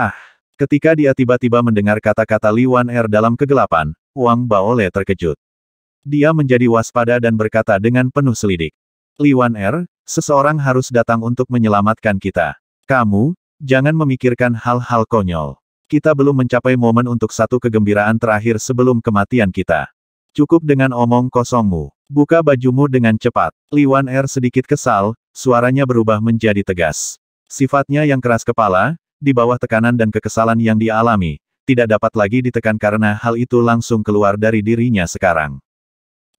Ah! Ketika dia tiba-tiba mendengar kata-kata Li Wan Er dalam kegelapan, Wang Baole terkejut. Dia menjadi waspada dan berkata dengan penuh selidik. Li Wan Er, seseorang harus datang untuk menyelamatkan kita. Kamu, jangan memikirkan hal-hal konyol. Kita belum mencapai momen untuk satu kegembiraan terakhir sebelum kematian kita. Cukup dengan omong kosongmu. Buka bajumu dengan cepat. Li Wan Er sedikit kesal, suaranya berubah menjadi tegas. Sifatnya yang keras kepala, di bawah tekanan dan kekesalan yang dialami, tidak dapat lagi ditekan karena hal itu langsung keluar dari dirinya sekarang.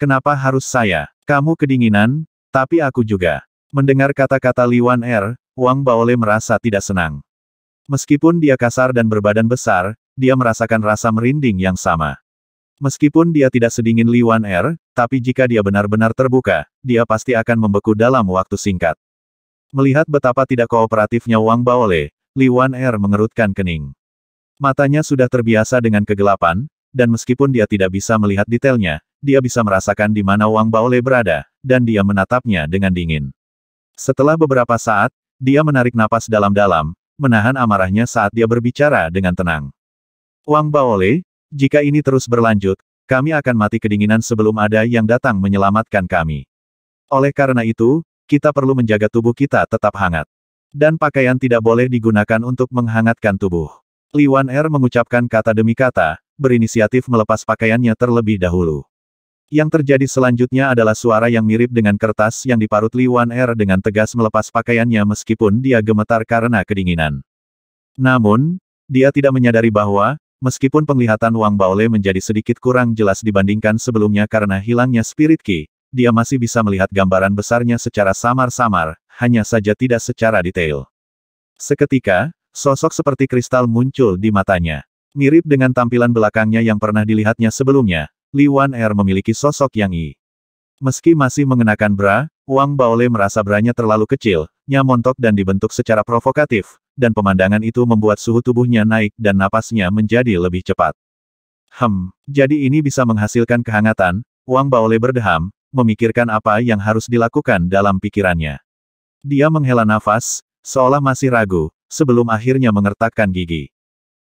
Kenapa harus saya? Kamu kedinginan, tapi aku juga. Mendengar kata-kata Liwan Er, Wang Baole merasa tidak senang. Meskipun dia kasar dan berbadan besar, dia merasakan rasa merinding yang sama. Meskipun dia tidak sedingin Li Wan Er, tapi jika dia benar-benar terbuka, dia pasti akan membeku dalam waktu singkat. Melihat betapa tidak kooperatifnya Wang Baole, Wan Er mengerutkan kening. Matanya sudah terbiasa dengan kegelapan, dan meskipun dia tidak bisa melihat detailnya, dia bisa merasakan di mana Wang Baole berada, dan dia menatapnya dengan dingin. Setelah beberapa saat, dia menarik napas dalam-dalam, menahan amarahnya saat dia berbicara dengan tenang. Wang Baole, jika ini terus berlanjut, kami akan mati kedinginan sebelum ada yang datang menyelamatkan kami. Oleh karena itu, kita perlu menjaga tubuh kita tetap hangat. Dan pakaian tidak boleh digunakan untuk menghangatkan tubuh. Li Wan Er mengucapkan kata demi kata, berinisiatif melepas pakaiannya terlebih dahulu. Yang terjadi selanjutnya adalah suara yang mirip dengan kertas yang diparut Li Wan Er dengan tegas melepas pakaiannya meskipun dia gemetar karena kedinginan. Namun, dia tidak menyadari bahwa, meskipun penglihatan Wang Baole menjadi sedikit kurang jelas dibandingkan sebelumnya karena hilangnya spirit ki, dia masih bisa melihat gambaran besarnya secara samar-samar, hanya saja tidak secara detail. Seketika, sosok seperti kristal muncul di matanya. Mirip dengan tampilan belakangnya yang pernah dilihatnya sebelumnya, Li Wan Er memiliki sosok yang i. Meski masih mengenakan bra, Wang Baole merasa branya terlalu kecil, nyamontok dan dibentuk secara provokatif, dan pemandangan itu membuat suhu tubuhnya naik dan napasnya menjadi lebih cepat. Hmm, jadi ini bisa menghasilkan kehangatan, Wang Baole berdeham, memikirkan apa yang harus dilakukan dalam pikirannya. Dia menghela nafas, seolah masih ragu, sebelum akhirnya mengertakkan gigi.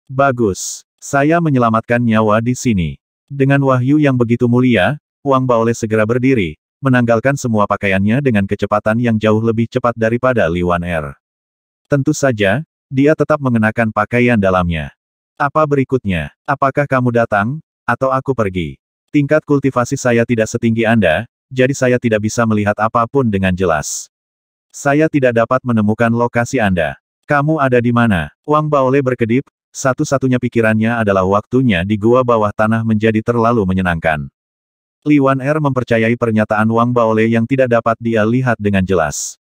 Bagus. Saya menyelamatkan nyawa di sini. Dengan wahyu yang begitu mulia, Wang Baole segera berdiri, menanggalkan semua pakaiannya dengan kecepatan yang jauh lebih cepat daripada Liwan Er. Tentu saja, dia tetap mengenakan pakaian dalamnya. Apa berikutnya? Apakah kamu datang, atau aku pergi? Tingkat kultivasi saya tidak setinggi Anda, jadi saya tidak bisa melihat apapun dengan jelas. Saya tidak dapat menemukan lokasi Anda. Kamu ada di mana? Wang Baole berkedip, satu-satunya pikirannya adalah waktunya di gua bawah tanah menjadi terlalu menyenangkan. Li Wan Er mempercayai pernyataan Wang Baole yang tidak dapat dia lihat dengan jelas.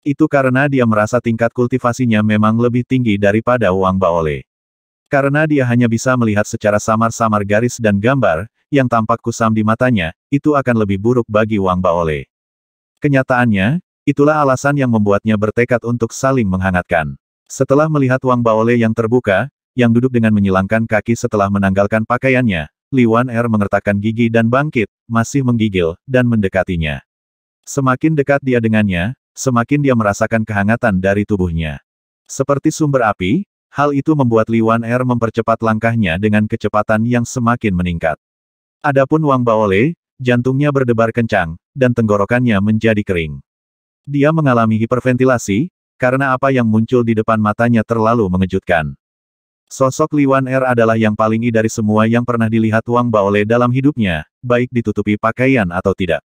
Itu karena dia merasa tingkat kultivasinya memang lebih tinggi daripada Wang Baole. Karena dia hanya bisa melihat secara samar-samar garis dan gambar, yang tampak kusam di matanya, itu akan lebih buruk bagi Wang Baole. Kenyataannya, Itulah alasan yang membuatnya bertekad untuk saling menghangatkan. Setelah melihat Wang Baole yang terbuka, yang duduk dengan menyilangkan kaki setelah menanggalkan pakaiannya, Liwan Er mengertakkan gigi dan bangkit, masih menggigil, dan mendekatinya. Semakin dekat dia dengannya, semakin dia merasakan kehangatan dari tubuhnya. Seperti sumber api, hal itu membuat Liwan Er mempercepat langkahnya dengan kecepatan yang semakin meningkat. Adapun Wang Baole, jantungnya berdebar kencang, dan tenggorokannya menjadi kering. Dia mengalami hiperventilasi, karena apa yang muncul di depan matanya terlalu mengejutkan. Sosok Liwan Er adalah yang paling i dari semua yang pernah dilihat Wang Baole dalam hidupnya, baik ditutupi pakaian atau tidak.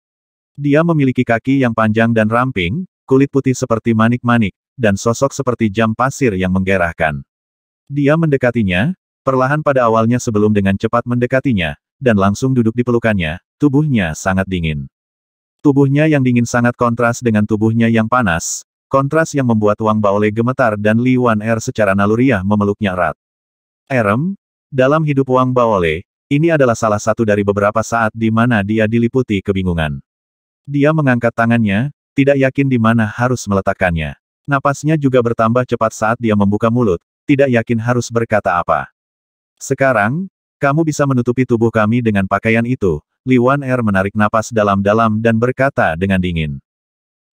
Dia memiliki kaki yang panjang dan ramping, kulit putih seperti manik-manik, dan sosok seperti jam pasir yang menggerahkan. Dia mendekatinya, perlahan pada awalnya sebelum dengan cepat mendekatinya, dan langsung duduk di pelukannya, tubuhnya sangat dingin. Tubuhnya yang dingin sangat kontras dengan tubuhnya yang panas, kontras yang membuat Wang Baole gemetar dan Li Wan Er secara naluriah memeluknya erat. Erem, dalam hidup Wang Baole, ini adalah salah satu dari beberapa saat di mana dia diliputi kebingungan. Dia mengangkat tangannya, tidak yakin di mana harus meletakkannya. Napasnya juga bertambah cepat saat dia membuka mulut, tidak yakin harus berkata apa. Sekarang, kamu bisa menutupi tubuh kami dengan pakaian itu, Liwan Er menarik napas dalam-dalam dan berkata dengan dingin.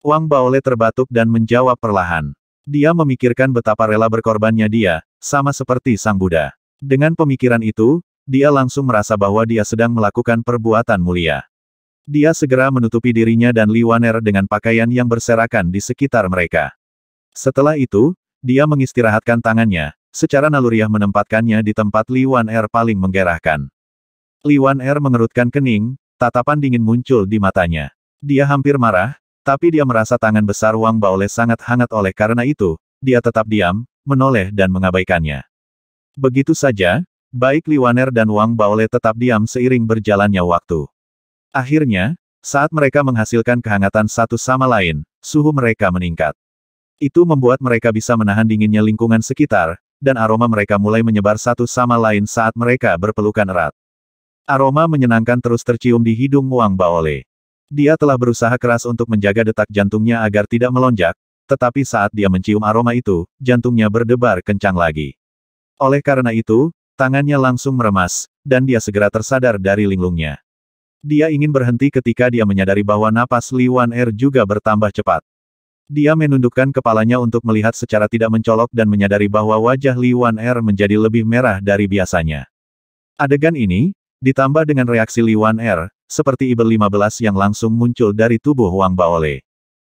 Wang Baole terbatuk dan menjawab perlahan. Dia memikirkan betapa rela berkorbannya dia, sama seperti Sang Buddha. Dengan pemikiran itu, dia langsung merasa bahwa dia sedang melakukan perbuatan mulia. Dia segera menutupi dirinya dan Er dengan pakaian yang berserakan di sekitar mereka. Setelah itu, dia mengistirahatkan tangannya, secara naluriah menempatkannya di tempat Er paling menggerahkan. Wan Er mengerutkan kening, tatapan dingin muncul di matanya. Dia hampir marah, tapi dia merasa tangan besar Wang Baole sangat hangat oleh karena itu, dia tetap diam, menoleh dan mengabaikannya. Begitu saja, baik Li Wan Er dan Wang Baole tetap diam seiring berjalannya waktu. Akhirnya, saat mereka menghasilkan kehangatan satu sama lain, suhu mereka meningkat. Itu membuat mereka bisa menahan dinginnya lingkungan sekitar, dan aroma mereka mulai menyebar satu sama lain saat mereka berpelukan erat. Aroma menyenangkan terus tercium di hidung Wang Baole. Dia telah berusaha keras untuk menjaga detak jantungnya agar tidak melonjak, tetapi saat dia mencium aroma itu, jantungnya berdebar kencang lagi. Oleh karena itu, tangannya langsung meremas, dan dia segera tersadar dari linglungnya. Dia ingin berhenti ketika dia menyadari bahwa napas Li Wan Er juga bertambah cepat. Dia menundukkan kepalanya untuk melihat secara tidak mencolok dan menyadari bahwa wajah Li Wan Er menjadi lebih merah dari biasanya. Adegan ini, Ditambah dengan reaksi Liwan Er, seperti Ibel 15 yang langsung muncul dari tubuh Wang Baole.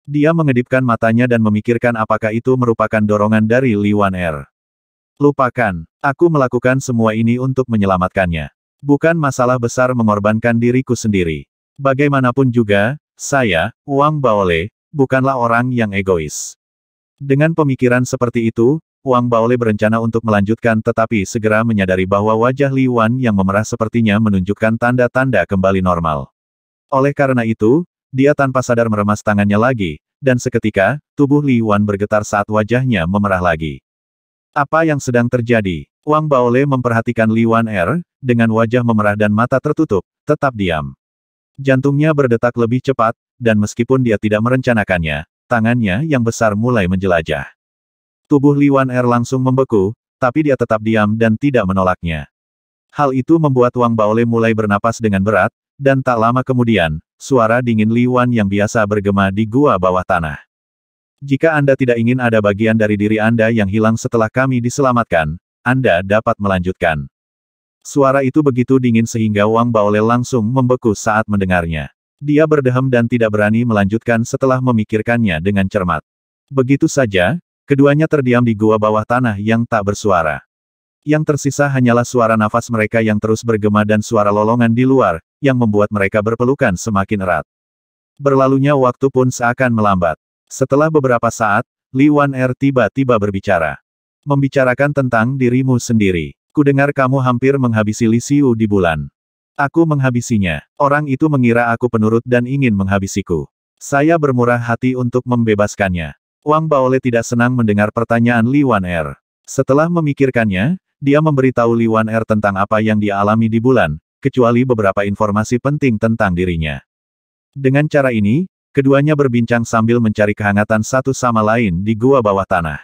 Dia mengedipkan matanya dan memikirkan apakah itu merupakan dorongan dari Liwan Er. Lupakan, aku melakukan semua ini untuk menyelamatkannya. Bukan masalah besar mengorbankan diriku sendiri. Bagaimanapun juga, saya, Wang Baole, bukanlah orang yang egois. Dengan pemikiran seperti itu, Wang Baole berencana untuk melanjutkan tetapi segera menyadari bahwa wajah Li Wan yang memerah sepertinya menunjukkan tanda-tanda kembali normal. Oleh karena itu, dia tanpa sadar meremas tangannya lagi, dan seketika, tubuh Li Wan bergetar saat wajahnya memerah lagi. Apa yang sedang terjadi? Wang Baole memperhatikan Li Wan Er, dengan wajah memerah dan mata tertutup, tetap diam. Jantungnya berdetak lebih cepat, dan meskipun dia tidak merencanakannya, tangannya yang besar mulai menjelajah. Tubuh Li Wan Er langsung membeku, tapi dia tetap diam dan tidak menolaknya. Hal itu membuat Wang Baole mulai bernapas dengan berat, dan tak lama kemudian, suara dingin Li Wan yang biasa bergema di gua bawah tanah. Jika Anda tidak ingin ada bagian dari diri Anda yang hilang setelah kami diselamatkan, Anda dapat melanjutkan. Suara itu begitu dingin sehingga Wang Baole langsung membeku saat mendengarnya. Dia berdehem dan tidak berani melanjutkan setelah memikirkannya dengan cermat. Begitu saja, Keduanya terdiam di gua bawah tanah yang tak bersuara. Yang tersisa hanyalah suara nafas mereka yang terus bergema dan suara lolongan di luar, yang membuat mereka berpelukan semakin erat. Berlalunya waktu pun seakan melambat. Setelah beberapa saat, Li Wan Er tiba-tiba berbicara. Membicarakan tentang dirimu sendiri. Kudengar kamu hampir menghabisi Li Xiu di bulan. Aku menghabisinya. Orang itu mengira aku penurut dan ingin menghabisiku. Saya bermurah hati untuk membebaskannya. Wang Baole tidak senang mendengar pertanyaan Li Wan Er. Setelah memikirkannya, dia memberitahu Li Wan Er tentang apa yang dia alami di bulan, kecuali beberapa informasi penting tentang dirinya. Dengan cara ini, keduanya berbincang sambil mencari kehangatan satu sama lain di gua bawah tanah.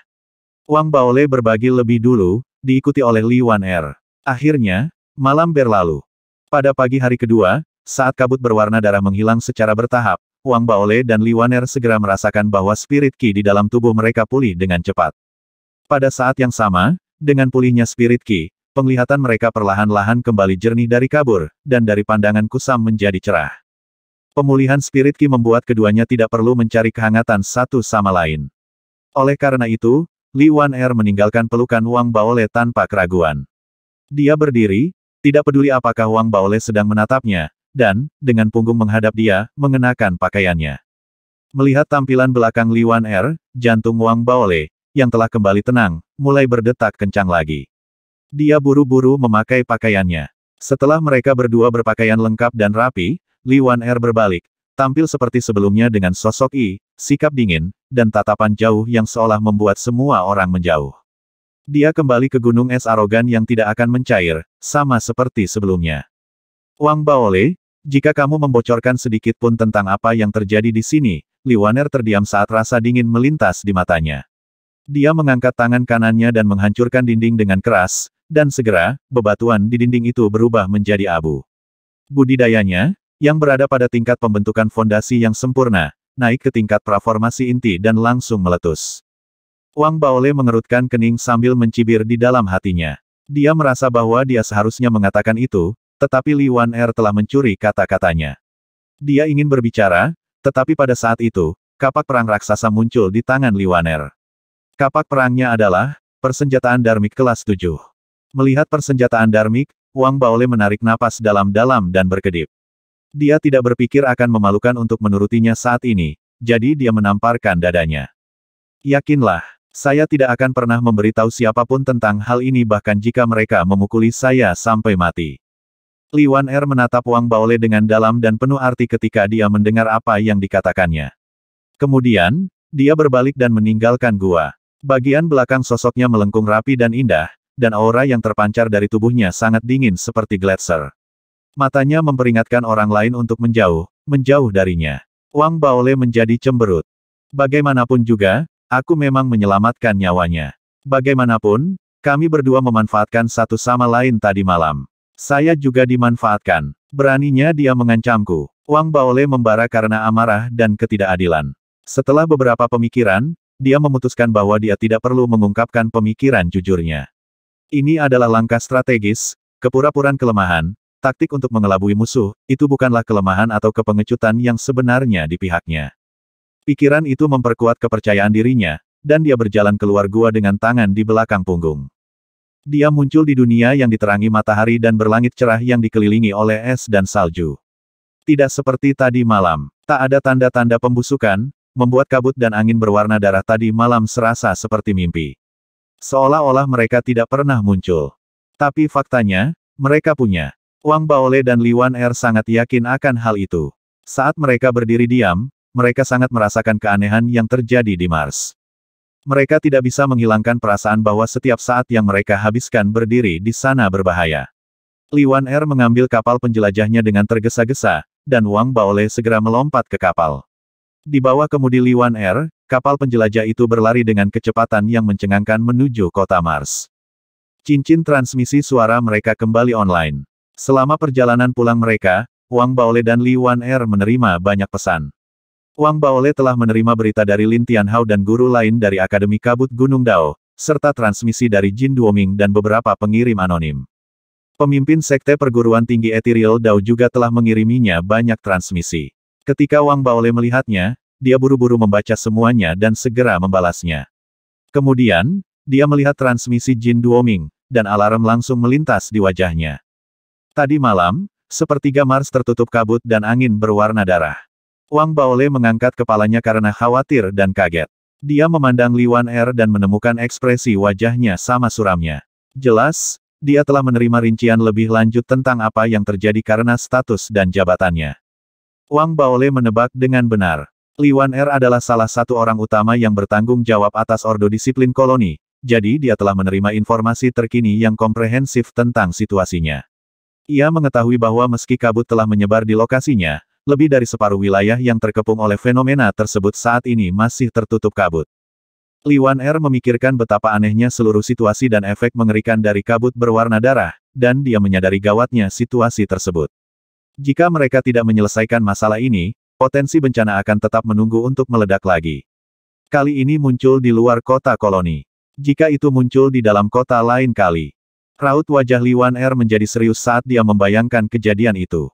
Wang Baole berbagi lebih dulu, diikuti oleh Li Wan Er. Akhirnya, malam berlalu. Pada pagi hari kedua, saat kabut berwarna darah menghilang secara bertahap, Wang Baole dan Li Waner segera merasakan bahwa spirit Qi di dalam tubuh mereka pulih dengan cepat. Pada saat yang sama, dengan pulihnya spirit Qi, penglihatan mereka perlahan-lahan kembali jernih dari kabur, dan dari pandangan kusam menjadi cerah. Pemulihan spirit Qi membuat keduanya tidak perlu mencari kehangatan satu sama lain. Oleh karena itu, Li Wan Er meninggalkan pelukan Wang Baole tanpa keraguan. Dia berdiri, tidak peduli apakah Wang Baole sedang menatapnya, dan, dengan punggung menghadap dia, mengenakan pakaiannya. Melihat tampilan belakang Liwan Er, jantung Wang Baole, yang telah kembali tenang, mulai berdetak kencang lagi. Dia buru-buru memakai pakaiannya. Setelah mereka berdua berpakaian lengkap dan rapi, Liwan Er berbalik, tampil seperti sebelumnya dengan sosok I, sikap dingin, dan tatapan jauh yang seolah membuat semua orang menjauh. Dia kembali ke gunung es arogan yang tidak akan mencair, sama seperti sebelumnya. Wang Baole, jika kamu membocorkan sedikit pun tentang apa yang terjadi di sini, Liwaner terdiam saat rasa dingin melintas di matanya. Dia mengangkat tangan kanannya dan menghancurkan dinding dengan keras, dan segera, bebatuan di dinding itu berubah menjadi abu. Budidayanya, yang berada pada tingkat pembentukan fondasi yang sempurna, naik ke tingkat praformasi inti dan langsung meletus. Wang Baole mengerutkan kening sambil mencibir di dalam hatinya. Dia merasa bahwa dia seharusnya mengatakan itu, tetapi Li Wan Er telah mencuri kata-katanya. Dia ingin berbicara, tetapi pada saat itu, kapak perang raksasa muncul di tangan Li Wan Er. Kapak perangnya adalah, persenjataan Darmik kelas 7. Melihat persenjataan Darmik, Wang Baole menarik napas dalam-dalam dan berkedip. Dia tidak berpikir akan memalukan untuk menurutinya saat ini, jadi dia menamparkan dadanya. Yakinlah, saya tidak akan pernah memberitahu siapapun tentang hal ini bahkan jika mereka memukuli saya sampai mati. Li Wan Er menatap Wang Baole dengan dalam dan penuh arti ketika dia mendengar apa yang dikatakannya. Kemudian, dia berbalik dan meninggalkan gua. Bagian belakang sosoknya melengkung rapi dan indah, dan aura yang terpancar dari tubuhnya sangat dingin seperti gletser. Matanya memperingatkan orang lain untuk menjauh, menjauh darinya. Wang Baole menjadi cemberut. Bagaimanapun juga, aku memang menyelamatkan nyawanya. Bagaimanapun, kami berdua memanfaatkan satu sama lain tadi malam. Saya juga dimanfaatkan. Beraninya dia mengancamku. Wang Baole membara karena amarah dan ketidakadilan. Setelah beberapa pemikiran, dia memutuskan bahwa dia tidak perlu mengungkapkan pemikiran jujurnya. Ini adalah langkah strategis, kepura-puraan kelemahan, taktik untuk mengelabui musuh, itu bukanlah kelemahan atau kepengecutan yang sebenarnya di pihaknya. Pikiran itu memperkuat kepercayaan dirinya, dan dia berjalan keluar gua dengan tangan di belakang punggung. Dia muncul di dunia yang diterangi matahari dan berlangit cerah yang dikelilingi oleh es dan salju. Tidak seperti tadi malam, tak ada tanda-tanda pembusukan, membuat kabut dan angin berwarna darah tadi malam serasa seperti mimpi. Seolah-olah mereka tidak pernah muncul. Tapi faktanya, mereka punya. Wang Baole dan Liwan Er sangat yakin akan hal itu. Saat mereka berdiri diam, mereka sangat merasakan keanehan yang terjadi di Mars. Mereka tidak bisa menghilangkan perasaan bahwa setiap saat yang mereka habiskan berdiri di sana berbahaya. Liwan Air mengambil kapal penjelajahnya dengan tergesa-gesa, dan Wang Baole segera melompat ke kapal. Di bawah kemudi Liwan Air, kapal penjelajah itu berlari dengan kecepatan yang mencengangkan menuju kota Mars. Cincin transmisi suara mereka kembali online. Selama perjalanan pulang mereka, Wang Baole dan Liwan Air menerima banyak pesan. Wang Baole telah menerima berita dari Lin Tianhao dan guru lain dari Akademi Kabut Gunung Dao, serta transmisi dari Jin Duoming dan beberapa pengirim anonim. Pemimpin Sekte Perguruan Tinggi Ethereal Dao juga telah mengiriminya banyak transmisi. Ketika Wang Baole melihatnya, dia buru-buru membaca semuanya dan segera membalasnya. Kemudian, dia melihat transmisi Jin Duoming, dan alarm langsung melintas di wajahnya. Tadi malam, sepertiga Mars tertutup kabut dan angin berwarna darah. Wang Baole mengangkat kepalanya karena khawatir dan kaget. Dia memandang Liwan Er dan menemukan ekspresi wajahnya sama suramnya. Jelas, dia telah menerima rincian lebih lanjut tentang apa yang terjadi karena status dan jabatannya. Wang Baole menebak dengan benar. Liwan Er adalah salah satu orang utama yang bertanggung jawab atas ordo disiplin koloni, jadi dia telah menerima informasi terkini yang komprehensif tentang situasinya. Ia mengetahui bahwa meski kabut telah menyebar di lokasinya, lebih dari separuh wilayah yang terkepung oleh fenomena tersebut saat ini masih tertutup kabut. Liwan Er memikirkan betapa anehnya seluruh situasi dan efek mengerikan dari kabut berwarna darah, dan dia menyadari gawatnya situasi tersebut. Jika mereka tidak menyelesaikan masalah ini, potensi bencana akan tetap menunggu untuk meledak lagi. Kali ini muncul di luar kota koloni. Jika itu muncul di dalam kota lain kali. Raut wajah Liwan Er menjadi serius saat dia membayangkan kejadian itu.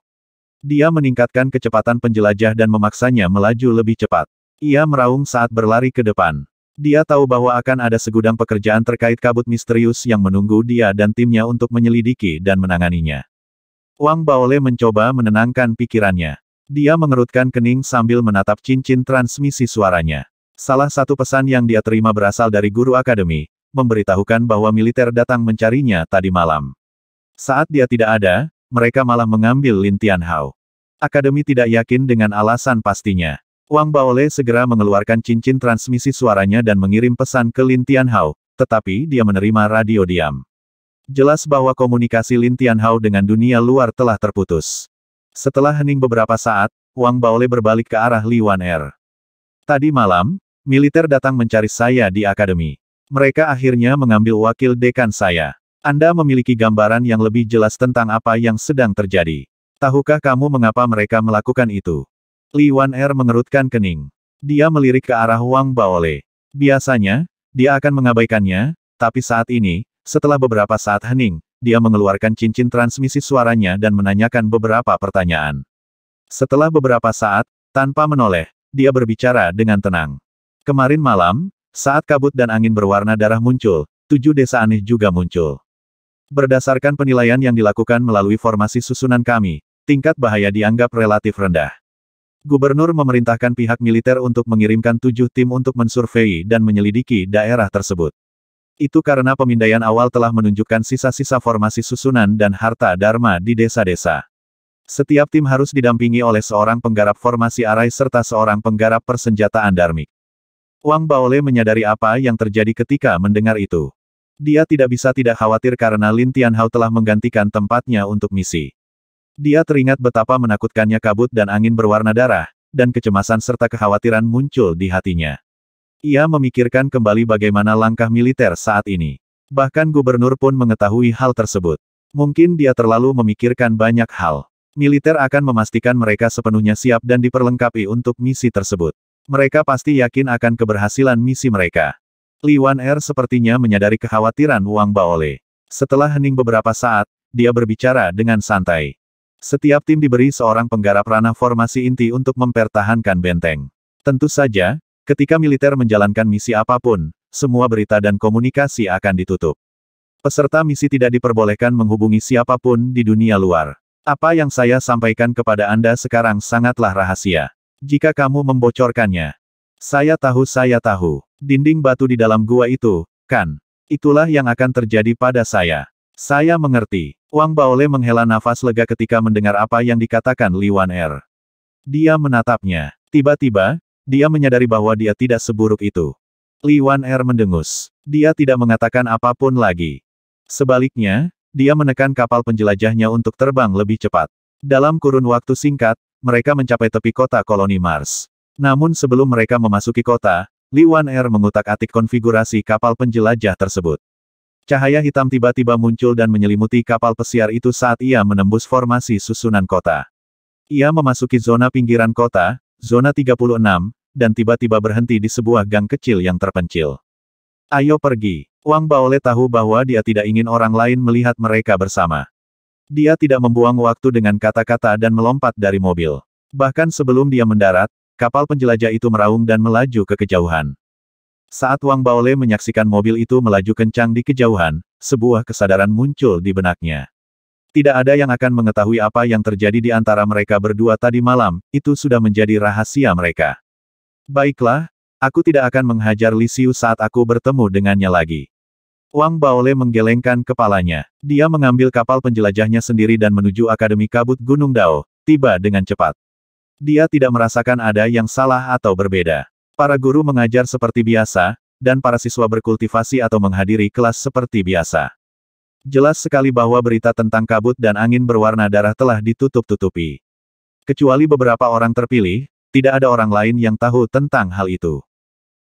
Dia meningkatkan kecepatan penjelajah dan memaksanya melaju lebih cepat. Ia meraung saat berlari ke depan. Dia tahu bahwa akan ada segudang pekerjaan terkait kabut misterius yang menunggu dia dan timnya untuk menyelidiki dan menanganinya. Wang Baole mencoba menenangkan pikirannya. Dia mengerutkan kening sambil menatap cincin transmisi suaranya. Salah satu pesan yang dia terima berasal dari guru akademi, memberitahukan bahwa militer datang mencarinya tadi malam. Saat dia tidak ada, mereka malah mengambil Lin Tianhao. Akademi tidak yakin dengan alasan pastinya. Wang Baole segera mengeluarkan cincin transmisi suaranya dan mengirim pesan ke Lin Tianhao, tetapi dia menerima radio diam. Jelas bahwa komunikasi Lin Tianhao dengan dunia luar telah terputus. Setelah hening beberapa saat, Wang Baole berbalik ke arah Li Wan Er. Tadi malam, militer datang mencari saya di akademi. Mereka akhirnya mengambil wakil dekan saya. Anda memiliki gambaran yang lebih jelas tentang apa yang sedang terjadi. Tahukah kamu mengapa mereka melakukan itu? Li Wan Er mengerutkan kening. Dia melirik ke arah Wang Baole. Biasanya, dia akan mengabaikannya, tapi saat ini, setelah beberapa saat hening, dia mengeluarkan cincin transmisi suaranya dan menanyakan beberapa pertanyaan. Setelah beberapa saat, tanpa menoleh, dia berbicara dengan tenang. Kemarin malam, saat kabut dan angin berwarna darah muncul, tujuh desa aneh juga muncul. Berdasarkan penilaian yang dilakukan melalui formasi susunan kami, tingkat bahaya dianggap relatif rendah. Gubernur memerintahkan pihak militer untuk mengirimkan tujuh tim untuk mensurvei dan menyelidiki daerah tersebut. Itu karena pemindaian awal telah menunjukkan sisa-sisa formasi susunan dan harta dharma di desa-desa. Setiap tim harus didampingi oleh seorang penggarap formasi arai serta seorang penggarap persenjataan dharmik. Wang Baole menyadari apa yang terjadi ketika mendengar itu. Dia tidak bisa tidak khawatir karena Lin Tianhao telah menggantikan tempatnya untuk misi. Dia teringat betapa menakutkannya kabut dan angin berwarna darah, dan kecemasan serta kekhawatiran muncul di hatinya. Ia memikirkan kembali bagaimana langkah militer saat ini. Bahkan gubernur pun mengetahui hal tersebut. Mungkin dia terlalu memikirkan banyak hal. Militer akan memastikan mereka sepenuhnya siap dan diperlengkapi untuk misi tersebut. Mereka pasti yakin akan keberhasilan misi mereka. Wan Er sepertinya menyadari kekhawatiran Wang Baole. Setelah hening beberapa saat, dia berbicara dengan santai. Setiap tim diberi seorang penggarap ranah formasi inti untuk mempertahankan benteng. Tentu saja, ketika militer menjalankan misi apapun, semua berita dan komunikasi akan ditutup. Peserta misi tidak diperbolehkan menghubungi siapapun di dunia luar. Apa yang saya sampaikan kepada Anda sekarang sangatlah rahasia. Jika kamu membocorkannya, saya tahu saya tahu. Dinding batu di dalam gua itu, kan? Itulah yang akan terjadi pada saya. Saya mengerti. Wang Baole menghela nafas lega ketika mendengar apa yang dikatakan Li Wan Er. Dia menatapnya. Tiba-tiba, dia menyadari bahwa dia tidak seburuk itu. Li Wan Er mendengus. Dia tidak mengatakan apapun lagi. Sebaliknya, dia menekan kapal penjelajahnya untuk terbang lebih cepat. Dalam kurun waktu singkat, mereka mencapai tepi kota koloni Mars. Namun sebelum mereka memasuki kota, Li Wan Er mengutak-atik konfigurasi kapal penjelajah tersebut. Cahaya hitam tiba-tiba muncul dan menyelimuti kapal pesiar itu saat ia menembus formasi susunan kota. Ia memasuki zona pinggiran kota, zona 36, dan tiba-tiba berhenti di sebuah gang kecil yang terpencil. Ayo pergi. Wang Baole tahu bahwa dia tidak ingin orang lain melihat mereka bersama. Dia tidak membuang waktu dengan kata-kata dan melompat dari mobil. Bahkan sebelum dia mendarat, Kapal penjelajah itu meraung dan melaju ke kejauhan. Saat Wang Baole menyaksikan mobil itu melaju kencang di kejauhan, sebuah kesadaran muncul di benaknya. Tidak ada yang akan mengetahui apa yang terjadi di antara mereka berdua tadi malam, itu sudah menjadi rahasia mereka. Baiklah, aku tidak akan menghajar Lisiu saat aku bertemu dengannya lagi. Wang Baole menggelengkan kepalanya. Dia mengambil kapal penjelajahnya sendiri dan menuju Akademi Kabut Gunung Dao, tiba dengan cepat. Dia tidak merasakan ada yang salah atau berbeda. Para guru mengajar seperti biasa, dan para siswa berkultivasi atau menghadiri kelas seperti biasa. Jelas sekali bahwa berita tentang kabut dan angin berwarna darah telah ditutup-tutupi. Kecuali beberapa orang terpilih, tidak ada orang lain yang tahu tentang hal itu.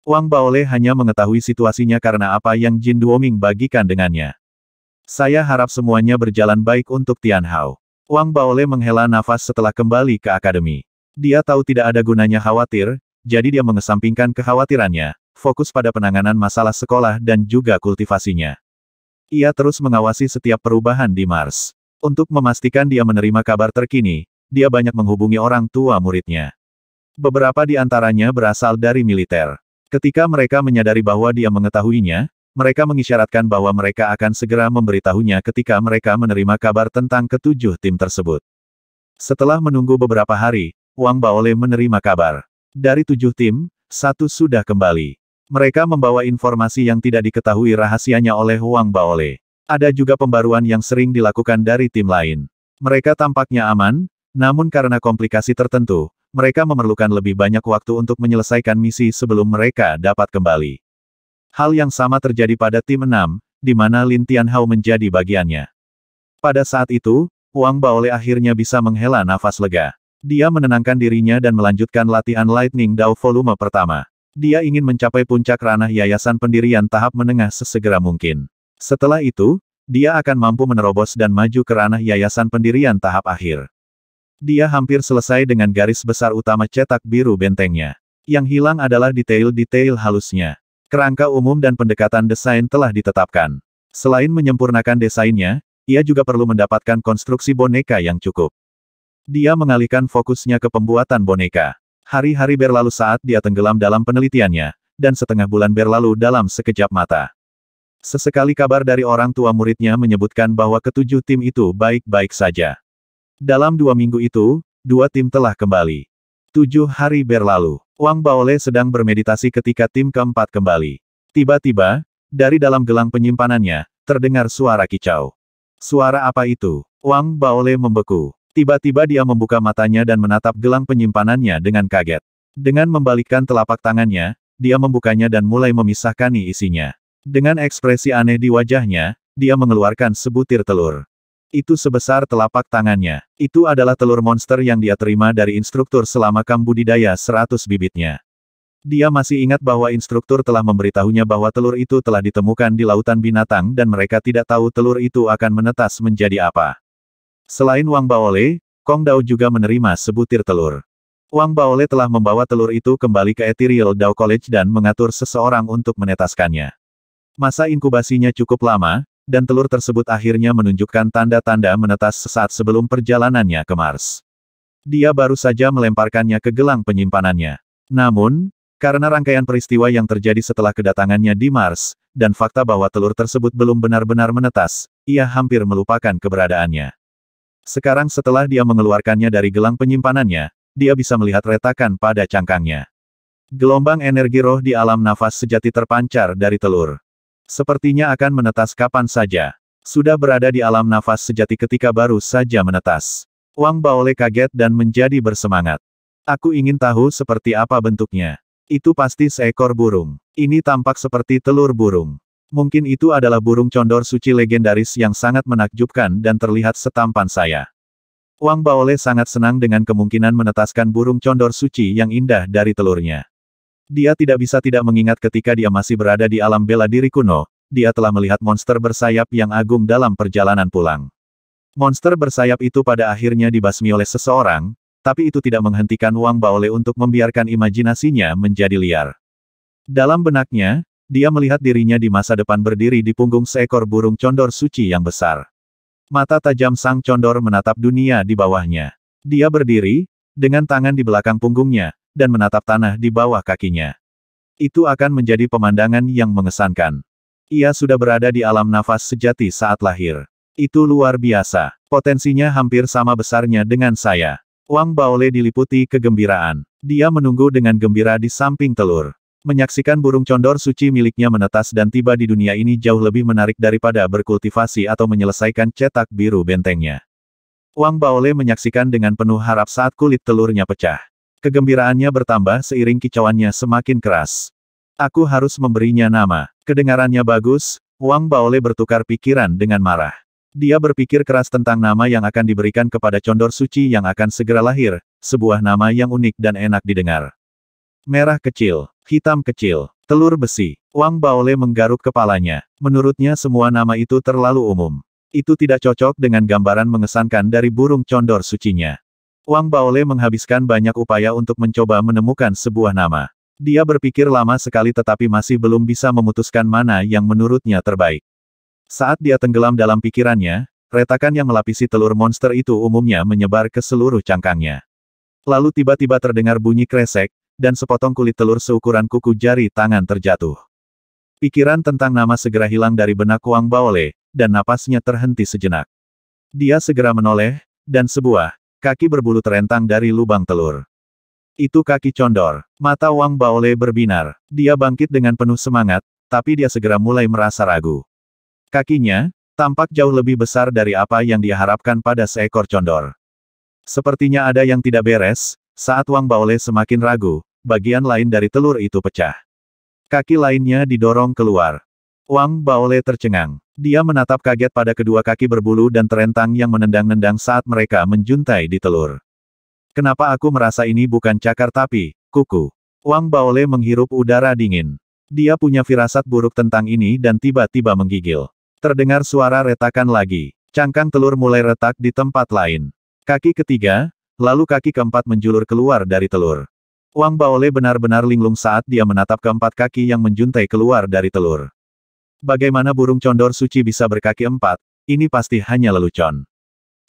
Wang Baole hanya mengetahui situasinya karena apa yang Jin Duoming bagikan dengannya. Saya harap semuanya berjalan baik untuk Tian Hao. Wang Baole menghela nafas setelah kembali ke akademi. Dia tahu tidak ada gunanya khawatir, jadi dia mengesampingkan kekhawatirannya, fokus pada penanganan masalah sekolah dan juga kultivasinya. Ia terus mengawasi setiap perubahan di Mars. Untuk memastikan dia menerima kabar terkini, dia banyak menghubungi orang tua muridnya. Beberapa di antaranya berasal dari militer. Ketika mereka menyadari bahwa dia mengetahuinya, mereka mengisyaratkan bahwa mereka akan segera memberitahunya ketika mereka menerima kabar tentang ketujuh tim tersebut. Setelah menunggu beberapa hari, Wang Baole menerima kabar. Dari tujuh tim, satu sudah kembali. Mereka membawa informasi yang tidak diketahui rahasianya oleh Wang Baole. Ada juga pembaruan yang sering dilakukan dari tim lain. Mereka tampaknya aman, namun karena komplikasi tertentu, mereka memerlukan lebih banyak waktu untuk menyelesaikan misi sebelum mereka dapat kembali. Hal yang sama terjadi pada tim 6, di mana Lin Tianhao menjadi bagiannya. Pada saat itu, Wang Baole akhirnya bisa menghela nafas lega. Dia menenangkan dirinya dan melanjutkan latihan Lightning Dao volume pertama. Dia ingin mencapai puncak ranah yayasan pendirian tahap menengah sesegera mungkin. Setelah itu, dia akan mampu menerobos dan maju ke ranah yayasan pendirian tahap akhir. Dia hampir selesai dengan garis besar utama cetak biru bentengnya. Yang hilang adalah detail-detail halusnya. Kerangka umum dan pendekatan desain telah ditetapkan. Selain menyempurnakan desainnya, ia juga perlu mendapatkan konstruksi boneka yang cukup. Dia mengalihkan fokusnya ke pembuatan boneka. Hari-hari berlalu saat dia tenggelam dalam penelitiannya, dan setengah bulan berlalu dalam sekejap mata. Sesekali kabar dari orang tua muridnya menyebutkan bahwa ketujuh tim itu baik-baik saja. Dalam dua minggu itu, dua tim telah kembali. Tujuh hari berlalu, Wang Baole sedang bermeditasi ketika tim keempat kembali. Tiba-tiba, dari dalam gelang penyimpanannya, terdengar suara kicau. Suara apa itu? Wang Baole membeku. Tiba-tiba dia membuka matanya dan menatap gelang penyimpanannya dengan kaget. Dengan membalikkan telapak tangannya, dia membukanya dan mulai memisahkan isinya. Dengan ekspresi aneh di wajahnya, dia mengeluarkan sebutir telur. Itu sebesar telapak tangannya. Itu adalah telur monster yang dia terima dari instruktur selama kambudidaya 100 bibitnya. Dia masih ingat bahwa instruktur telah memberitahunya bahwa telur itu telah ditemukan di lautan binatang dan mereka tidak tahu telur itu akan menetas menjadi apa. Selain Wang Baole, Kong Dao juga menerima sebutir telur. Wang Baole telah membawa telur itu kembali ke Ethereal Dao College dan mengatur seseorang untuk menetaskannya. Masa inkubasinya cukup lama, dan telur tersebut akhirnya menunjukkan tanda-tanda menetas sesaat sebelum perjalanannya ke Mars. Dia baru saja melemparkannya ke gelang penyimpanannya. Namun, karena rangkaian peristiwa yang terjadi setelah kedatangannya di Mars, dan fakta bahwa telur tersebut belum benar-benar menetas, ia hampir melupakan keberadaannya. Sekarang setelah dia mengeluarkannya dari gelang penyimpanannya, dia bisa melihat retakan pada cangkangnya. Gelombang energi roh di alam nafas sejati terpancar dari telur. Sepertinya akan menetas kapan saja. Sudah berada di alam nafas sejati ketika baru saja menetas. Wang Baole kaget dan menjadi bersemangat. Aku ingin tahu seperti apa bentuknya. Itu pasti seekor burung. Ini tampak seperti telur burung. Mungkin itu adalah burung condor suci legendaris yang sangat menakjubkan dan terlihat setampan saya. Wang Baole sangat senang dengan kemungkinan menetaskan burung condor suci yang indah dari telurnya. Dia tidak bisa tidak mengingat ketika dia masih berada di alam bela diri kuno, dia telah melihat monster bersayap yang agung dalam perjalanan pulang. Monster bersayap itu pada akhirnya dibasmi oleh seseorang, tapi itu tidak menghentikan Wang Baole untuk membiarkan imajinasinya menjadi liar. Dalam benaknya, dia melihat dirinya di masa depan berdiri di punggung seekor burung condor suci yang besar. Mata tajam sang condor menatap dunia di bawahnya. Dia berdiri, dengan tangan di belakang punggungnya, dan menatap tanah di bawah kakinya. Itu akan menjadi pemandangan yang mengesankan. Ia sudah berada di alam nafas sejati saat lahir. Itu luar biasa. Potensinya hampir sama besarnya dengan saya. Wang Baole diliputi kegembiraan. Dia menunggu dengan gembira di samping telur. Menyaksikan burung condor suci miliknya menetas dan tiba di dunia ini jauh lebih menarik daripada berkultivasi atau menyelesaikan cetak biru bentengnya. Wang Baole menyaksikan dengan penuh harap saat kulit telurnya pecah. Kegembiraannya bertambah seiring kicauannya semakin keras. Aku harus memberinya nama. Kedengarannya bagus, Wang Baole bertukar pikiran dengan marah. Dia berpikir keras tentang nama yang akan diberikan kepada condor suci yang akan segera lahir, sebuah nama yang unik dan enak didengar. Merah kecil, hitam kecil, telur besi. Wang Baole menggaruk kepalanya. Menurutnya semua nama itu terlalu umum. Itu tidak cocok dengan gambaran mengesankan dari burung condor sucinya. Wang Baole menghabiskan banyak upaya untuk mencoba menemukan sebuah nama. Dia berpikir lama sekali tetapi masih belum bisa memutuskan mana yang menurutnya terbaik. Saat dia tenggelam dalam pikirannya, retakan yang melapisi telur monster itu umumnya menyebar ke seluruh cangkangnya. Lalu tiba-tiba terdengar bunyi kresek, dan sepotong kulit telur seukuran kuku jari tangan terjatuh. Pikiran tentang nama segera hilang dari benak Wang Baole, dan napasnya terhenti sejenak. Dia segera menoleh, dan sebuah kaki berbulu terentang dari lubang telur. Itu kaki condor. Mata Wang Baole berbinar. Dia bangkit dengan penuh semangat, tapi dia segera mulai merasa ragu. Kakinya, tampak jauh lebih besar dari apa yang diharapkan pada seekor condor. Sepertinya ada yang tidak beres, saat Wang Baole semakin ragu, bagian lain dari telur itu pecah. Kaki lainnya didorong keluar. Wang Baole tercengang. Dia menatap kaget pada kedua kaki berbulu dan terentang yang menendang-nendang saat mereka menjuntai di telur. Kenapa aku merasa ini bukan cakar tapi, kuku. Wang Baole menghirup udara dingin. Dia punya firasat buruk tentang ini dan tiba-tiba menggigil. Terdengar suara retakan lagi. Cangkang telur mulai retak di tempat lain. Kaki ketiga, lalu kaki keempat menjulur keluar dari telur. Wang Baole benar-benar linglung saat dia menatap keempat kaki yang menjuntai keluar dari telur. Bagaimana burung condor suci bisa berkaki empat, ini pasti hanya lelucon.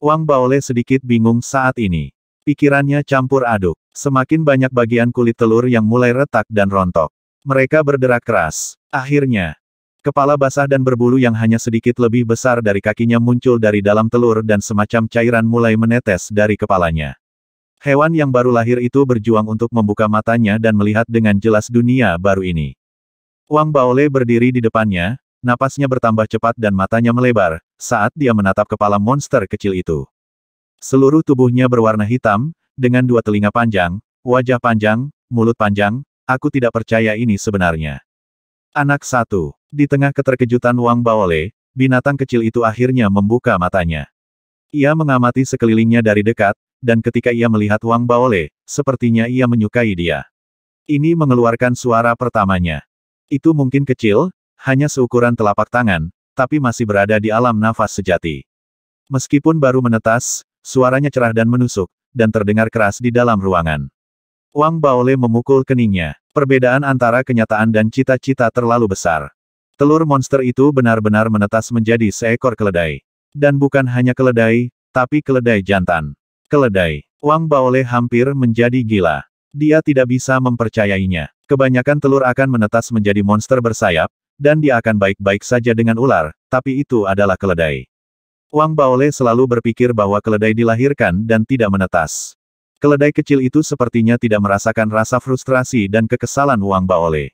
Wang Baole sedikit bingung saat ini. Pikirannya campur aduk. Semakin banyak bagian kulit telur yang mulai retak dan rontok. Mereka berderak keras. Akhirnya, kepala basah dan berbulu yang hanya sedikit lebih besar dari kakinya muncul dari dalam telur dan semacam cairan mulai menetes dari kepalanya. Hewan yang baru lahir itu berjuang untuk membuka matanya dan melihat dengan jelas dunia baru ini. Wang Baole berdiri di depannya, napasnya bertambah cepat dan matanya melebar, saat dia menatap kepala monster kecil itu. Seluruh tubuhnya berwarna hitam, dengan dua telinga panjang, wajah panjang, mulut panjang, aku tidak percaya ini sebenarnya. Anak satu, di tengah keterkejutan Wang Baole, binatang kecil itu akhirnya membuka matanya. Ia mengamati sekelilingnya dari dekat, dan ketika ia melihat Wang Baole, sepertinya ia menyukai dia. Ini mengeluarkan suara pertamanya. Itu mungkin kecil, hanya seukuran telapak tangan, tapi masih berada di alam nafas sejati. Meskipun baru menetas, suaranya cerah dan menusuk, dan terdengar keras di dalam ruangan. Wang Baole memukul keningnya. Perbedaan antara kenyataan dan cita-cita terlalu besar. Telur monster itu benar-benar menetas menjadi seekor keledai. Dan bukan hanya keledai, tapi keledai jantan. Keledai. Wang Baole hampir menjadi gila. Dia tidak bisa mempercayainya. Kebanyakan telur akan menetas menjadi monster bersayap, dan dia akan baik-baik saja dengan ular, tapi itu adalah keledai. Wang Baole selalu berpikir bahwa keledai dilahirkan dan tidak menetas. Keledai kecil itu sepertinya tidak merasakan rasa frustrasi dan kekesalan Wang Baole.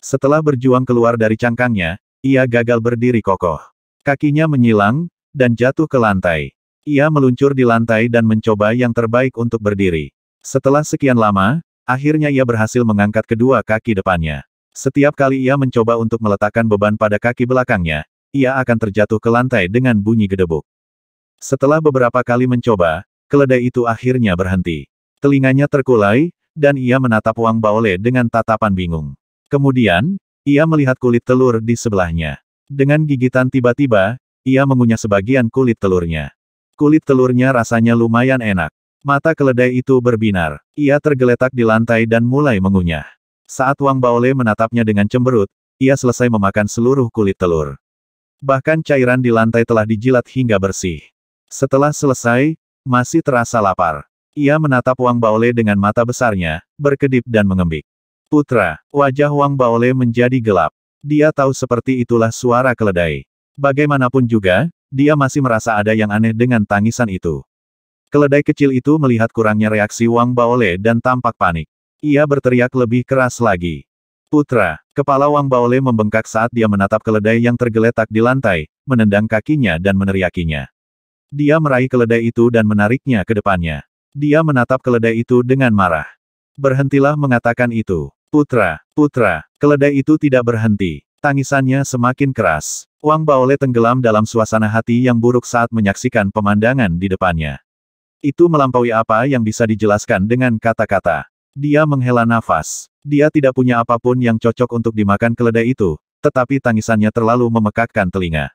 Setelah berjuang keluar dari cangkangnya, ia gagal berdiri kokoh. Kakinya menyilang, dan jatuh ke lantai. Ia meluncur di lantai dan mencoba yang terbaik untuk berdiri. Setelah sekian lama, akhirnya ia berhasil mengangkat kedua kaki depannya. Setiap kali ia mencoba untuk meletakkan beban pada kaki belakangnya, ia akan terjatuh ke lantai dengan bunyi gedebuk. Setelah beberapa kali mencoba, keledai itu akhirnya berhenti. Telinganya terkulai, dan ia menatap Wang Baole dengan tatapan bingung. Kemudian, ia melihat kulit telur di sebelahnya. Dengan gigitan tiba-tiba, ia mengunyah sebagian kulit telurnya. Kulit telurnya rasanya lumayan enak. Mata keledai itu berbinar. Ia tergeletak di lantai dan mulai mengunyah. Saat Wang Baole menatapnya dengan cemberut, ia selesai memakan seluruh kulit telur. Bahkan cairan di lantai telah dijilat hingga bersih. Setelah selesai, masih terasa lapar. Ia menatap Wang Baole dengan mata besarnya, berkedip dan mengembik. Putra, wajah Wang Baole menjadi gelap. Dia tahu seperti itulah suara keledai. Bagaimanapun juga, dia masih merasa ada yang aneh dengan tangisan itu. Keledai kecil itu melihat kurangnya reaksi Wang Baole dan tampak panik. Ia berteriak lebih keras lagi. Putra, kepala Wang Baole membengkak saat dia menatap keledai yang tergeletak di lantai, menendang kakinya dan meneriakinya. Dia meraih keledai itu dan menariknya ke depannya. Dia menatap keledai itu dengan marah. Berhentilah mengatakan itu. Putra, putra, keledai itu tidak berhenti. Tangisannya semakin keras. Wang Baole tenggelam dalam suasana hati yang buruk saat menyaksikan pemandangan di depannya. Itu melampaui apa yang bisa dijelaskan dengan kata-kata. Dia menghela nafas. Dia tidak punya apapun yang cocok untuk dimakan keledai itu, tetapi tangisannya terlalu memekakkan telinga.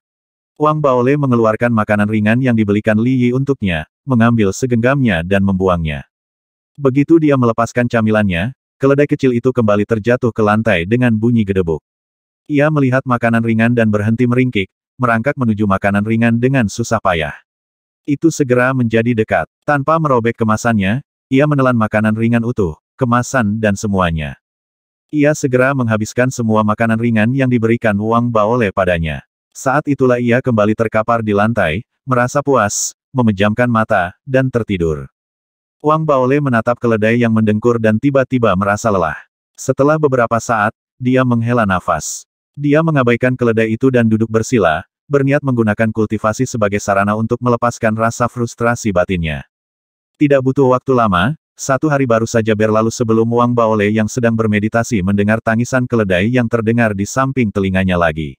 Wang Baole mengeluarkan makanan ringan yang dibelikan Li Yi untuknya, mengambil segenggamnya dan membuangnya. Begitu dia melepaskan camilannya, keledai kecil itu kembali terjatuh ke lantai dengan bunyi gedebuk. Ia melihat makanan ringan dan berhenti meringkik, merangkak menuju makanan ringan dengan susah payah. Itu segera menjadi dekat. Tanpa merobek kemasannya, ia menelan makanan ringan utuh, kemasan dan semuanya. Ia segera menghabiskan semua makanan ringan yang diberikan Wang Baole padanya. Saat itulah ia kembali terkapar di lantai, merasa puas, memejamkan mata, dan tertidur. Wang Baole menatap keledai yang mendengkur dan tiba-tiba merasa lelah. Setelah beberapa saat, dia menghela nafas. Dia mengabaikan keledai itu dan duduk bersila, berniat menggunakan kultivasi sebagai sarana untuk melepaskan rasa frustrasi batinnya. Tidak butuh waktu lama, satu hari baru saja berlalu sebelum Wang Baole yang sedang bermeditasi mendengar tangisan keledai yang terdengar di samping telinganya lagi.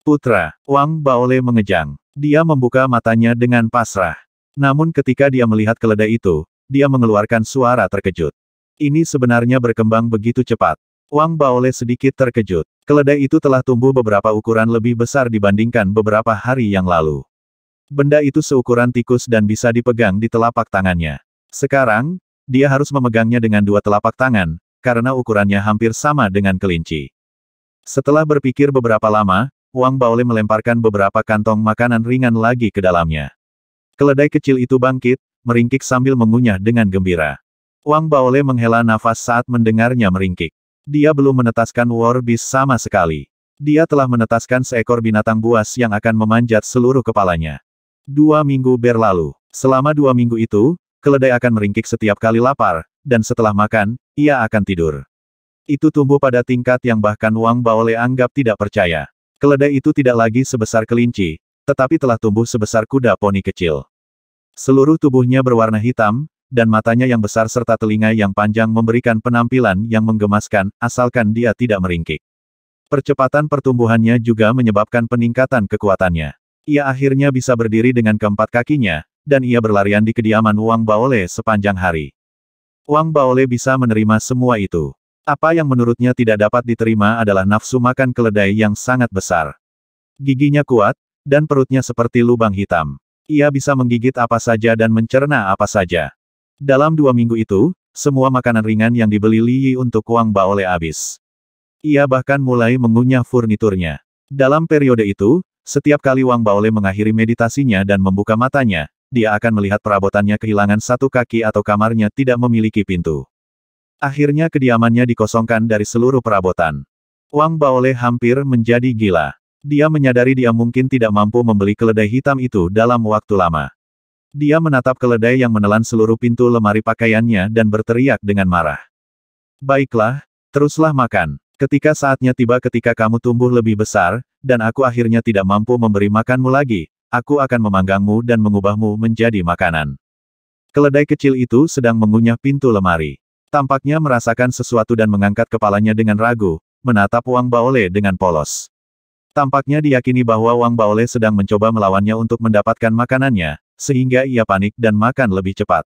Putra, Wang Baole mengejang. Dia membuka matanya dengan pasrah. Namun ketika dia melihat keledai itu, dia mengeluarkan suara terkejut. Ini sebenarnya berkembang begitu cepat. Wang Baole sedikit terkejut. Keledai itu telah tumbuh beberapa ukuran lebih besar dibandingkan beberapa hari yang lalu. Benda itu seukuran tikus dan bisa dipegang di telapak tangannya. Sekarang, dia harus memegangnya dengan dua telapak tangan, karena ukurannya hampir sama dengan kelinci. Setelah berpikir beberapa lama, Wang Baole melemparkan beberapa kantong makanan ringan lagi ke dalamnya. Keledai kecil itu bangkit, meringkik sambil mengunyah dengan gembira. Wang Baole menghela nafas saat mendengarnya meringkik. Dia belum menetaskan War Beast sama sekali. Dia telah menetaskan seekor binatang buas yang akan memanjat seluruh kepalanya. Dua minggu berlalu. Selama dua minggu itu, keledai akan meringkik setiap kali lapar, dan setelah makan, ia akan tidur. Itu tumbuh pada tingkat yang bahkan Wang Baole anggap tidak percaya. Keledai itu tidak lagi sebesar kelinci, tetapi telah tumbuh sebesar kuda poni kecil. Seluruh tubuhnya berwarna hitam, dan matanya yang besar serta telinga yang panjang memberikan penampilan yang menggemaskan, asalkan dia tidak meringkik. Percepatan pertumbuhannya juga menyebabkan peningkatan kekuatannya. Ia akhirnya bisa berdiri dengan keempat kakinya, dan ia berlarian di kediaman Wang Baole sepanjang hari. Wang Baole bisa menerima semua itu. Apa yang menurutnya tidak dapat diterima adalah nafsu makan keledai yang sangat besar. Giginya kuat, dan perutnya seperti lubang hitam. Ia bisa menggigit apa saja dan mencerna apa saja. Dalam dua minggu itu, semua makanan ringan yang dibeli Li Yi untuk Wang Baole habis. Ia bahkan mulai mengunyah furniturnya. Dalam periode itu, setiap kali Wang Baole mengakhiri meditasinya dan membuka matanya, dia akan melihat perabotannya kehilangan satu kaki atau kamarnya tidak memiliki pintu. Akhirnya kediamannya dikosongkan dari seluruh perabotan. Wang Baole hampir menjadi gila. Dia menyadari dia mungkin tidak mampu membeli keledai hitam itu dalam waktu lama. Dia menatap keledai yang menelan seluruh pintu lemari pakaiannya dan berteriak dengan marah. Baiklah, teruslah makan. Ketika saatnya tiba ketika kamu tumbuh lebih besar, dan aku akhirnya tidak mampu memberi makanmu lagi, aku akan memanggangmu dan mengubahmu menjadi makanan. Keledai kecil itu sedang mengunyah pintu lemari. Tampaknya merasakan sesuatu dan mengangkat kepalanya dengan ragu, menatap Wang Baole dengan polos. Tampaknya diyakini bahwa Wang Baole sedang mencoba melawannya untuk mendapatkan makanannya, sehingga ia panik dan makan lebih cepat.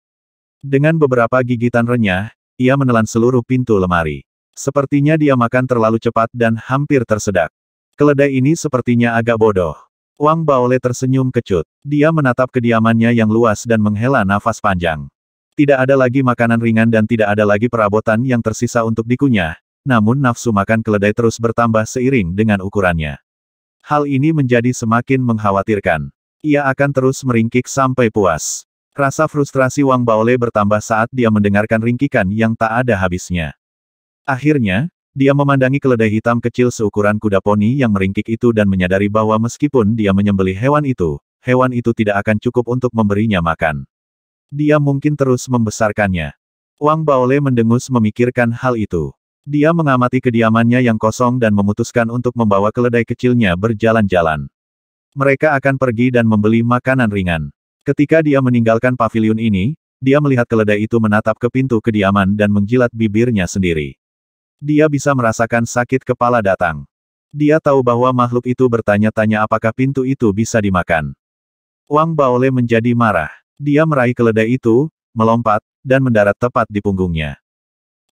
Dengan beberapa gigitan renyah, ia menelan seluruh pintu lemari. Sepertinya dia makan terlalu cepat dan hampir tersedak. Keledai ini sepertinya agak bodoh. Wang Baole tersenyum kecut. Dia menatap kediamannya yang luas dan menghela nafas panjang. Tidak ada lagi makanan ringan dan tidak ada lagi perabotan yang tersisa untuk dikunyah, namun nafsu makan keledai terus bertambah seiring dengan ukurannya. Hal ini menjadi semakin mengkhawatirkan. Ia akan terus meringkik sampai puas. Rasa frustrasi Wang Baole bertambah saat dia mendengarkan ringkikan yang tak ada habisnya. Akhirnya, dia memandangi keledai hitam kecil seukuran kuda poni yang meringkik itu dan menyadari bahwa meskipun dia menyembelih hewan itu, hewan itu tidak akan cukup untuk memberinya makan. Dia mungkin terus membesarkannya. Wang Baole mendengus memikirkan hal itu. Dia mengamati kediamannya yang kosong dan memutuskan untuk membawa keledai kecilnya berjalan-jalan mereka akan pergi dan membeli makanan ringan. Ketika dia meninggalkan pavilion ini, dia melihat keledai itu menatap ke pintu kediaman dan menjilat bibirnya sendiri. Dia bisa merasakan sakit kepala datang. Dia tahu bahwa makhluk itu bertanya-tanya apakah pintu itu bisa dimakan. Wang Baole menjadi marah. Dia meraih keledai itu, melompat, dan mendarat tepat di punggungnya.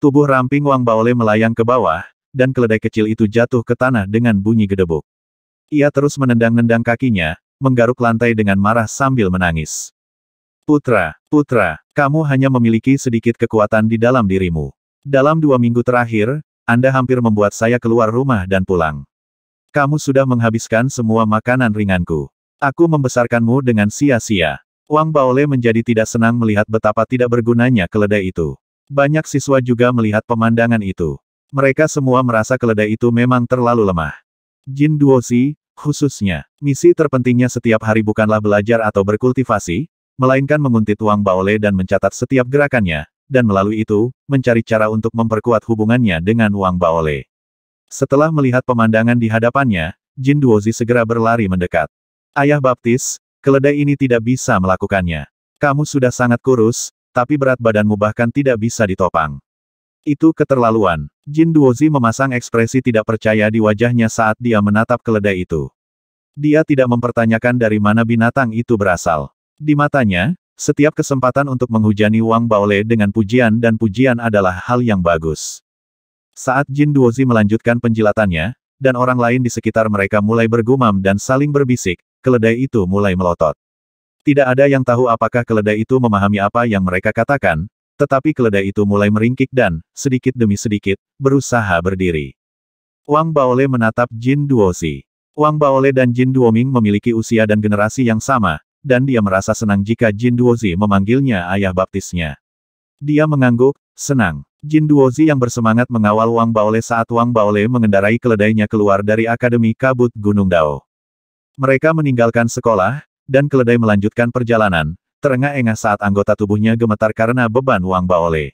Tubuh ramping Wang Baole melayang ke bawah, dan keledai kecil itu jatuh ke tanah dengan bunyi gedebuk. Ia terus menendang-nendang kakinya, menggaruk lantai dengan marah sambil menangis. Putra, putra, kamu hanya memiliki sedikit kekuatan di dalam dirimu. Dalam dua minggu terakhir, Anda hampir membuat saya keluar rumah dan pulang. Kamu sudah menghabiskan semua makanan ringanku. Aku membesarkanmu dengan sia-sia. Wang Baole menjadi tidak senang melihat betapa tidak bergunanya keledai itu. Banyak siswa juga melihat pemandangan itu. Mereka semua merasa keledai itu memang terlalu lemah. Jin Duozi, khususnya, misi terpentingnya setiap hari bukanlah belajar atau berkultivasi, melainkan menguntit uang baole dan mencatat setiap gerakannya, dan melalui itu, mencari cara untuk memperkuat hubungannya dengan uang baole. Setelah melihat pemandangan di hadapannya, Jin Duozi segera berlari mendekat. Ayah Baptis, keledai ini tidak bisa melakukannya. Kamu sudah sangat kurus, tapi berat badanmu bahkan tidak bisa ditopang. Itu keterlaluan. Jin Duozi memasang ekspresi tidak percaya di wajahnya saat dia menatap keledai itu. Dia tidak mempertanyakan dari mana binatang itu berasal. Di matanya, setiap kesempatan untuk menghujani Wang Baole dengan pujian dan pujian adalah hal yang bagus. Saat Jin Duozi melanjutkan penjilatannya, dan orang lain di sekitar mereka mulai bergumam dan saling berbisik, keledai itu mulai melotot. Tidak ada yang tahu apakah keledai itu memahami apa yang mereka katakan, tetapi keledai itu mulai meringkik dan, sedikit demi sedikit, berusaha berdiri. Wang Baole menatap Jin Duosi. Wang Baole dan Jin Duoming memiliki usia dan generasi yang sama, dan dia merasa senang jika Jin Duozi memanggilnya ayah baptisnya. Dia mengangguk, senang. Jin Duozi yang bersemangat mengawal Wang Baole saat Wang Baole mengendarai keledainya keluar dari Akademi Kabut Gunung Dao. Mereka meninggalkan sekolah, dan keledai melanjutkan perjalanan, terengah-engah saat anggota tubuhnya gemetar karena beban Wang Baole.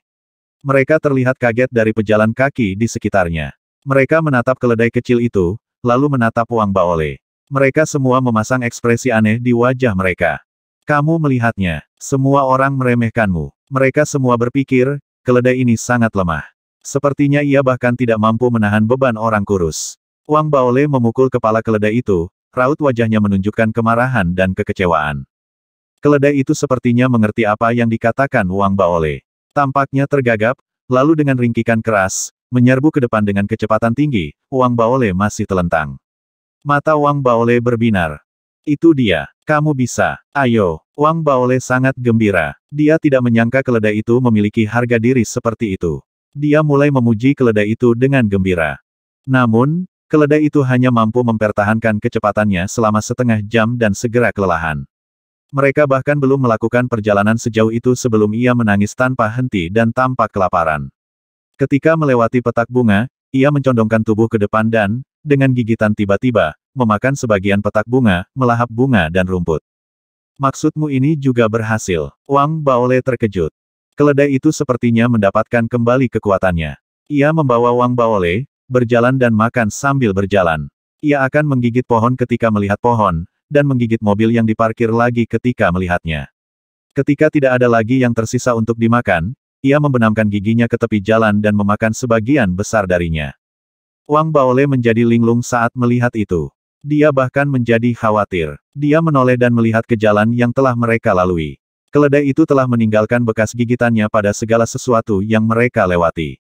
Mereka terlihat kaget dari pejalan kaki di sekitarnya. Mereka menatap keledai kecil itu, lalu menatap Wang Baole. Mereka semua memasang ekspresi aneh di wajah mereka. Kamu melihatnya, semua orang meremehkanmu. Mereka semua berpikir, keledai ini sangat lemah. Sepertinya ia bahkan tidak mampu menahan beban orang kurus. Wang Baole memukul kepala keledai itu, raut wajahnya menunjukkan kemarahan dan kekecewaan. Keledai itu sepertinya mengerti apa yang dikatakan Wang Baole. Tampaknya tergagap, lalu dengan ringkikan keras, menyerbu ke depan dengan kecepatan tinggi, Wang Baole masih telentang. Mata Wang Baole berbinar. Itu dia, kamu bisa, ayo. Wang Baole sangat gembira. Dia tidak menyangka keledai itu memiliki harga diri seperti itu. Dia mulai memuji keledai itu dengan gembira. Namun, keledai itu hanya mampu mempertahankan kecepatannya selama setengah jam dan segera kelelahan. Mereka bahkan belum melakukan perjalanan sejauh itu sebelum ia menangis tanpa henti dan tampak kelaparan. Ketika melewati petak bunga, ia mencondongkan tubuh ke depan dan, dengan gigitan tiba-tiba, memakan sebagian petak bunga, melahap bunga dan rumput. Maksudmu ini juga berhasil. Wang Baole terkejut. Keledai itu sepertinya mendapatkan kembali kekuatannya. Ia membawa Wang Baole, berjalan dan makan sambil berjalan. Ia akan menggigit pohon ketika melihat pohon, dan menggigit mobil yang diparkir lagi ketika melihatnya. Ketika tidak ada lagi yang tersisa untuk dimakan, ia membenamkan giginya ke tepi jalan dan memakan sebagian besar darinya. Wang Baole menjadi linglung saat melihat itu. Dia bahkan menjadi khawatir. Dia menoleh dan melihat ke jalan yang telah mereka lalui. Keledai itu telah meninggalkan bekas gigitannya pada segala sesuatu yang mereka lewati.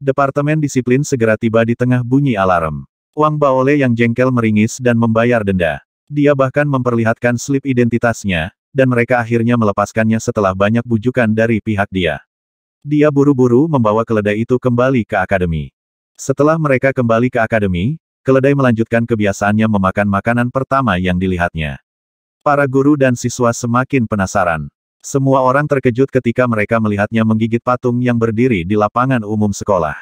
Departemen Disiplin segera tiba di tengah bunyi alarm. Wang Baole yang jengkel meringis dan membayar denda. Dia bahkan memperlihatkan slip identitasnya, dan mereka akhirnya melepaskannya setelah banyak bujukan dari pihak dia. Dia buru-buru membawa keledai itu kembali ke akademi. Setelah mereka kembali ke akademi, keledai melanjutkan kebiasaannya memakan makanan pertama yang dilihatnya. Para guru dan siswa semakin penasaran. Semua orang terkejut ketika mereka melihatnya menggigit patung yang berdiri di lapangan umum sekolah.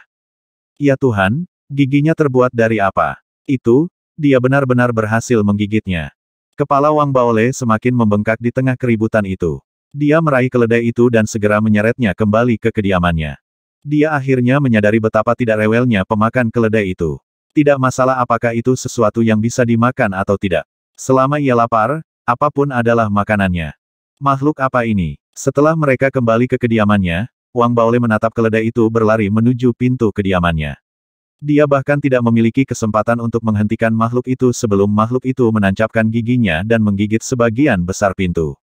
Ya Tuhan, giginya terbuat dari apa? Itu, dia benar-benar berhasil menggigitnya. Kepala Wang Baole semakin membengkak di tengah keributan itu. Dia meraih keledai itu dan segera menyeretnya kembali ke kediamannya. Dia akhirnya menyadari betapa tidak rewelnya pemakan keledai itu. Tidak masalah apakah itu sesuatu yang bisa dimakan atau tidak. Selama ia lapar, apapun adalah makanannya. Makhluk apa ini? Setelah mereka kembali ke kediamannya, Wang Baole menatap keledai itu berlari menuju pintu kediamannya. Dia bahkan tidak memiliki kesempatan untuk menghentikan makhluk itu sebelum makhluk itu menancapkan giginya dan menggigit sebagian besar pintu.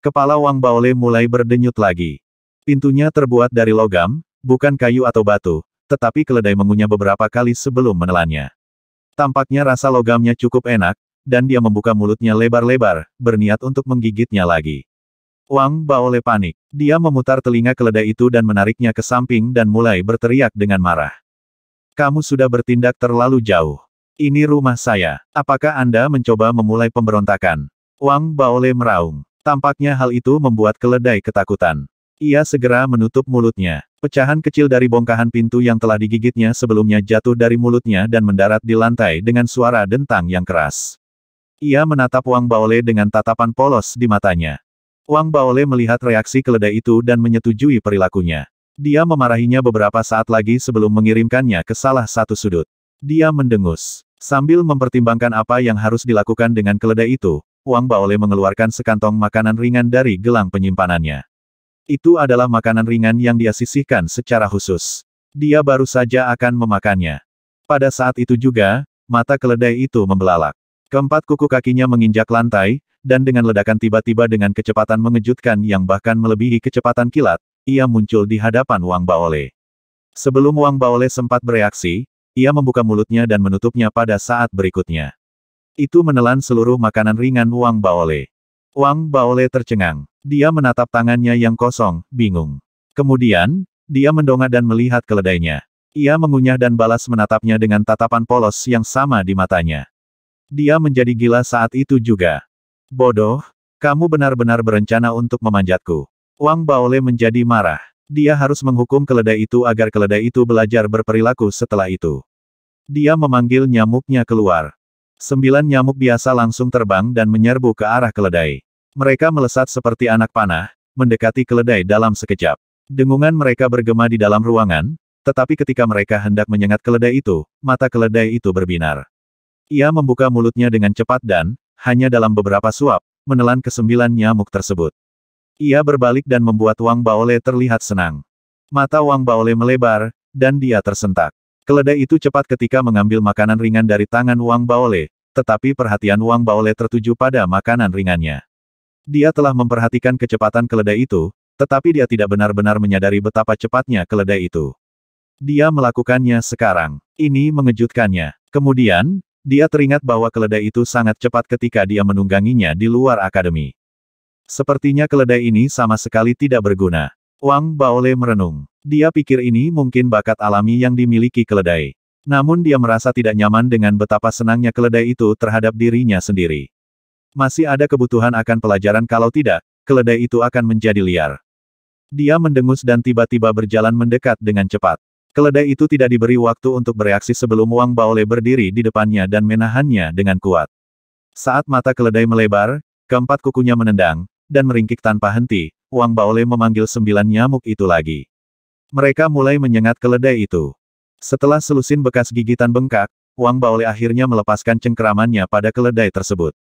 Kepala Wang Baole mulai berdenyut lagi. Pintunya terbuat dari logam, bukan kayu atau batu, tetapi keledai mengunyah beberapa kali sebelum menelannya. Tampaknya rasa logamnya cukup enak, dan dia membuka mulutnya lebar-lebar, berniat untuk menggigitnya lagi. Wang Baole panik. Dia memutar telinga keledai itu dan menariknya ke samping dan mulai berteriak dengan marah. Kamu sudah bertindak terlalu jauh. Ini rumah saya. Apakah Anda mencoba memulai pemberontakan? Wang Baole meraung. Tampaknya hal itu membuat keledai ketakutan. Ia segera menutup mulutnya. Pecahan kecil dari bongkahan pintu yang telah digigitnya sebelumnya jatuh dari mulutnya dan mendarat di lantai dengan suara dentang yang keras. Ia menatap Wang Baole dengan tatapan polos di matanya. Wang Baole melihat reaksi keledai itu dan menyetujui perilakunya. Dia memarahinya beberapa saat lagi sebelum mengirimkannya ke salah satu sudut. Dia mendengus. Sambil mempertimbangkan apa yang harus dilakukan dengan keledai itu, Wang Baole mengeluarkan sekantong makanan ringan dari gelang penyimpanannya. Itu adalah makanan ringan yang dia sisihkan secara khusus. Dia baru saja akan memakannya. Pada saat itu juga, mata keledai itu membelalak. Keempat kuku kakinya menginjak lantai, dan dengan ledakan tiba-tiba dengan kecepatan mengejutkan yang bahkan melebihi kecepatan kilat, ia muncul di hadapan Wang Baole. Sebelum Wang Baole sempat bereaksi, ia membuka mulutnya dan menutupnya pada saat berikutnya. Itu menelan seluruh makanan ringan Wang Baole. Wang Baole tercengang. Dia menatap tangannya yang kosong, bingung. Kemudian, dia mendongak dan melihat keledainya. Ia mengunyah dan balas menatapnya dengan tatapan polos yang sama di matanya. Dia menjadi gila saat itu juga. Bodoh, kamu benar-benar berencana untuk memanjatku. Wang Baole menjadi marah. Dia harus menghukum keledai itu agar keledai itu belajar berperilaku setelah itu. Dia memanggil nyamuknya keluar. Sembilan nyamuk biasa langsung terbang dan menyerbu ke arah keledai. Mereka melesat seperti anak panah, mendekati keledai dalam sekejap. Dengungan mereka bergema di dalam ruangan, tetapi ketika mereka hendak menyengat keledai itu, mata keledai itu berbinar. Ia membuka mulutnya dengan cepat dan, hanya dalam beberapa suap, menelan kesembilan nyamuk tersebut. Ia berbalik dan membuat Wang Baole terlihat senang. Mata Wang Baole melebar, dan dia tersentak. Keledai itu cepat ketika mengambil makanan ringan dari tangan Wang Baole, tetapi perhatian Wang Baole tertuju pada makanan ringannya. Dia telah memperhatikan kecepatan keledai itu, tetapi dia tidak benar-benar menyadari betapa cepatnya keledai itu. Dia melakukannya sekarang. Ini mengejutkannya. Kemudian, dia teringat bahwa keledai itu sangat cepat ketika dia menungganginya di luar akademi. Sepertinya keledai ini sama sekali tidak berguna. Wang Baole merenung. Dia pikir ini mungkin bakat alami yang dimiliki keledai. Namun dia merasa tidak nyaman dengan betapa senangnya keledai itu terhadap dirinya sendiri. Masih ada kebutuhan akan pelajaran kalau tidak, keledai itu akan menjadi liar. Dia mendengus dan tiba-tiba berjalan mendekat dengan cepat. Keledai itu tidak diberi waktu untuk bereaksi sebelum Wang Baole berdiri di depannya dan menahannya dengan kuat. Saat mata keledai melebar, keempat kukunya menendang, dan meringkik tanpa henti, Wang Baole memanggil sembilan nyamuk itu lagi. Mereka mulai menyengat keledai itu. Setelah selusin bekas gigitan bengkak, Wang Baole akhirnya melepaskan cengkeramannya pada keledai tersebut.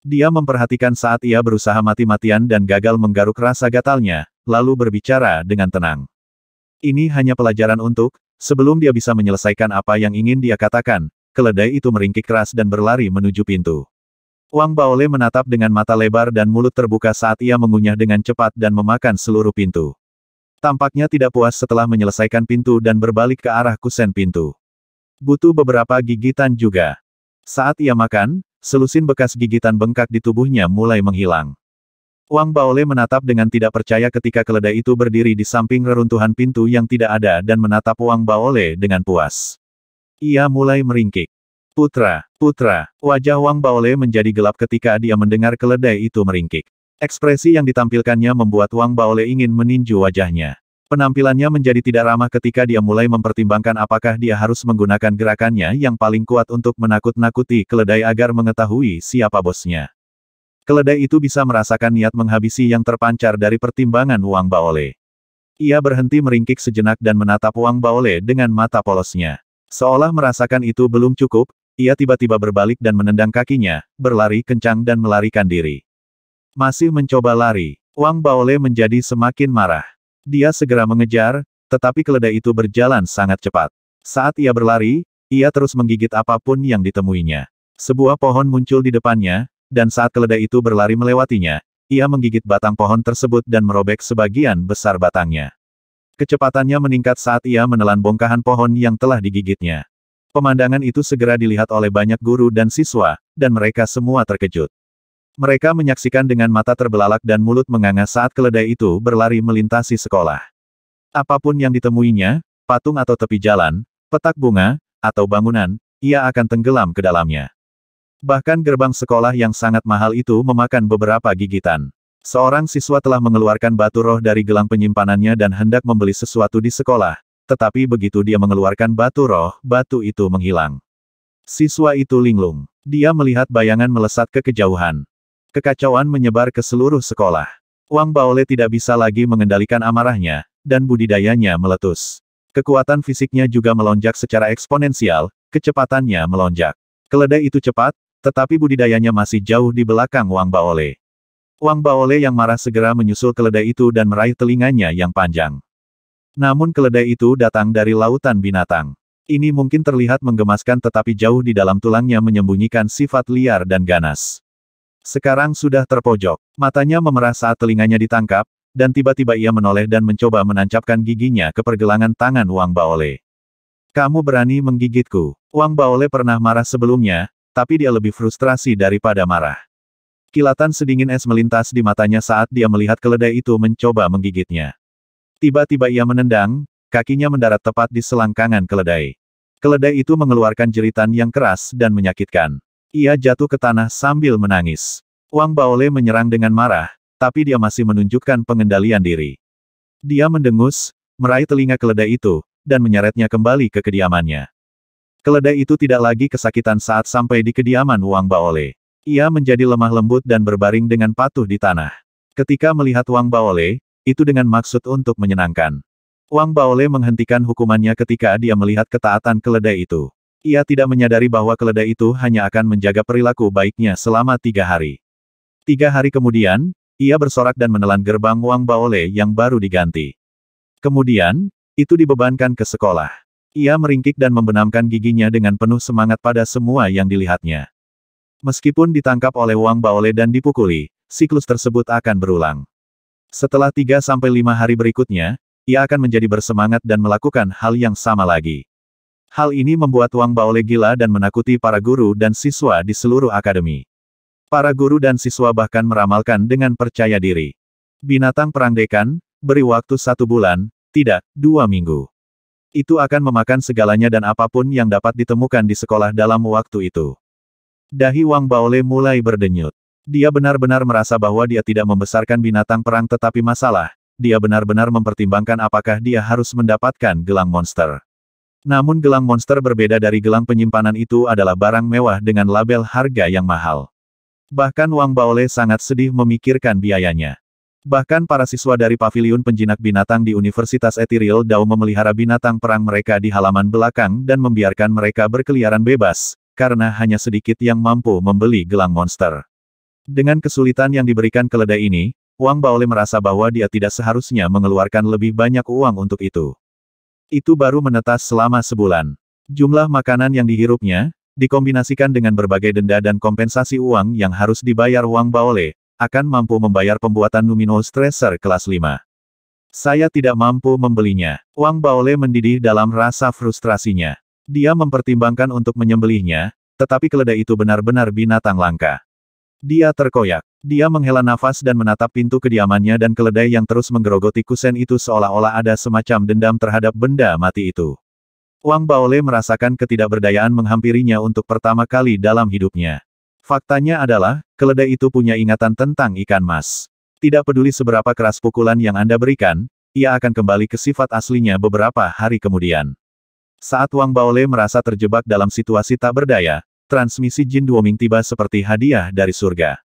Dia memperhatikan saat ia berusaha mati-matian dan gagal menggaruk rasa gatalnya, lalu berbicara dengan tenang. Ini hanya pelajaran untuk, sebelum dia bisa menyelesaikan apa yang ingin dia katakan, keledai itu meringkik keras dan berlari menuju pintu. Wang Baole menatap dengan mata lebar dan mulut terbuka saat ia mengunyah dengan cepat dan memakan seluruh pintu. Tampaknya tidak puas setelah menyelesaikan pintu dan berbalik ke arah kusen pintu. Butuh beberapa gigitan juga. Saat ia makan, selusin bekas gigitan bengkak di tubuhnya mulai menghilang. Wang Baole menatap dengan tidak percaya ketika keledai itu berdiri di samping reruntuhan pintu yang tidak ada dan menatap Wang Baole dengan puas. Ia mulai meringkik. Putra, putra, wajah Wang Baole menjadi gelap ketika dia mendengar keledai itu meringkik. Ekspresi yang ditampilkannya membuat Wang Baole ingin meninju wajahnya. Penampilannya menjadi tidak ramah ketika dia mulai mempertimbangkan apakah dia harus menggunakan gerakannya yang paling kuat untuk menakut-nakuti keledai agar mengetahui siapa bosnya. Keledai itu bisa merasakan niat menghabisi yang terpancar dari pertimbangan Wang Baole. Ia berhenti meringkik sejenak dan menatap Wang Baole dengan mata polosnya. Seolah merasakan itu belum cukup, ia tiba-tiba berbalik dan menendang kakinya, berlari kencang dan melarikan diri. Masih mencoba lari, Wang Baole menjadi semakin marah. Dia segera mengejar, tetapi keledai itu berjalan sangat cepat. Saat ia berlari, ia terus menggigit apapun yang ditemuinya. Sebuah pohon muncul di depannya, dan saat keledai itu berlari melewatinya, ia menggigit batang pohon tersebut dan merobek sebagian besar batangnya. Kecepatannya meningkat saat ia menelan bongkahan pohon yang telah digigitnya. Pemandangan itu segera dilihat oleh banyak guru dan siswa, dan mereka semua terkejut. Mereka menyaksikan dengan mata terbelalak dan mulut menganga saat keledai itu berlari melintasi sekolah. Apapun yang ditemuinya, patung atau tepi jalan, petak bunga, atau bangunan, ia akan tenggelam ke dalamnya. Bahkan gerbang sekolah yang sangat mahal itu memakan beberapa gigitan. Seorang siswa telah mengeluarkan batu roh dari gelang penyimpanannya dan hendak membeli sesuatu di sekolah, tetapi begitu dia mengeluarkan batu roh, batu itu menghilang. Siswa itu linglung. Dia melihat bayangan melesat ke kejauhan. Kekacauan menyebar ke seluruh sekolah. Wang Baole tidak bisa lagi mengendalikan amarahnya, dan budidayanya meletus. Kekuatan fisiknya juga melonjak secara eksponensial, kecepatannya melonjak. Keledai itu cepat, tetapi budidayanya masih jauh di belakang Wang Baole. Wang Baole yang marah segera menyusul keledai itu dan meraih telinganya yang panjang. Namun keledai itu datang dari lautan binatang. Ini mungkin terlihat menggemaskan tetapi jauh di dalam tulangnya menyembunyikan sifat liar dan ganas. Sekarang sudah terpojok. Matanya memerah saat telinganya ditangkap, dan tiba-tiba ia menoleh dan mencoba menancapkan giginya ke pergelangan tangan Wang Baole. Kamu berani menggigitku. Wang Baole pernah marah sebelumnya, tapi dia lebih frustrasi daripada marah. Kilatan sedingin es melintas di matanya saat dia melihat keledai itu mencoba menggigitnya. Tiba-tiba ia menendang, kakinya mendarat tepat di selangkangan keledai. Keledai itu mengeluarkan jeritan yang keras dan menyakitkan. Ia jatuh ke tanah sambil menangis. Wang Baole menyerang dengan marah, tapi dia masih menunjukkan pengendalian diri. Dia mendengus, meraih telinga keledai itu, dan menyeretnya kembali ke kediamannya. Keledai itu tidak lagi kesakitan saat sampai di kediaman Wang Baole. Ia menjadi lemah lembut dan berbaring dengan patuh di tanah. Ketika melihat Wang Baole, itu dengan maksud untuk menyenangkan. Wang Baole menghentikan hukumannya ketika dia melihat ketaatan keledai itu. Ia tidak menyadari bahwa keledai itu hanya akan menjaga perilaku baiknya selama tiga hari. Tiga hari kemudian, ia bersorak dan menelan gerbang Wang Baole yang baru diganti. Kemudian, itu dibebankan ke sekolah. Ia meringkik dan membenamkan giginya dengan penuh semangat pada semua yang dilihatnya. Meskipun ditangkap oleh Wang Baole dan dipukuli, siklus tersebut akan berulang. Setelah 3-5 hari berikutnya, ia akan menjadi bersemangat dan melakukan hal yang sama lagi. Hal ini membuat Wang Baole gila dan menakuti para guru dan siswa di seluruh akademi. Para guru dan siswa bahkan meramalkan dengan percaya diri. Binatang perang dekan, beri waktu satu bulan, tidak, dua minggu. Itu akan memakan segalanya dan apapun yang dapat ditemukan di sekolah dalam waktu itu. Dahi Wang Baole mulai berdenyut. Dia benar-benar merasa bahwa dia tidak membesarkan binatang perang tetapi masalah, dia benar-benar mempertimbangkan apakah dia harus mendapatkan gelang monster. Namun gelang monster berbeda dari gelang penyimpanan itu adalah barang mewah dengan label harga yang mahal. Bahkan Wang Baole sangat sedih memikirkan biayanya. Bahkan para siswa dari paviliun penjinak binatang di Universitas Ethereal Dao memelihara binatang perang mereka di halaman belakang dan membiarkan mereka berkeliaran bebas, karena hanya sedikit yang mampu membeli gelang monster. Dengan kesulitan yang diberikan keledai ini, Wang Baole merasa bahwa dia tidak seharusnya mengeluarkan lebih banyak uang untuk itu. Itu baru menetas selama sebulan. Jumlah makanan yang dihirupnya, dikombinasikan dengan berbagai denda dan kompensasi uang yang harus dibayar Wang Baole, akan mampu membayar pembuatan Numinous Tracer kelas 5. Saya tidak mampu membelinya. Wang Baole mendidih dalam rasa frustrasinya. Dia mempertimbangkan untuk menyembelihnya, tetapi keledai itu benar-benar binatang langka. Dia terkoyak. Dia menghela nafas dan menatap pintu kediamannya dan keledai yang terus menggerogoti kusen itu seolah-olah ada semacam dendam terhadap benda mati itu. Wang Baole merasakan ketidakberdayaan menghampirinya untuk pertama kali dalam hidupnya. Faktanya adalah, keledai itu punya ingatan tentang ikan mas. Tidak peduli seberapa keras pukulan yang Anda berikan, ia akan kembali ke sifat aslinya beberapa hari kemudian. Saat Wang Baole merasa terjebak dalam situasi tak berdaya, transmisi Jin Duoming tiba seperti hadiah dari surga.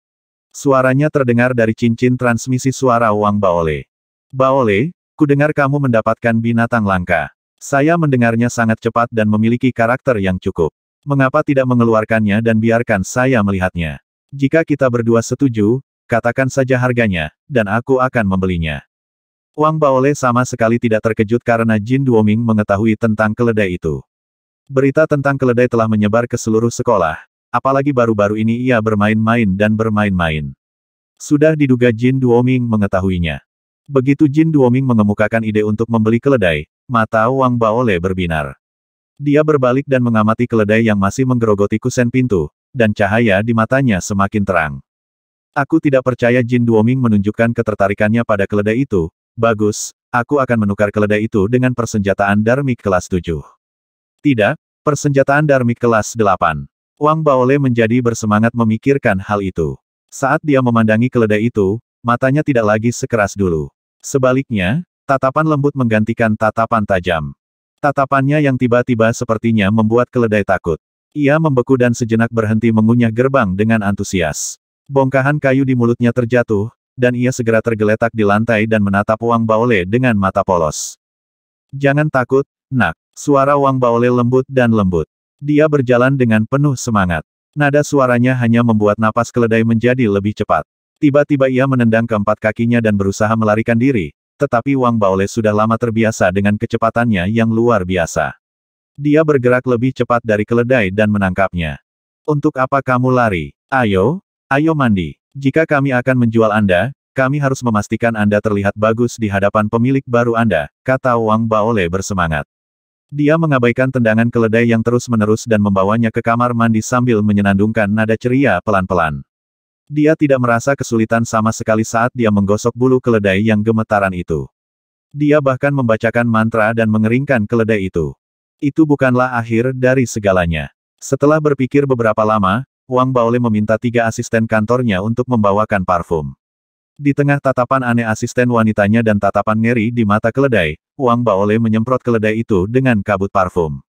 Suaranya terdengar dari cincin transmisi suara Wang Baole. Baole, kudengar kamu mendapatkan binatang langka. Saya mendengarnya sangat cepat dan memiliki karakter yang cukup. Mengapa tidak mengeluarkannya dan biarkan saya melihatnya? Jika kita berdua setuju, katakan saja harganya, dan aku akan membelinya. Wang Baole sama sekali tidak terkejut karena Jin Duoming mengetahui tentang keledai itu. Berita tentang keledai telah menyebar ke seluruh sekolah, apalagi baru-baru ini ia bermain-main dan bermain-main. Sudah diduga Jin Duoming mengetahuinya. Begitu Jin Duoming mengemukakan ide untuk membeli keledai, mata Wang Baole berbinar. Dia berbalik dan mengamati keledai yang masih menggerogoti kusen pintu, dan cahaya di matanya semakin terang. Aku tidak percaya Jin Duoming menunjukkan ketertarikannya pada keledai itu, bagus, aku akan menukar keledai itu dengan persenjataan Darmik kelas 7. Tidak, persenjataan Darmik kelas 8. Wang Baole menjadi bersemangat memikirkan hal itu. Saat dia memandangi keledai itu, matanya tidak lagi sekeras dulu. Sebaliknya, tatapan lembut menggantikan tatapan tajam. Tatapannya yang tiba-tiba sepertinya membuat keledai takut. Ia membeku dan sejenak berhenti mengunyah gerbang dengan antusias. Bongkahan kayu di mulutnya terjatuh, dan ia segera tergeletak di lantai dan menatap Wang Baole dengan mata polos. Jangan takut, nak. Suara Wang Baole lembut dan lembut. Dia berjalan dengan penuh semangat. Nada suaranya hanya membuat napas keledai menjadi lebih cepat. Tiba-tiba ia menendang keempat kakinya dan berusaha melarikan diri, tetapi Wang Baole sudah lama terbiasa dengan kecepatannya yang luar biasa. Dia bergerak lebih cepat dari keledai dan menangkapnya. Untuk apa kamu lari? Ayo, ayo mandi. Jika kami akan menjual Anda, kami harus memastikan Anda terlihat bagus di hadapan pemilik baru Anda, kata Wang Baole bersemangat. Dia mengabaikan tendangan keledai yang terus-menerus dan membawanya ke kamar mandi sambil menyenandungkan nada ceria pelan-pelan. Dia tidak merasa kesulitan sama sekali saat dia menggosok bulu keledai yang gemetaran itu. Dia bahkan membacakan mantra dan mengeringkan keledai itu. Itu bukanlah akhir dari segalanya. Setelah berpikir beberapa lama, Wang Baole meminta tiga asisten kantornya untuk membawakan parfum. Di tengah tatapan aneh asisten wanitanya dan tatapan ngeri di mata keledai, Wang Baole menyemprot keledai itu dengan kabut parfum.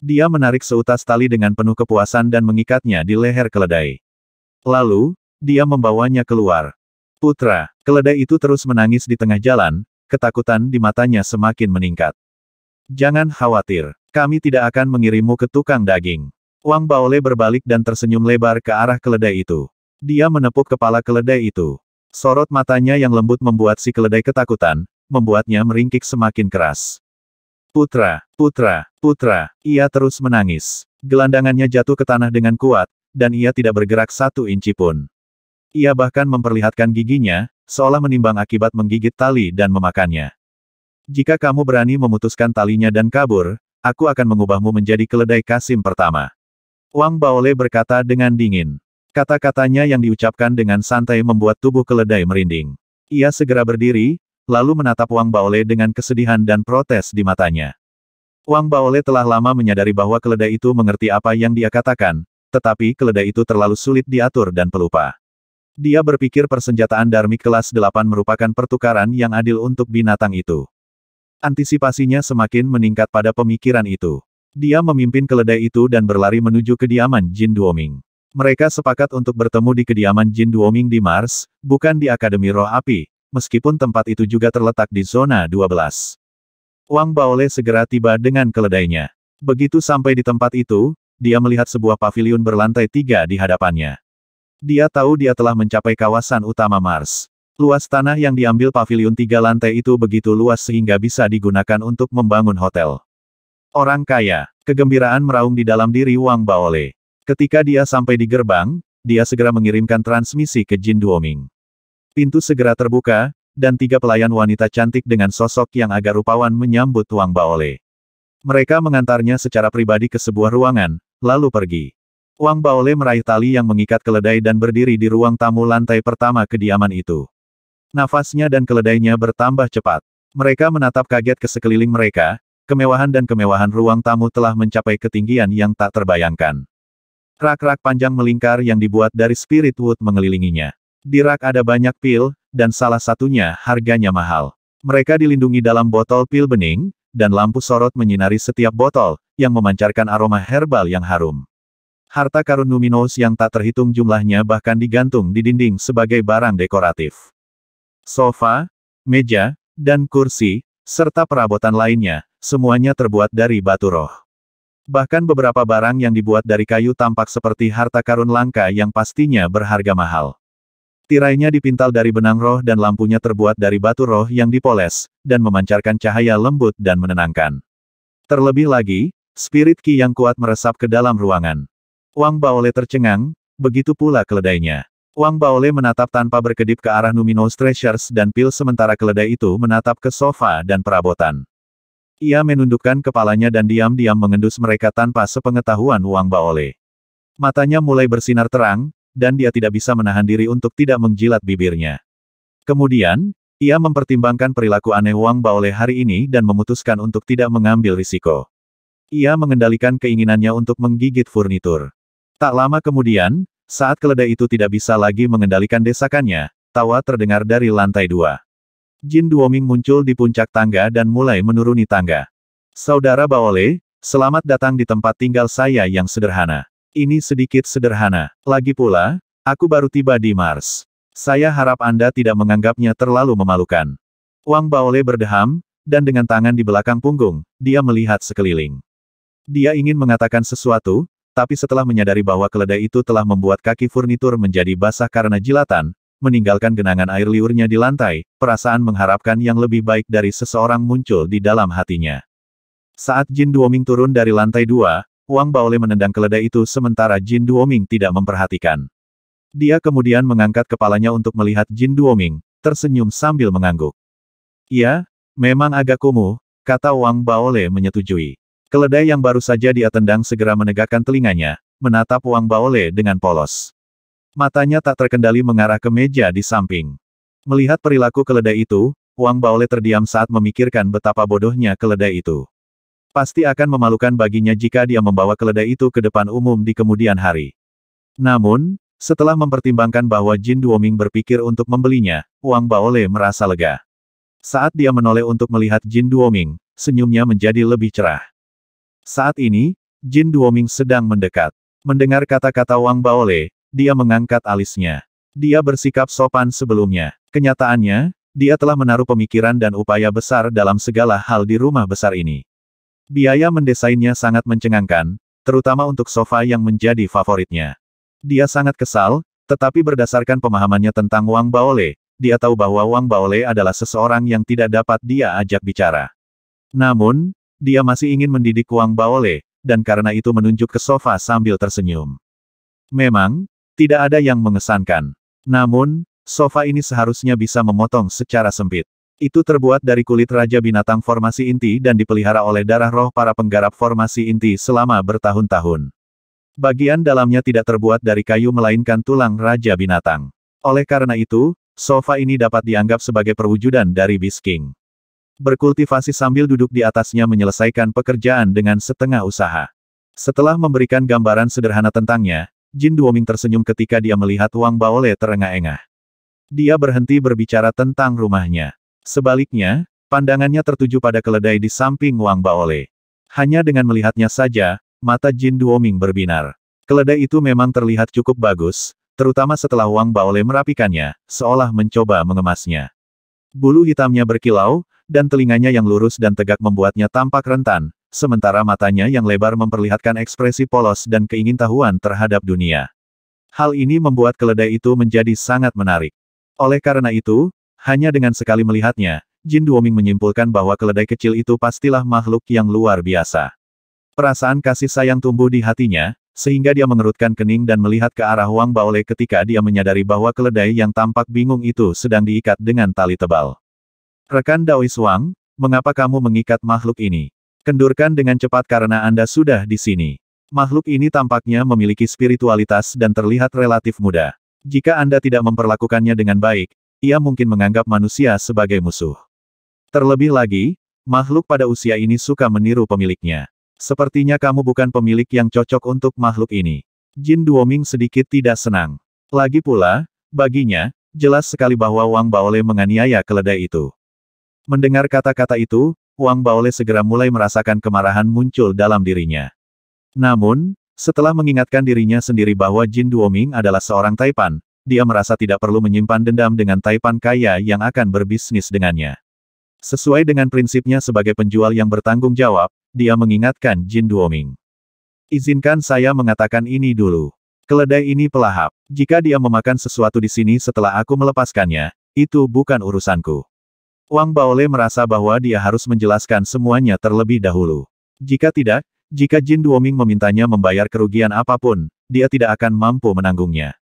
Dia menarik seutas tali dengan penuh kepuasan dan mengikatnya di leher keledai. Lalu, dia membawanya keluar. Putra, keledai itu terus menangis di tengah jalan, ketakutan di matanya semakin meningkat. Jangan khawatir, kami tidak akan mengirimmu ke tukang daging. Wang Baole berbalik dan tersenyum lebar ke arah keledai itu. Dia menepuk kepala keledai itu. Sorot matanya yang lembut membuat si keledai ketakutan, membuatnya meringkik semakin keras. Putra, putra, putra, ia terus menangis. Gelandangannya jatuh ke tanah dengan kuat, dan ia tidak bergerak satu inci pun. Ia bahkan memperlihatkan giginya, seolah menimbang akibat menggigit tali dan memakannya. Jika kamu berani memutuskan talinya dan kabur, aku akan mengubahmu menjadi keledai kasim pertama. Wang Baole berkata dengan dingin. Kata-katanya yang diucapkan dengan santai membuat tubuh keledai merinding. Ia segera berdiri, lalu menatap Wang Baole dengan kesedihan dan protes di matanya. Wang Baole telah lama menyadari bahwa keledai itu mengerti apa yang dia katakan, tetapi keledai itu terlalu sulit diatur dan pelupa. Dia berpikir persenjataan darmi kelas 8 merupakan pertukaran yang adil untuk binatang itu. Antisipasinya semakin meningkat pada pemikiran itu. Dia memimpin keledai itu dan berlari menuju kediaman Jin Duoming. Mereka sepakat untuk bertemu di kediaman Jin Duoming di Mars, bukan di Akademi Roh Api, meskipun tempat itu juga terletak di zona 12. Wang Baole segera tiba dengan keledainya. Begitu sampai di tempat itu, dia melihat sebuah pavilion berlantai tiga di hadapannya. Dia tahu dia telah mencapai kawasan utama Mars. Luas tanah yang diambil pavilion tiga lantai itu begitu luas sehingga bisa digunakan untuk membangun hotel. Orang kaya, kegembiraan meraung di dalam diri Wang Baole. Ketika dia sampai di gerbang, dia segera mengirimkan transmisi ke Jin Duoming. Pintu segera terbuka, dan tiga pelayan wanita cantik dengan sosok yang agak rupawan menyambut Wang Baole. Mereka mengantarnya secara pribadi ke sebuah ruangan, lalu pergi. Wang Baole meraih tali yang mengikat keledai dan berdiri di ruang tamu lantai pertama kediaman itu. Nafasnya dan keledainya bertambah cepat. Mereka menatap kaget ke sekeliling mereka, kemewahan dan kemewahan ruang tamu telah mencapai ketinggian yang tak terbayangkan. Rak-rak panjang melingkar yang dibuat dari spirit wood mengelilinginya. Di rak ada banyak pil, dan salah satunya harganya mahal. Mereka dilindungi dalam botol pil bening, dan lampu sorot menyinari setiap botol, yang memancarkan aroma herbal yang harum. Harta karun Numinous yang tak terhitung jumlahnya bahkan digantung di dinding sebagai barang dekoratif. Sofa, meja, dan kursi, serta perabotan lainnya, semuanya terbuat dari batu roh. Bahkan beberapa barang yang dibuat dari kayu tampak seperti harta karun langka yang pastinya berharga mahal. Tirainya dipintal dari benang roh dan lampunya terbuat dari batu roh yang dipoles, dan memancarkan cahaya lembut dan menenangkan. Terlebih lagi, spirit ki yang kuat meresap ke dalam ruangan. Wang Baole tercengang, begitu pula keledainya. Wang Baole menatap tanpa berkedip ke arah Numinous Treasures dan pil sementara keledai itu menatap ke sofa dan perabotan. Ia menundukkan kepalanya dan diam-diam mengendus mereka tanpa sepengetahuan Wang Baole. Matanya mulai bersinar terang, dan dia tidak bisa menahan diri untuk tidak menjilat bibirnya. Kemudian, ia mempertimbangkan perilaku aneh Wang Baole hari ini dan memutuskan untuk tidak mengambil risiko. Ia mengendalikan keinginannya untuk menggigit furnitur. Tak lama kemudian, saat keledai itu tidak bisa lagi mengendalikan desakannya, tawa terdengar dari lantai dua. Jin Duoming muncul di puncak tangga dan mulai menuruni tangga. Saudara Baole, selamat datang di tempat tinggal saya yang sederhana. Ini sedikit sederhana. Lagi pula, aku baru tiba di Mars. Saya harap Anda tidak menganggapnya terlalu memalukan. Wang Baole berdeham, dan dengan tangan di belakang punggung, dia melihat sekeliling. Dia ingin mengatakan sesuatu, tapi setelah menyadari bahwa keledai itu telah membuat kaki furnitur menjadi basah karena jilatan, meninggalkan genangan air liurnya di lantai, perasaan mengharapkan yang lebih baik dari seseorang muncul di dalam hatinya. Saat Jin Duoming turun dari lantai dua, Wang Baole menendang keledai itu sementara Jin Duoming tidak memperhatikan. Dia kemudian mengangkat kepalanya untuk melihat Jin Duoming, tersenyum sambil mengangguk. "Ya, memang agak kumuh, kata Wang Baole menyetujui. Keledai yang baru saja dia tendang segera menegakkan telinganya, menatap Wang Baole dengan polos. Matanya tak terkendali mengarah ke meja di samping. Melihat perilaku keledai itu, Wang Baole terdiam saat memikirkan betapa bodohnya keledai itu. Pasti akan memalukan baginya jika dia membawa keledai itu ke depan umum di kemudian hari. Namun, setelah mempertimbangkan bahwa Jin Duoming berpikir untuk membelinya, Wang Baole merasa lega. Saat dia menoleh untuk melihat Jin Duoming, senyumnya menjadi lebih cerah. Saat ini, Jin Duoming sedang mendekat. Mendengar kata-kata Wang Baole, dia mengangkat alisnya. Dia bersikap sopan sebelumnya. Kenyataannya, dia telah menaruh pemikiran dan upaya besar dalam segala hal di rumah besar ini. Biaya mendesainnya sangat mencengangkan, terutama untuk sofa yang menjadi favoritnya. Dia sangat kesal, tetapi berdasarkan pemahamannya tentang Wang Baole, dia tahu bahwa Wang Baole adalah seseorang yang tidak dapat dia ajak bicara. Namun, dia masih ingin mendidik Wang Baole, dan karena itu menunjuk ke sofa sambil tersenyum. Memang, tidak ada yang mengesankan. Namun, sofa ini seharusnya bisa memotong secara sempit. Itu terbuat dari kulit raja binatang formasi inti dan dipelihara oleh darah roh para penggarap formasi inti selama bertahun-tahun. Bagian dalamnya tidak terbuat dari kayu melainkan tulang raja binatang. Oleh karena itu, sofa ini dapat dianggap sebagai perwujudan dari Bisking. Berkultivasi sambil duduk di atasnya menyelesaikan pekerjaan dengan setengah usaha. Setelah memberikan gambaran sederhana tentangnya, Jin Duoming tersenyum ketika dia melihat Wang Baole terengah-engah. Dia berhenti berbicara tentang rumahnya. Sebaliknya, pandangannya tertuju pada keledai di samping Wang Baole. Hanya dengan melihatnya saja, mata Jin Duoming berbinar. Keledai itu memang terlihat cukup bagus, terutama setelah Wang Baole merapikannya, seolah mencoba mengemasnya. Bulu hitamnya berkilau, dan telinganya yang lurus dan tegak membuatnya tampak rentan, sementara matanya yang lebar memperlihatkan ekspresi polos dan keingintahuan terhadap dunia. Hal ini membuat keledai itu menjadi sangat menarik. Oleh karena itu, hanya dengan sekali melihatnya, Jin Duoming menyimpulkan bahwa keledai kecil itu pastilah makhluk yang luar biasa. Perasaan kasih sayang tumbuh di hatinya, sehingga dia mengerutkan kening dan melihat ke arah Wang Baole ketika dia menyadari bahwa keledai yang tampak bingung itu sedang diikat dengan tali tebal. Rekan Daois Wang, mengapa kamu mengikat makhluk ini? Kendurkan dengan cepat karena Anda sudah di sini. Makhluk ini tampaknya memiliki spiritualitas dan terlihat relatif muda. Jika Anda tidak memperlakukannya dengan baik, ia mungkin menganggap manusia sebagai musuh. Terlebih lagi, makhluk pada usia ini suka meniru pemiliknya. Sepertinya kamu bukan pemilik yang cocok untuk makhluk ini. Jin Duoming sedikit tidak senang. Lagi pula, baginya, jelas sekali bahwa Wang Baole menganiaya keledai itu. Mendengar kata-kata itu, Wang Baole segera mulai merasakan kemarahan muncul dalam dirinya. Namun, setelah mengingatkan dirinya sendiri bahwa Jin Duoming adalah seorang Taipan, dia merasa tidak perlu menyimpan dendam dengan Taipan kaya yang akan berbisnis dengannya. Sesuai dengan prinsipnya sebagai penjual yang bertanggung jawab, dia mengingatkan Jin Duoming. Izinkan saya mengatakan ini dulu. Keledai ini pelahap. Jika dia memakan sesuatu di sini setelah aku melepaskannya, itu bukan urusanku. Wang Baole merasa bahwa dia harus menjelaskan semuanya terlebih dahulu. Jika tidak, jika Jin Duoming memintanya membayar kerugian apapun, dia tidak akan mampu menanggungnya.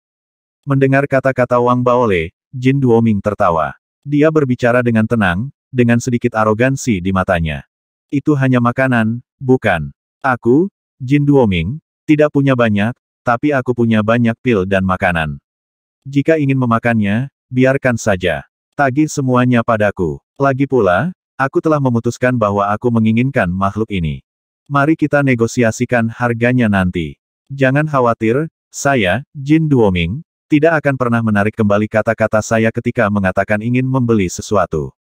Mendengar kata-kata Wang Baole, Jin Duoming tertawa. Dia berbicara dengan tenang, dengan sedikit arogansi di matanya. Itu hanya makanan, bukan. Aku, Jin Duoming, tidak punya banyak, tapi aku punya banyak pil dan makanan. Jika ingin memakannya, biarkan saja. Tagih semuanya padaku. Lagi pula, aku telah memutuskan bahwa aku menginginkan makhluk ini. Mari kita negosiasikan harganya nanti. Jangan khawatir, saya, Jin Duoming, tidak akan pernah menarik kembali kata-kata saya ketika mengatakan ingin membeli sesuatu.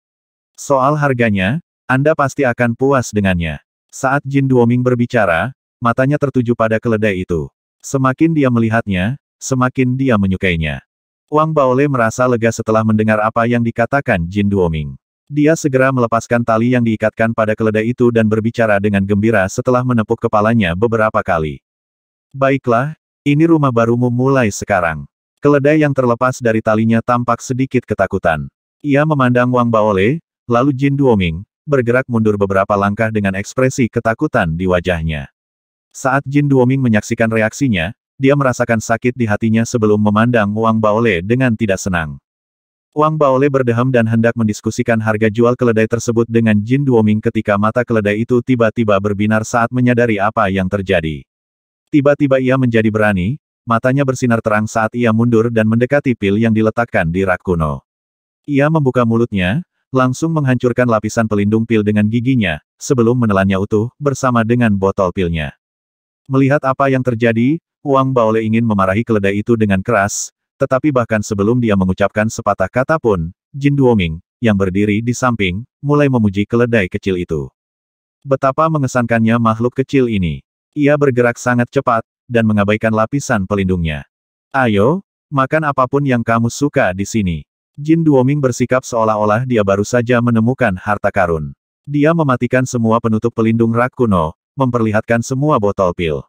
Soal harganya, Anda pasti akan puas dengannya. Saat Jin Duoming berbicara, matanya tertuju pada keledai itu. Semakin dia melihatnya, semakin dia menyukainya. Wang Baole merasa lega setelah mendengar apa yang dikatakan Jin Duoming. Dia segera melepaskan tali yang diikatkan pada keledai itu dan berbicara dengan gembira setelah menepuk kepalanya beberapa kali. Baiklah, ini rumah barumu mulai sekarang. Keledai yang terlepas dari talinya tampak sedikit ketakutan. Ia memandang Wang Baole, lalu Jin Duoming, bergerak mundur beberapa langkah dengan ekspresi ketakutan di wajahnya. Saat Jin Duoming menyaksikan reaksinya, dia merasakan sakit di hatinya sebelum memandang Wang Baole dengan tidak senang. Wang Baole berdehem dan hendak mendiskusikan harga jual keledai tersebut dengan Jin Duoming ketika mata keledai itu tiba-tiba berbinar saat menyadari apa yang terjadi. Tiba-tiba ia menjadi berani, matanya bersinar terang saat ia mundur dan mendekati pil yang diletakkan di rak kuno. Ia membuka mulutnya, langsung menghancurkan lapisan pelindung pil dengan giginya, sebelum menelannya utuh, bersama dengan botol pilnya. Melihat apa yang terjadi, Wang Baole ingin memarahi keledai itu dengan keras, tetapi bahkan sebelum dia mengucapkan sepatah kata pun, Jin Duoming, yang berdiri di samping, mulai memuji keledai kecil itu. Betapa mengesankannya makhluk kecil ini. Ia bergerak sangat cepat, dan mengabaikan lapisan pelindungnya. Ayo, makan apapun yang kamu suka di sini. Jin Duoming bersikap seolah-olah dia baru saja menemukan harta karun. Dia mematikan semua penutup pelindung rak kuno, memperlihatkan semua botol pil.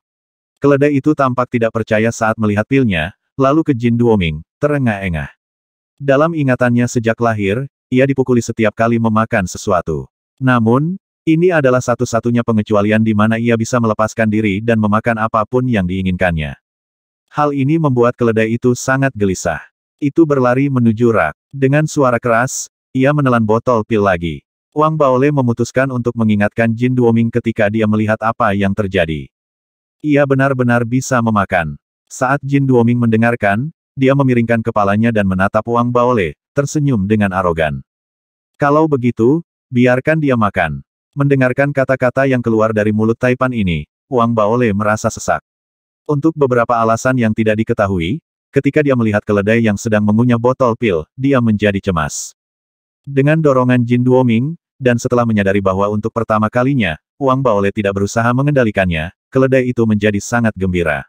Keledai itu tampak tidak percaya saat melihat pilnya, lalu ke Jin Duoming, terengah-engah. Dalam ingatannya sejak lahir, ia dipukuli setiap kali memakan sesuatu. Namun, ini adalah satu-satunya pengecualian di mana ia bisa melepaskan diri dan memakan apapun yang diinginkannya. Hal ini membuat keledai itu sangat gelisah. Itu berlari menuju rak. Dengan suara keras, ia menelan botol pil lagi. Wang Baole memutuskan untuk mengingatkan Jin Duoming ketika dia melihat apa yang terjadi. Ia benar-benar bisa memakan. Saat Jin Duoming mendengarkan, dia memiringkan kepalanya dan menatap Wang Baole, tersenyum dengan arogan. Kalau begitu, biarkan dia makan. Mendengarkan kata-kata yang keluar dari mulut Taipan ini, Wang Baole merasa sesak. Untuk beberapa alasan yang tidak diketahui, ketika dia melihat keledai yang sedang mengunyah botol pil, dia menjadi cemas. Dengan dorongan Jin Duoming, dan setelah menyadari bahwa untuk pertama kalinya, Wang Baole tidak berusaha mengendalikannya, keledai itu menjadi sangat gembira.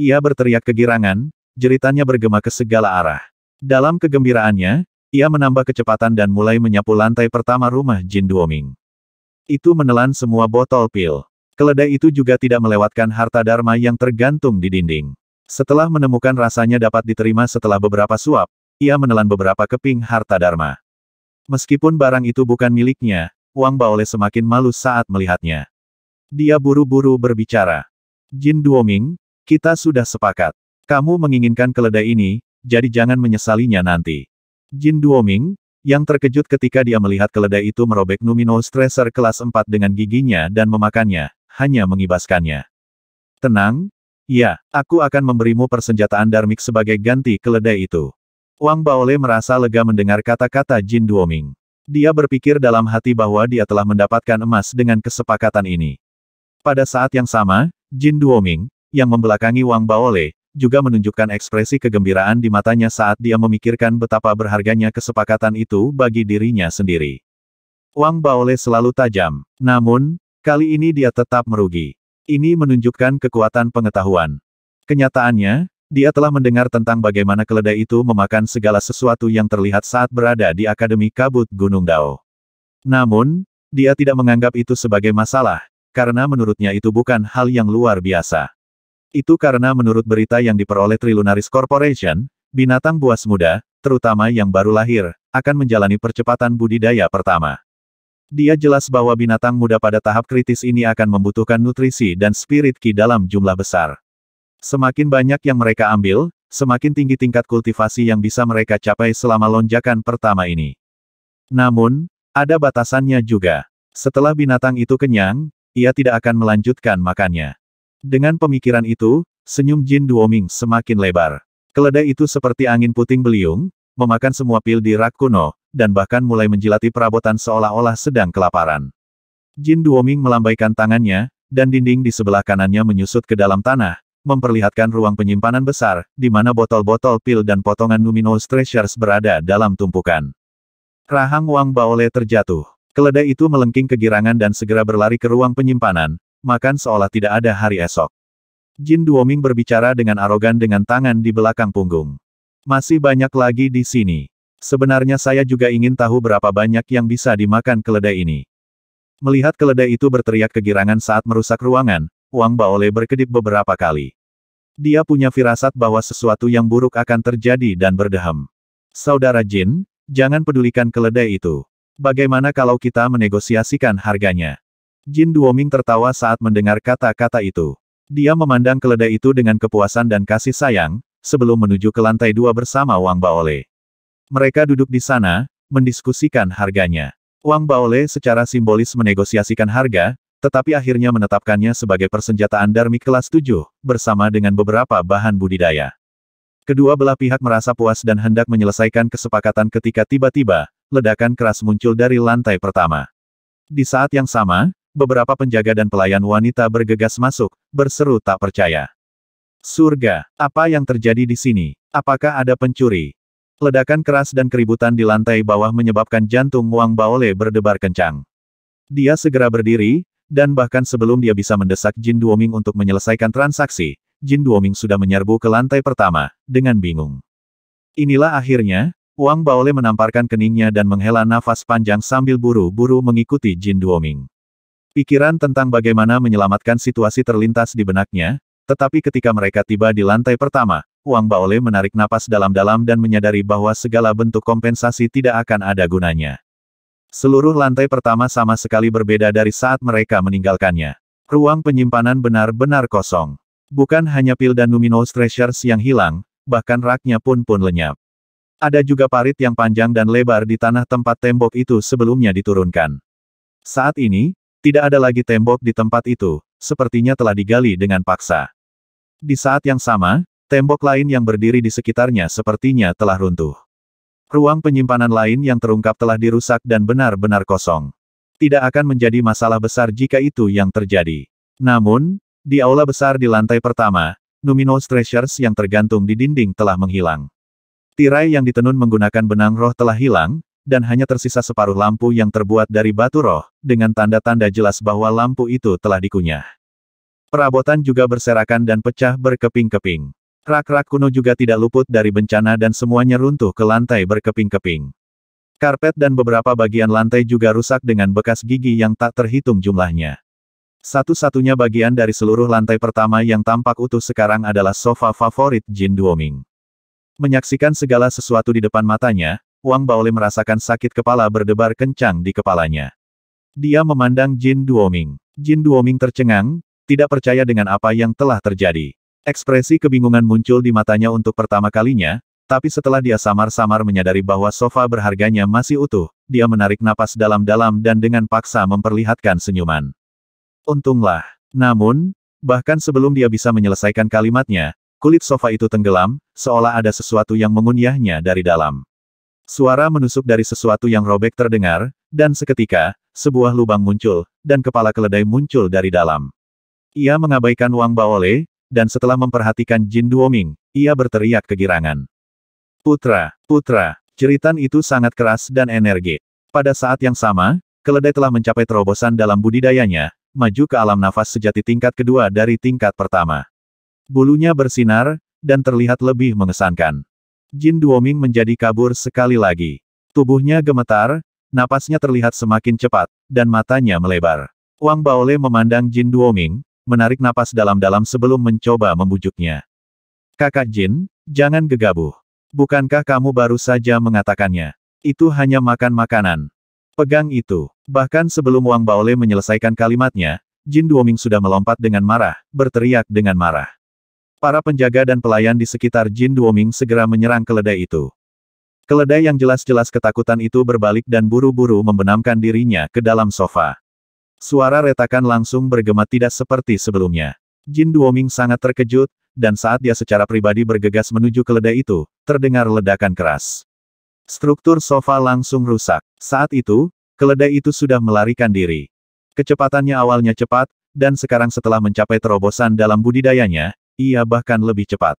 Ia berteriak kegirangan, jeritannya bergema ke segala arah. Dalam kegembiraannya, ia menambah kecepatan dan mulai menyapu lantai pertama rumah Jin Duoming. Itu menelan semua botol pil. Keledai itu juga tidak melewatkan harta dharma yang tergantung di dinding. Setelah menemukan rasanya dapat diterima setelah beberapa suap, ia menelan beberapa keping harta dharma. Meskipun barang itu bukan miliknya, Wang Baole semakin malu saat melihatnya. Dia buru-buru berbicara. Jin Duoming, kita sudah sepakat. Kamu menginginkan keledai ini, jadi jangan menyesalinya nanti. Jin Duoming, yang terkejut ketika dia melihat keledai itu merobek Numino Stresser kelas 4 dengan giginya dan memakannya, hanya mengibaskannya. Tenang? Ya, aku akan memberimu persenjataan Darmik sebagai ganti keledai itu. Wang Baole merasa lega mendengar kata-kata Jin Duoming. Dia berpikir dalam hati bahwa dia telah mendapatkan emas dengan kesepakatan ini. Pada saat yang sama, Jin Duoming, yang membelakangi Wang Baole, juga menunjukkan ekspresi kegembiraan di matanya saat dia memikirkan betapa berharganya kesepakatan itu bagi dirinya sendiri. Wang Baole selalu tajam. Namun, kali ini dia tetap merugi. Ini menunjukkan kekuatan pengetahuan. Kenyataannya, dia telah mendengar tentang bagaimana keledai itu memakan segala sesuatu yang terlihat saat berada di Akademi Kabut Gunung Dao. Namun, dia tidak menganggap itu sebagai masalah, karena menurutnya itu bukan hal yang luar biasa. Itu karena menurut berita yang diperoleh Trilunaris Corporation, binatang buas muda, terutama yang baru lahir, akan menjalani percepatan budidaya pertama. Dia jelas bahwa binatang muda pada tahap kritis ini akan membutuhkan nutrisi dan spirit ki dalam jumlah besar. Semakin banyak yang mereka ambil, semakin tinggi tingkat kultivasi yang bisa mereka capai selama lonjakan pertama ini. Namun, ada batasannya juga. Setelah binatang itu kenyang, ia tidak akan melanjutkan makannya. Dengan pemikiran itu, senyum Jin Duoming semakin lebar. Keledai itu seperti angin puting beliung, memakan semua pil di rak kuno, dan bahkan mulai menjilati perabotan seolah-olah sedang kelaparan. Jin Duoming melambaikan tangannya, dan dinding di sebelah kanannya menyusut ke dalam tanah, memperlihatkan ruang penyimpanan besar, di mana botol-botol pil dan potongan numinous treasures berada dalam tumpukan. Rahang Wang Baole terjatuh. Keledai itu melengking kegirangan dan segera berlari ke ruang penyimpanan, makan seolah tidak ada hari esok. Jin Duoming berbicara dengan arogan dengan tangan di belakang punggung. Masih banyak lagi di sini. Sebenarnya saya juga ingin tahu berapa banyak yang bisa dimakan keledai ini. Melihat keledai itu berteriak kegirangan saat merusak ruangan, Wang Baole berkedip beberapa kali. Dia punya firasat bahwa sesuatu yang buruk akan terjadi dan berdehem. Saudara Jin, jangan pedulikan keledai itu. Bagaimana kalau kita menegosiasikan harganya? Jin Duoming tertawa saat mendengar kata-kata itu. Dia memandang keledai itu dengan kepuasan dan kasih sayang, sebelum menuju ke lantai dua bersama Wang Baole. Mereka duduk di sana, mendiskusikan harganya. Wang Baole secara simbolis menegosiasikan harga, tetapi akhirnya menetapkannya sebagai persenjataan Darmi kelas 7, bersama dengan beberapa bahan budidaya. Kedua belah pihak merasa puas dan hendak menyelesaikan kesepakatan ketika tiba-tiba, ledakan keras muncul dari lantai pertama. Di saat yang sama, beberapa penjaga dan pelayan wanita bergegas masuk, berseru tak percaya. Surga, apa yang terjadi di sini? Apakah ada pencuri? Ledakan keras dan keributan di lantai bawah menyebabkan jantung Wang Baole berdebar kencang. Dia segera berdiri, dan bahkan sebelum dia bisa mendesak Jin Duoming untuk menyelesaikan transaksi, Jin Duoming sudah menyerbu ke lantai pertama, dengan bingung. Inilah akhirnya, Wang Baole menamparkan keningnya dan menghela nafas panjang sambil buru-buru mengikuti Jin Duoming. Pikiran tentang bagaimana menyelamatkan situasi terlintas di benaknya, tetapi ketika mereka tiba di lantai pertama, Wang Baole menarik napas dalam-dalam dan menyadari bahwa segala bentuk kompensasi tidak akan ada gunanya. Seluruh lantai pertama sama sekali berbeda dari saat mereka meninggalkannya. Ruang penyimpanan benar-benar kosong. Bukan hanya pil dan luminous treasures yang hilang, bahkan raknya pun pun lenyap. Ada juga parit yang panjang dan lebar di tanah tempat tembok itu sebelumnya diturunkan. Saat ini, tidak ada lagi tembok di tempat itu, sepertinya telah digali dengan paksa. Di saat yang sama, tembok lain yang berdiri di sekitarnya sepertinya telah runtuh. Ruang penyimpanan lain yang terungkap telah dirusak dan benar-benar kosong. Tidak akan menjadi masalah besar jika itu yang terjadi. Namun, di aula besar di lantai pertama, Numinous Treasures yang tergantung di dinding telah menghilang. Tirai yang ditenun menggunakan benang roh telah hilang, dan hanya tersisa separuh lampu yang terbuat dari batu roh, dengan tanda-tanda jelas bahwa lampu itu telah dikunyah. Perabotan juga berserakan dan pecah berkeping-keping. Rak-rak kuno juga tidak luput dari bencana dan semuanya runtuh ke lantai berkeping-keping. Karpet dan beberapa bagian lantai juga rusak dengan bekas gigi yang tak terhitung jumlahnya. Satu-satunya bagian dari seluruh lantai pertama yang tampak utuh sekarang adalah sofa favorit Jin Duoming. Menyaksikan segala sesuatu di depan matanya, Wang Baole merasakan sakit kepala berdebar kencang di kepalanya. Dia memandang Jin Duoming. Jin Duoming tercengang, tidak percaya dengan apa yang telah terjadi. Ekspresi kebingungan muncul di matanya untuk pertama kalinya, tapi setelah dia samar-samar menyadari bahwa sofa berharganya masih utuh, dia menarik napas dalam-dalam dan dengan paksa memperlihatkan senyuman. Untunglah. Namun, bahkan sebelum dia bisa menyelesaikan kalimatnya, kulit sofa itu tenggelam, seolah ada sesuatu yang mengunyahnya dari dalam. Suara menusuk dari sesuatu yang robek terdengar, dan seketika, sebuah lubang muncul, dan kepala keledai muncul dari dalam. Ia mengabaikan Wang Baole, dan setelah memperhatikan Jin Duoming, ia berteriak kegirangan. Putra, putra, ceritan itu sangat keras dan energi. Pada saat yang sama, keledai telah mencapai terobosan dalam budidayanya, maju ke alam nafas sejati tingkat kedua dari tingkat pertama. Bulunya bersinar, dan terlihat lebih mengesankan. Jin Duoming menjadi kabur sekali lagi. Tubuhnya gemetar, napasnya terlihat semakin cepat, dan matanya melebar. Wang Baole memandang Jin Duoming, menarik napas dalam-dalam sebelum mencoba membujuknya. Kakak Jin, jangan gegabah. Bukankah kamu baru saja mengatakannya? Itu hanya makan makanan. Pegang itu. Bahkan sebelum Wang Baole menyelesaikan kalimatnya, Jin Duoming sudah melompat dengan marah, berteriak dengan marah. Para penjaga dan pelayan di sekitar Jin Duoming segera menyerang keledai itu. Keledai yang jelas-jelas ketakutan itu berbalik dan buru-buru membenamkan dirinya ke dalam sofa. Suara retakan langsung bergema tidak seperti sebelumnya. Jin Duoming sangat terkejut, dan saat dia secara pribadi bergegas menuju keledai itu, terdengar ledakan keras. Struktur sofa langsung rusak. Saat itu, keledai itu sudah melarikan diri. Kecepatannya awalnya cepat, dan sekarang setelah mencapai terobosan dalam budidayanya, ia bahkan lebih cepat.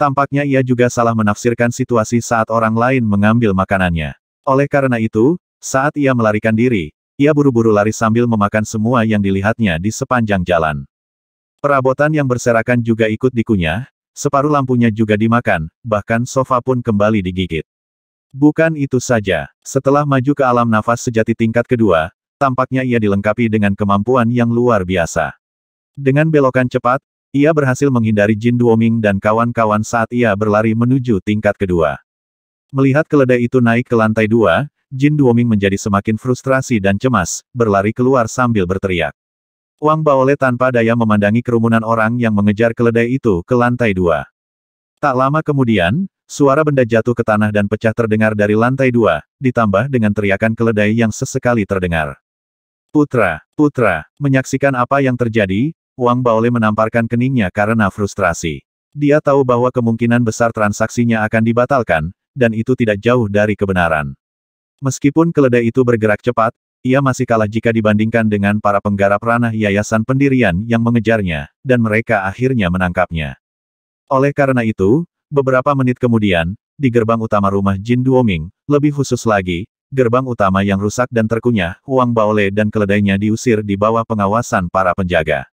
Tampaknya ia juga salah menafsirkan situasi saat orang lain mengambil makanannya. Oleh karena itu, saat ia melarikan diri, ia buru-buru lari sambil memakan semua yang dilihatnya di sepanjang jalan. Perabotan yang berserakan juga ikut dikunyah, separuh lampunya juga dimakan, bahkan sofa pun kembali digigit. Bukan itu saja, setelah maju ke alam nafas sejati tingkat kedua, tampaknya ia dilengkapi dengan kemampuan yang luar biasa. Dengan belokan cepat, ia berhasil menghindari Jin Duoming dan kawan-kawan saat ia berlari menuju tingkat kedua. Melihat keledai itu naik ke lantai dua, Jin Duoming menjadi semakin frustrasi dan cemas, berlari keluar sambil berteriak. Wang Baole tanpa daya memandangi kerumunan orang yang mengejar keledai itu ke lantai dua. Tak lama kemudian, suara benda jatuh ke tanah dan pecah terdengar dari lantai dua, ditambah dengan teriakan keledai yang sesekali terdengar. Putra, putra, menyaksikan apa yang terjadi, Wang Baole menamparkan keningnya karena frustrasi. Dia tahu bahwa kemungkinan besar transaksinya akan dibatalkan, dan itu tidak jauh dari kebenaran. Meskipun keledai itu bergerak cepat, ia masih kalah jika dibandingkan dengan para penggarap ranah yayasan pendirian yang mengejarnya, dan mereka akhirnya menangkapnya. Oleh karena itu, beberapa menit kemudian, di gerbang utama rumah Jin Duoming, lebih khusus lagi, gerbang utama yang rusak dan terkunyah, Wang Baole dan keledainya diusir di bawah pengawasan para penjaga.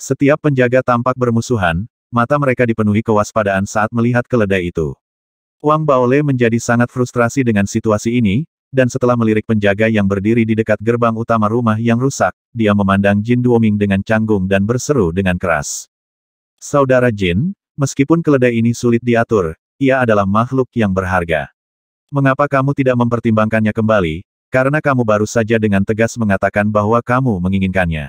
Setiap penjaga tampak bermusuhan, mata mereka dipenuhi kewaspadaan saat melihat keledai itu. Wang Baole menjadi sangat frustrasi dengan situasi ini, dan setelah melirik penjaga yang berdiri di dekat gerbang utama rumah yang rusak, dia memandang Jin Duoming dengan canggung dan berseru dengan keras. Saudara Jin, meskipun keledai ini sulit diatur, ia adalah makhluk yang berharga. Mengapa kamu tidak mempertimbangkannya kembali, karena kamu baru saja dengan tegas mengatakan bahwa kamu menginginkannya.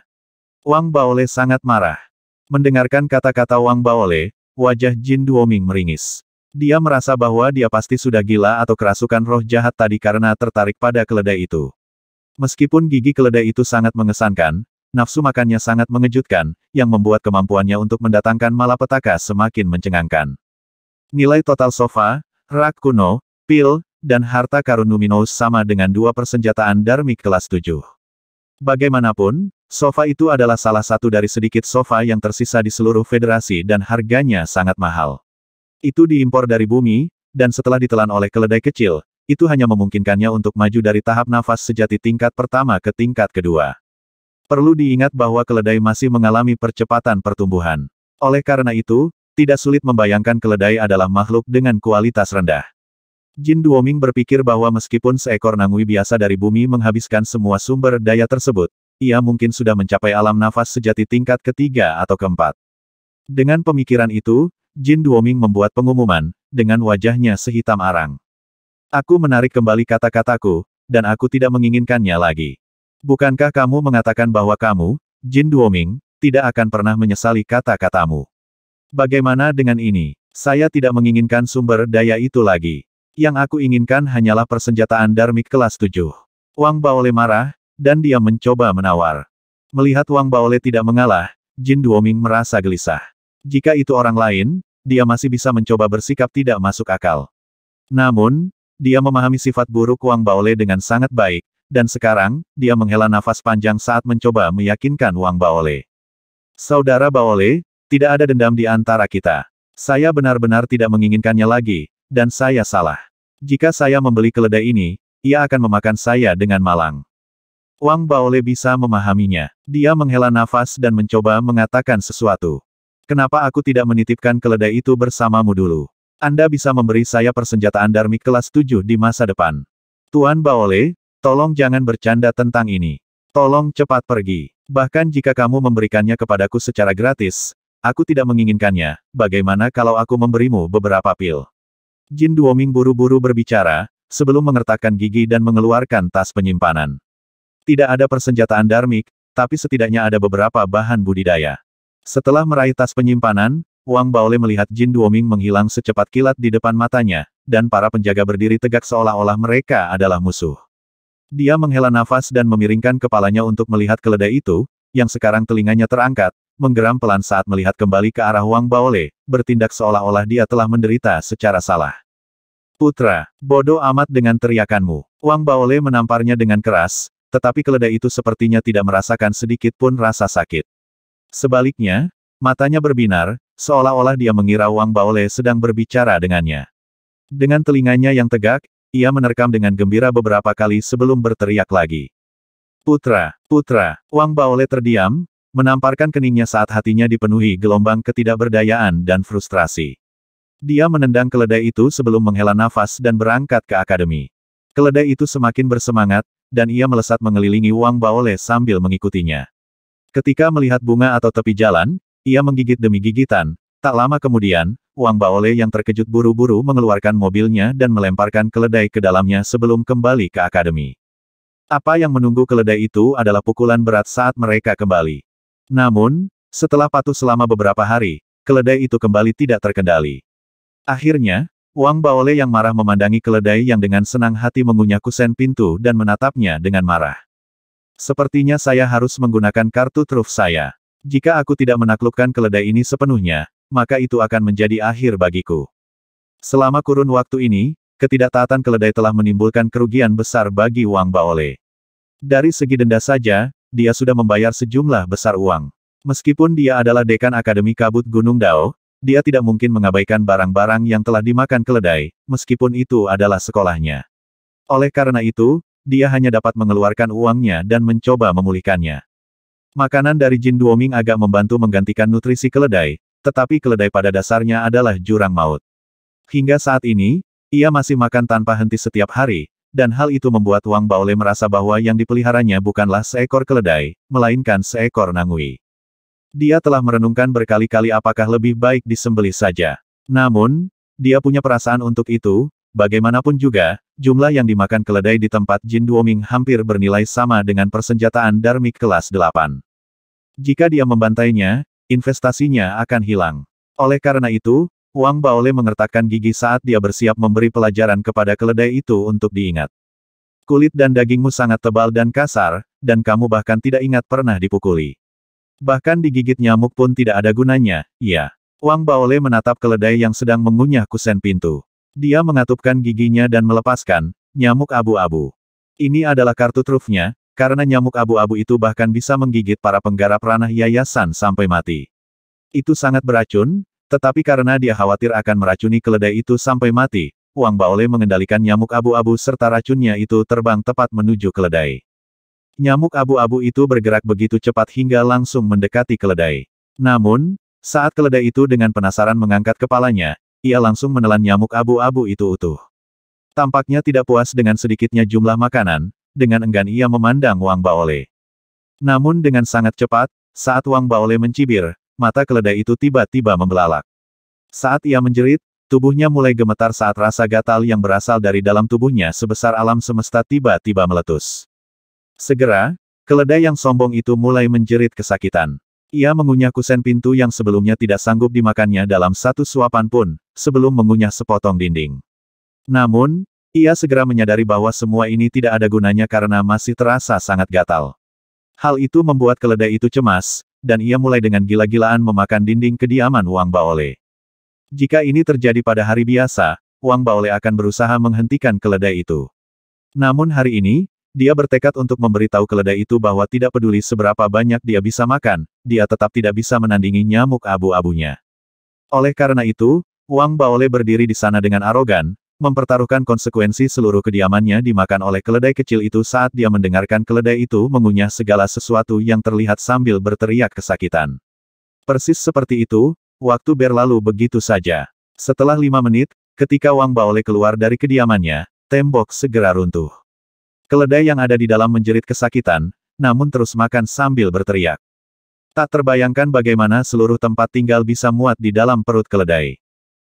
Wang Baole sangat marah. Mendengarkan kata-kata Wang Baole, wajah Jin Duoming meringis. Dia merasa bahwa dia pasti sudah gila atau kerasukan roh jahat tadi karena tertarik pada keledai itu. Meskipun gigi keledai itu sangat mengesankan, nafsu makannya sangat mengejutkan, yang membuat kemampuannya untuk mendatangkan malapetaka semakin mencengangkan. Nilai total sofa, rak kuno, pil, dan harta karun Numinous sama dengan dua persenjataan Darmik kelas 7. Bagaimanapun, Sofa itu adalah salah satu dari sedikit sofa yang tersisa di seluruh federasi dan harganya sangat mahal. Itu diimpor dari bumi, dan setelah ditelan oleh keledai kecil, itu hanya memungkinkannya untuk maju dari tahap nafas sejati tingkat pertama ke tingkat kedua. Perlu diingat bahwa keledai masih mengalami percepatan pertumbuhan. Oleh karena itu, tidak sulit membayangkan keledai adalah makhluk dengan kualitas rendah. Jin Duoming berpikir bahwa meskipun seekor nangui biasa dari bumi menghabiskan semua sumber daya tersebut, ia mungkin sudah mencapai alam nafas sejati tingkat ketiga atau keempat. Dengan pemikiran itu, Jin Duoming membuat pengumuman, dengan wajahnya sehitam arang. Aku menarik kembali kata-kataku, dan aku tidak menginginkannya lagi. Bukankah kamu mengatakan bahwa kamu, Jin Duoming, tidak akan pernah menyesali kata-katamu? Bagaimana dengan ini? Saya tidak menginginkan sumber daya itu lagi. Yang aku inginkan hanyalah persenjataan Darmik kelas 7. Wang Baole marah, dan dia mencoba menawar. Melihat Wang Baole tidak mengalah, Jin Duoming merasa gelisah. Jika itu orang lain, dia masih bisa mencoba bersikap tidak masuk akal. Namun, dia memahami sifat buruk Wang Baole dengan sangat baik, dan sekarang, dia menghela nafas panjang saat mencoba meyakinkan Wang Baole. Saudara Baole, tidak ada dendam di antara kita. Saya benar-benar tidak menginginkannya lagi, dan saya salah. Jika saya membeli keledai ini, ia akan memakan saya dengan malang. Wang Baole bisa memahaminya. Dia menghela nafas dan mencoba mengatakan sesuatu. Kenapa aku tidak menitipkan keledai itu bersamamu dulu? Anda bisa memberi saya persenjataan darmi kelas 7 di masa depan. Tuan Baole, tolong jangan bercanda tentang ini. Tolong cepat pergi. Bahkan jika kamu memberikannya kepadaku secara gratis, aku tidak menginginkannya. Bagaimana kalau aku memberimu beberapa pil? Jin Duoming buru-buru berbicara, sebelum mengertakkan gigi dan mengeluarkan tas penyimpanan. Tidak ada persenjataan darmik, tapi setidaknya ada beberapa bahan budidaya. Setelah meraih tas penyimpanan, Wang Baole melihat Jin Duoming menghilang secepat kilat di depan matanya, dan para penjaga berdiri tegak seolah-olah mereka adalah musuh. Dia menghela nafas dan memiringkan kepalanya untuk melihat keledai itu, yang sekarang telinganya terangkat, menggeram pelan saat melihat kembali ke arah Wang Baole, bertindak seolah-olah dia telah menderita secara salah. Putra, bodoh amat dengan teriakanmu. Wang Baole menamparnya dengan keras, tetapi keledai itu sepertinya tidak merasakan sedikit pun rasa sakit. Sebaliknya, matanya berbinar, seolah-olah dia mengira Wang Baole sedang berbicara dengannya. Dengan telinganya yang tegak, ia menerkam dengan gembira beberapa kali sebelum berteriak lagi. Putra, putra, Wang Baole terdiam, menamparkan keningnya saat hatinya dipenuhi gelombang ketidakberdayaan dan frustrasi. Dia menendang keledai itu sebelum menghela nafas dan berangkat ke akademi. Keledai itu semakin bersemangat, dan ia melesat mengelilingi Wang Baole sambil mengikutinya. Ketika melihat bunga atau tepi jalan, ia menggigit demi gigitan. Tak lama kemudian, Wang Baole yang terkejut buru-buru mengeluarkan mobilnya dan melemparkan keledai ke dalamnya sebelum kembali ke akademi. Apa yang menunggu keledai itu adalah pukulan berat saat mereka kembali. Namun, setelah patuh selama beberapa hari, keledai itu kembali tidak terkendali. Akhirnya, Wang Baole yang marah memandangi keledai yang dengan senang hati mengunyah kusen pintu dan menatapnya dengan marah. Sepertinya saya harus menggunakan kartu truf saya. Jika aku tidak menaklukkan keledai ini sepenuhnya, maka itu akan menjadi akhir bagiku. Selama kurun waktu ini, ketidaktaatan keledai telah menimbulkan kerugian besar bagi Wang Baole. Dari segi denda saja, dia sudah membayar sejumlah besar uang. Meskipun dia adalah dekan Akademi Kabut Gunung Dao, dia tidak mungkin mengabaikan barang-barang yang telah dimakan keledai, meskipun itu adalah sekolahnya. Oleh karena itu, dia hanya dapat mengeluarkan uangnya dan mencoba memulihkannya. Makanan dari Jin Duoming agak membantu menggantikan nutrisi keledai, tetapi keledai pada dasarnya adalah jurang maut. Hingga saat ini, ia masih makan tanpa henti setiap hari, dan hal itu membuat Wang Baole merasa bahwa yang dipeliharanya bukanlah seekor keledai, melainkan seekor nangui. Dia telah merenungkan berkali-kali apakah lebih baik disembelih saja. Namun, dia punya perasaan untuk itu, bagaimanapun juga, jumlah yang dimakan keledai di tempat Jin Duoming hampir bernilai sama dengan persenjataan Darmik kelas 8. Jika dia membantainya, investasinya akan hilang. Oleh karena itu, Wang Baole mengertakkan gigi saat dia bersiap memberi pelajaran kepada keledai itu untuk diingat. Kulit dan dagingmu sangat tebal dan kasar, dan kamu bahkan tidak ingat pernah dipukuli. Bahkan digigit nyamuk pun tidak ada gunanya, ya. Wang Baole menatap keledai yang sedang mengunyah kusen pintu. Dia mengatupkan giginya dan melepaskan, nyamuk abu-abu. Ini adalah kartu trufnya, karena nyamuk abu-abu itu bahkan bisa menggigit para penggarap ranah yayasan sampai mati. Itu sangat beracun, tetapi karena dia khawatir akan meracuni keledai itu sampai mati, Wang Baole mengendalikan nyamuk abu-abu serta racunnya itu terbang tepat menuju keledai. Nyamuk abu-abu itu bergerak begitu cepat hingga langsung mendekati keledai. Namun, saat keledai itu dengan penasaran mengangkat kepalanya, ia langsung menelan nyamuk abu-abu itu utuh. Tampaknya tidak puas dengan sedikitnya jumlah makanan, dengan enggan ia memandang Wang Baole. Namun dengan sangat cepat, saat Wang Baole mencibir, mata keledai itu tiba-tiba membelalak. Saat ia menjerit, tubuhnya mulai gemetar saat rasa gatal yang berasal dari dalam tubuhnya sebesar alam semesta tiba-tiba meletus. Segera, keledai yang sombong itu mulai menjerit kesakitan. Ia mengunyah kusen pintu yang sebelumnya tidak sanggup dimakannya dalam satu suapan pun, sebelum mengunyah sepotong dinding. Namun, ia segera menyadari bahwa semua ini tidak ada gunanya karena masih terasa sangat gatal. Hal itu membuat keledai itu cemas, dan ia mulai dengan gila-gilaan memakan dinding kediaman Wang Baole. Jika ini terjadi pada hari biasa, Wang Baole akan berusaha menghentikan keledai itu. Namun hari ini, dia bertekad untuk memberitahu keledai itu bahwa tidak peduli seberapa banyak dia bisa makan, dia tetap tidak bisa menandingi nyamuk abu-abunya. Oleh karena itu, Wang Baole berdiri di sana dengan arogan, mempertaruhkan konsekuensi seluruh kediamannya dimakan oleh keledai kecil itu saat dia mendengarkan keledai itu mengunyah segala sesuatu yang terlihat sambil berteriak kesakitan. Persis seperti itu, waktu berlalu begitu saja. Setelah lima menit, ketika Wang Baole keluar dari kediamannya, tembok segera runtuh. Keledai yang ada di dalam menjerit kesakitan, namun terus makan sambil berteriak. Tak terbayangkan bagaimana seluruh tempat tinggal bisa muat di dalam perut keledai.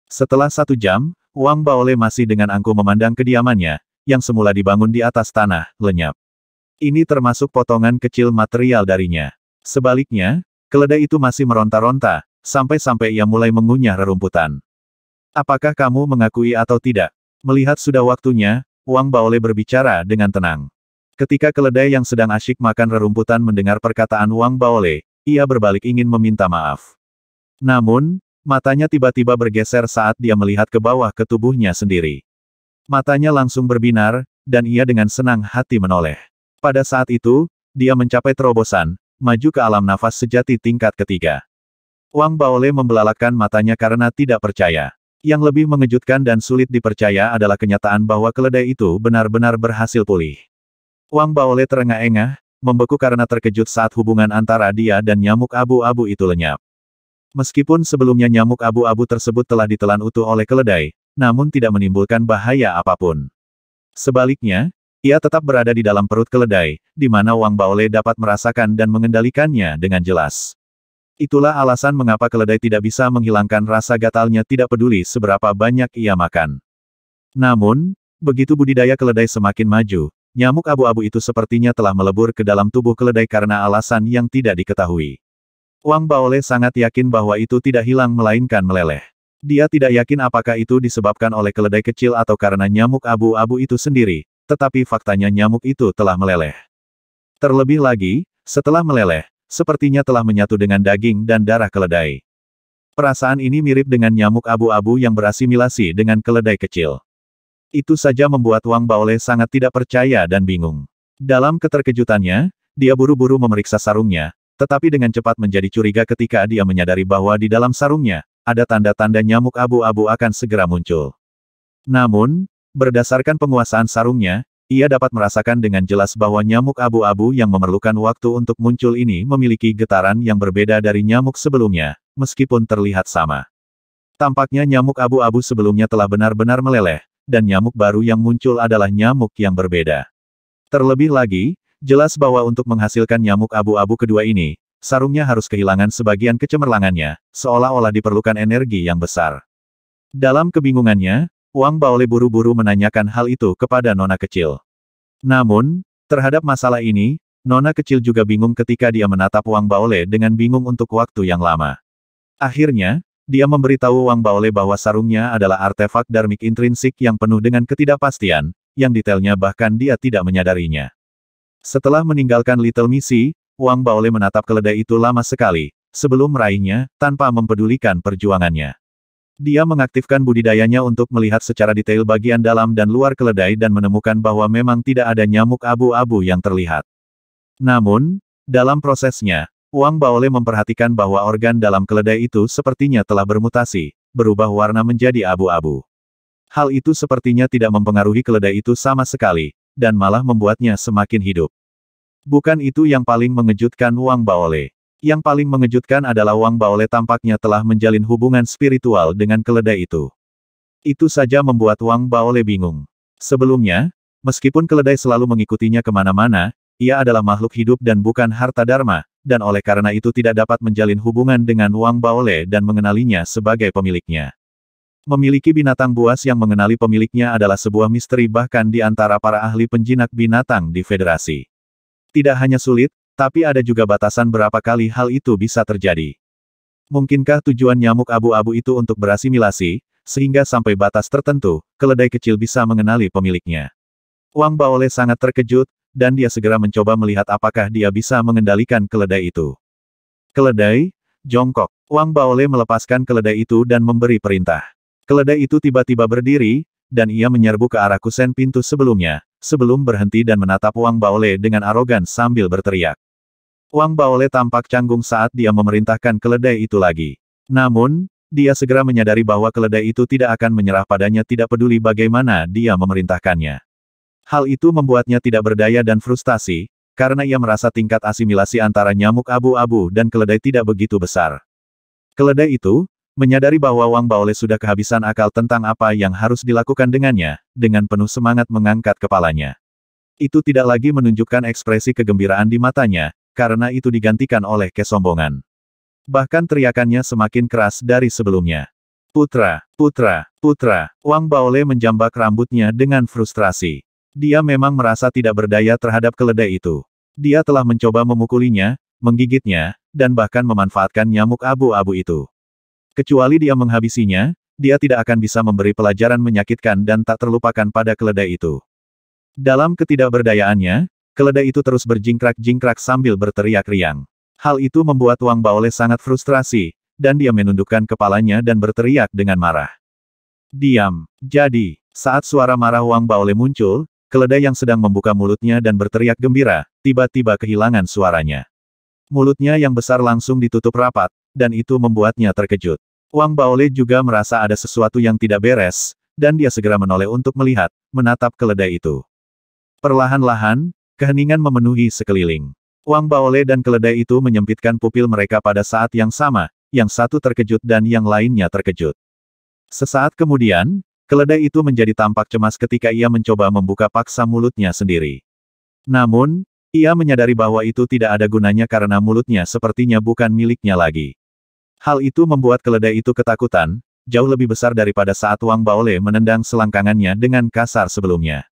Setelah satu jam, Wang Baole masih dengan angkuh memandang kediamannya, yang semula dibangun di atas tanah, lenyap. Ini termasuk potongan kecil material darinya. Sebaliknya, keledai itu masih meronta-ronta, sampai-sampai ia mulai mengunyah rerumputan. Apakah kamu mengakui atau tidak? Melihat sudah waktunya, Wang Baole berbicara dengan tenang. Ketika keledai yang sedang asyik makan rerumputan mendengar perkataan Wang Baole, ia berbalik ingin meminta maaf. Namun, matanya tiba-tiba bergeser saat dia melihat ke bawah ke tubuhnya sendiri. Matanya langsung berbinar, dan ia dengan senang hati menoleh. Pada saat itu, dia mencapai terobosan, maju ke alam nafas sejati tingkat ketiga. Wang Baole membelalakkan matanya karena tidak percaya. Yang lebih mengejutkan dan sulit dipercaya adalah kenyataan bahwa keledai itu benar-benar berhasil pulih. Wang Baole terengah-engah, membeku karena terkejut saat hubungan antara dia dan nyamuk abu-abu itu lenyap. Meskipun sebelumnya nyamuk abu-abu tersebut telah ditelan utuh oleh keledai, namun tidak menimbulkan bahaya apapun. Sebaliknya, ia tetap berada di dalam perut keledai, di mana Wang Baole dapat merasakan dan mengendalikannya dengan jelas. Itulah alasan mengapa keledai tidak bisa menghilangkan rasa gatalnya tidak peduli seberapa banyak ia makan. Namun, begitu budidaya keledai semakin maju, nyamuk abu-abu itu sepertinya telah melebur ke dalam tubuh keledai karena alasan yang tidak diketahui. Wang Baole sangat yakin bahwa itu tidak hilang melainkan meleleh. Dia tidak yakin apakah itu disebabkan oleh keledai kecil atau karena nyamuk abu-abu itu sendiri, tetapi faktanya nyamuk itu telah meleleh. Terlebih lagi, setelah meleleh, sepertinya telah menyatu dengan daging dan darah keledai. Perasaan ini mirip dengan nyamuk abu-abu yang berasimilasi dengan keledai kecil. Itu saja membuat Wang Baole sangat tidak percaya dan bingung. Dalam keterkejutannya, dia buru-buru memeriksa sarungnya, tetapi dengan cepat menjadi curiga ketika dia menyadari bahwa di dalam sarungnya, ada tanda-tanda nyamuk abu-abu akan segera muncul. Namun, berdasarkan penguasaan sarungnya, ia dapat merasakan dengan jelas bahwa nyamuk abu-abu yang memerlukan waktu untuk muncul ini memiliki getaran yang berbeda dari nyamuk sebelumnya, meskipun terlihat sama. Tampaknya nyamuk abu-abu sebelumnya telah benar-benar meleleh, dan nyamuk baru yang muncul adalah nyamuk yang berbeda. Terlebih lagi, jelas bahwa untuk menghasilkan nyamuk abu-abu kedua ini, sarungnya harus kehilangan sebagian kecemerlangannya, seolah-olah diperlukan energi yang besar. Dalam kebingungannya, Wang Baole buru-buru menanyakan hal itu kepada nona kecil. Namun, terhadap masalah ini, nona kecil juga bingung ketika dia menatap Wang Baole dengan bingung untuk waktu yang lama. Akhirnya, dia memberitahu Wang Baole bahwa sarungnya adalah artefak darmik intrinsik yang penuh dengan ketidakpastian, yang detailnya bahkan dia tidak menyadarinya. Setelah meninggalkan Little Missy, Wang Baole menatap keledai itu lama sekali, sebelum meraihnya, tanpa mempedulikan perjuangannya. Dia mengaktifkan budidayanya untuk melihat secara detail bagian dalam dan luar keledai dan menemukan bahwa memang tidak ada nyamuk abu-abu yang terlihat. Namun, dalam prosesnya, Wang Baole memperhatikan bahwa organ dalam keledai itu sepertinya telah bermutasi, berubah warna menjadi abu-abu. Hal itu sepertinya tidak mempengaruhi keledai itu sama sekali, dan malah membuatnya semakin hidup. Bukan itu yang paling mengejutkan Wang Baole. Yang paling mengejutkan adalah Wang Baole tampaknya telah menjalin hubungan spiritual dengan keledai itu. Itu saja membuat Wang Baole bingung. Sebelumnya, meskipun keledai selalu mengikutinya kemana-mana, ia adalah makhluk hidup dan bukan harta dharma, dan oleh karena itu tidak dapat menjalin hubungan dengan Wang Baole dan mengenalinya sebagai pemiliknya. Memiliki binatang buas yang mengenali pemiliknya adalah sebuah misteri bahkan di antara para ahli penjinak binatang di federasi. Tidak hanya sulit, tapi ada juga batasan berapa kali hal itu bisa terjadi. Mungkinkah tujuan nyamuk abu-abu itu untuk berasimilasi, sehingga sampai batas tertentu, keledai kecil bisa mengenali pemiliknya. Wang Baole sangat terkejut, dan dia segera mencoba melihat apakah dia bisa mengendalikan keledai itu. Keledai, jongkok. Wang Baole melepaskan keledai itu dan memberi perintah. Keledai itu tiba-tiba berdiri, dan ia menyerbu ke arah kusen pintu sebelumnya, sebelum berhenti dan menatap Wang Baole dengan arogan sambil berteriak. Wang Baole tampak canggung saat dia memerintahkan keledai itu lagi. Namun, dia segera menyadari bahwa keledai itu tidak akan menyerah padanya tidak peduli bagaimana dia memerintahkannya. Hal itu membuatnya tidak berdaya dan frustasi, karena ia merasa tingkat asimilasi antara nyamuk abu-abu dan keledai tidak begitu besar. Keledai itu, menyadari bahwa Wang Baole sudah kehabisan akal tentang apa yang harus dilakukan dengannya, dengan penuh semangat mengangkat kepalanya. Itu tidak lagi menunjukkan ekspresi kegembiraan di matanya, karena itu digantikan oleh kesombongan. Bahkan teriakannya semakin keras dari sebelumnya. Putra, putra, putra, Wang Baole menjambak rambutnya dengan frustrasi. Dia memang merasa tidak berdaya terhadap keledai itu. Dia telah mencoba memukulinya, menggigitnya, dan bahkan memanfaatkan nyamuk abu-abu itu. Kecuali dia menghabisinya, dia tidak akan bisa memberi pelajaran menyakitkan dan tak terlupakan pada keledai itu. Dalam ketidakberdayaannya, Keledai itu terus berjingkrak-jingkrak sambil berteriak riang. Hal itu membuat Wang Baole sangat frustrasi, dan dia menundukkan kepalanya dan berteriak dengan marah. Diam. Jadi, saat suara marah Wang Baole muncul, keledai yang sedang membuka mulutnya dan berteriak gembira, tiba-tiba kehilangan suaranya. Mulutnya yang besar langsung ditutup rapat, dan itu membuatnya terkejut. Wang Baole juga merasa ada sesuatu yang tidak beres, dan dia segera menoleh untuk melihat, menatap keledai itu. Perlahan-lahan, Keheningan memenuhi sekeliling. Wang Baole dan keledai itu menyempitkan pupil mereka pada saat yang sama, yang satu terkejut dan yang lainnya terkejut. Sesaat kemudian, keledai itu menjadi tampak cemas ketika ia mencoba membuka paksa mulutnya sendiri. Namun, ia menyadari bahwa itu tidak ada gunanya karena mulutnya sepertinya bukan miliknya lagi. Hal itu membuat keledai itu ketakutan, jauh lebih besar daripada saat Wang Baole menendang selangkangannya dengan kasar sebelumnya.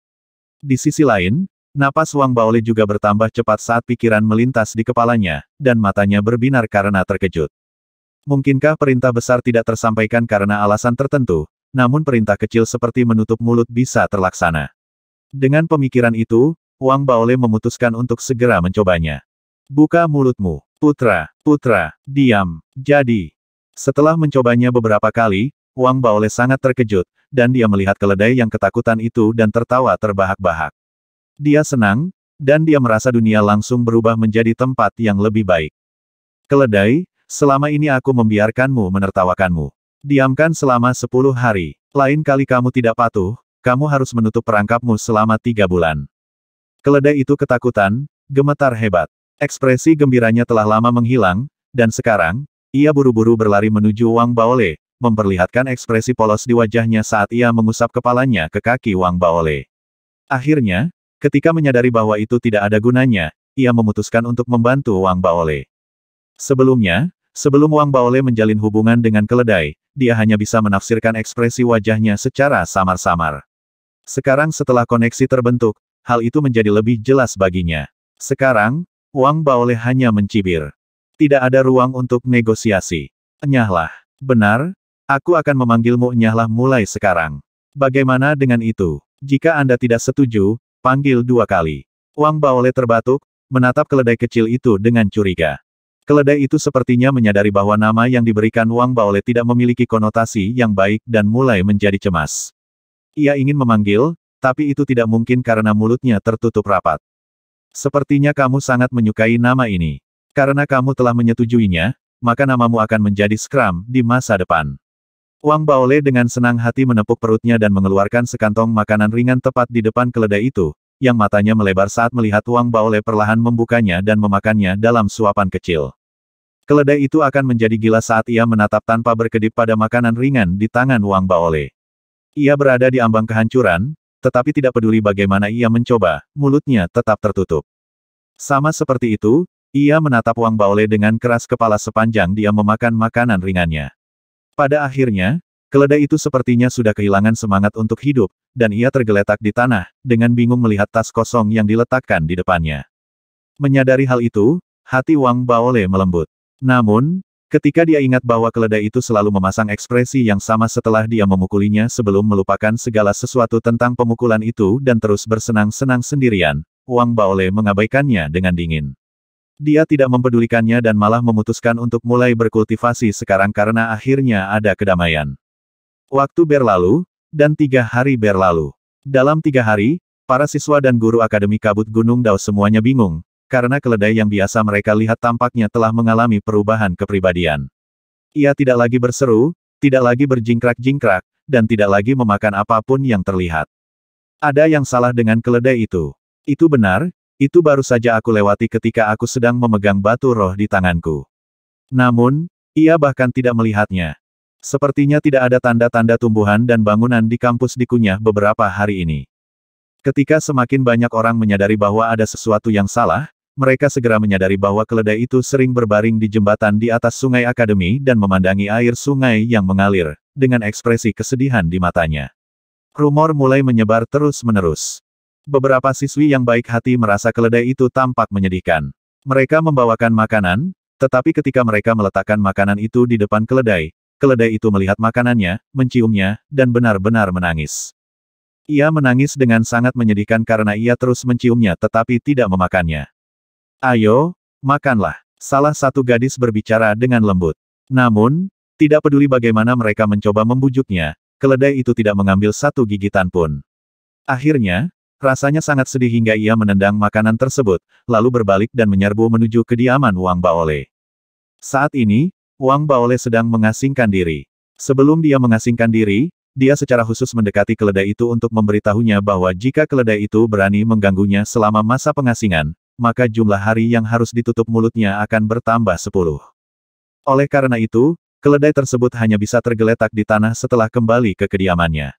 Di sisi lain, Napas Wang Baoli juga bertambah cepat saat pikiran melintas di kepalanya, dan matanya berbinar karena terkejut. Mungkinkah perintah besar tidak tersampaikan karena alasan tertentu, namun perintah kecil seperti menutup mulut bisa terlaksana. Dengan pemikiran itu, Wang Baole memutuskan untuk segera mencobanya. Buka mulutmu, putra, putra, diam, jadi. Setelah mencobanya beberapa kali, Wang Baole sangat terkejut, dan dia melihat keledai yang ketakutan itu dan tertawa terbahak-bahak. Dia senang, dan dia merasa dunia langsung berubah menjadi tempat yang lebih baik. Keledai, selama ini aku membiarkanmu menertawakanmu. Diamkan selama sepuluh hari. Lain kali kamu tidak patuh, kamu harus menutup perangkapmu selama tiga bulan. Keledai itu ketakutan, gemetar hebat. Ekspresi gembiranya telah lama menghilang, dan sekarang, ia buru-buru berlari menuju Wang Baole, memperlihatkan ekspresi polos di wajahnya saat ia mengusap kepalanya ke kaki Wang Baole. Akhirnya, Ketika menyadari bahwa itu tidak ada gunanya, ia memutuskan untuk membantu Wang Baole. Sebelumnya, sebelum Wang Baole menjalin hubungan dengan keledai, dia hanya bisa menafsirkan ekspresi wajahnya secara samar-samar. Sekarang setelah koneksi terbentuk, hal itu menjadi lebih jelas baginya. Sekarang, Wang Baole hanya mencibir. Tidak ada ruang untuk negosiasi. Enyahlah. Benar, aku akan memanggilmu Enyahlah mulai sekarang. Bagaimana dengan itu? Jika Anda tidak setuju, Panggil dua kali. Wang Baole terbatuk, menatap keledai kecil itu dengan curiga. Keledai itu sepertinya menyadari bahwa nama yang diberikan Wang Baole tidak memiliki konotasi yang baik dan mulai menjadi cemas. Ia ingin memanggil, tapi itu tidak mungkin karena mulutnya tertutup rapat. Sepertinya kamu sangat menyukai nama ini. Karena kamu telah menyetujuinya, maka namamu akan menjadi Scrum di masa depan. Wang Baole dengan senang hati menepuk perutnya dan mengeluarkan sekantong makanan ringan tepat di depan keledai itu, yang matanya melebar saat melihat Wang Baole perlahan membukanya dan memakannya dalam suapan kecil. Keledai itu akan menjadi gila saat ia menatap tanpa berkedip pada makanan ringan di tangan Wang Baole. Ia berada di ambang kehancuran, tetapi tidak peduli bagaimana ia mencoba, mulutnya tetap tertutup. Sama seperti itu, ia menatap Wang Baole dengan keras kepala sepanjang dia memakan makanan ringannya. Pada akhirnya, keledai itu sepertinya sudah kehilangan semangat untuk hidup, dan ia tergeletak di tanah, dengan bingung melihat tas kosong yang diletakkan di depannya. Menyadari hal itu, hati Wang Baole melembut. Namun, Ketika dia ingat bahwa keledai itu selalu memasang ekspresi yang sama setelah dia memukulinya sebelum melupakan segala sesuatu tentang pemukulan itu dan terus bersenang-senang sendirian, Wang Baole mengabaikannya dengan dingin. Dia tidak mempedulikannya dan malah memutuskan untuk mulai berkultivasi sekarang karena akhirnya ada kedamaian. Waktu berlalu, dan tiga hari berlalu. Dalam tiga hari, para siswa dan guru Akademi Kabut Gunung Dao semuanya bingung, karena keledai yang biasa mereka lihat tampaknya telah mengalami perubahan kepribadian. Ia tidak lagi berseru, tidak lagi berjingkrak-jingkrak, dan tidak lagi memakan apapun yang terlihat. Ada yang salah dengan keledai itu. Itu benar, itu baru saja aku lewati ketika aku sedang memegang batu roh di tanganku. Namun, ia bahkan tidak melihatnya. Sepertinya tidak ada tanda-tanda tumbuhan dan bangunan di kampus dikunyah beberapa hari ini. Ketika semakin banyak orang menyadari bahwa ada sesuatu yang salah, mereka segera menyadari bahwa keledai itu sering berbaring di jembatan di atas sungai akademi dan memandangi air sungai yang mengalir, dengan ekspresi kesedihan di matanya. Rumor mulai menyebar terus-menerus. Beberapa siswi yang baik hati merasa keledai itu tampak menyedihkan. Mereka membawakan makanan, tetapi ketika mereka meletakkan makanan itu di depan keledai, keledai itu melihat makanannya, menciumnya, dan benar-benar menangis. Ia menangis dengan sangat menyedihkan karena ia terus menciumnya tetapi tidak memakannya. Ayo, makanlah. Salah satu gadis berbicara dengan lembut. Namun, tidak peduli bagaimana mereka mencoba membujuknya, keledai itu tidak mengambil satu gigitan pun. Akhirnya, Rasanya sangat sedih hingga ia menendang makanan tersebut, lalu berbalik dan menyerbu menuju kediaman Wang Baole. Saat ini, Wang Baole sedang mengasingkan diri. Sebelum dia mengasingkan diri, dia secara khusus mendekati keledai itu untuk memberitahunya bahwa jika keledai itu berani mengganggunya selama masa pengasingan, maka jumlah hari yang harus ditutup mulutnya akan bertambah sepuluh. Oleh karena itu, keledai tersebut hanya bisa tergeletak di tanah setelah kembali ke kediamannya.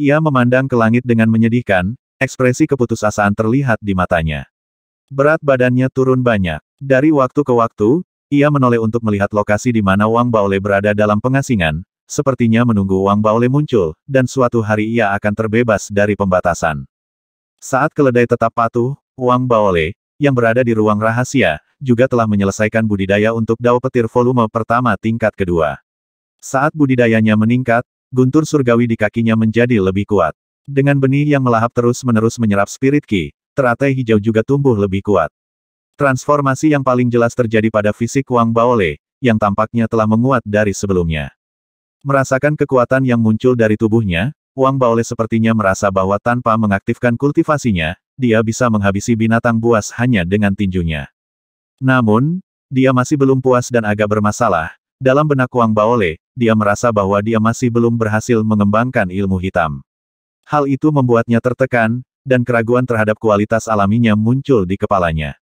Ia memandang ke langit dengan menyedihkan, Ekspresi keputusasaan terlihat di matanya. Berat badannya turun banyak. Dari waktu ke waktu, ia menoleh untuk melihat lokasi di mana Wang Baole berada dalam pengasingan, sepertinya menunggu Wang Baole muncul, dan suatu hari ia akan terbebas dari pembatasan. Saat keledai tetap patuh, Wang Baole, yang berada di ruang rahasia, juga telah menyelesaikan budidaya untuk dao petir volume pertama tingkat kedua. Saat budidayanya meningkat, guntur surgawi di kakinya menjadi lebih kuat. Dengan benih yang melahap terus-menerus menyerap spirit ki, teratai hijau juga tumbuh lebih kuat. Transformasi yang paling jelas terjadi pada fisik Wang Baole, yang tampaknya telah menguat dari sebelumnya. Merasakan kekuatan yang muncul dari tubuhnya, Wang Baole sepertinya merasa bahwa tanpa mengaktifkan kultivasinya, dia bisa menghabisi binatang buas hanya dengan tinjunya. Namun, dia masih belum puas dan agak bermasalah. Dalam benak Wang Baole, dia merasa bahwa dia masih belum berhasil mengembangkan ilmu hitam. Hal itu membuatnya tertekan, dan keraguan terhadap kualitas alaminya muncul di kepalanya.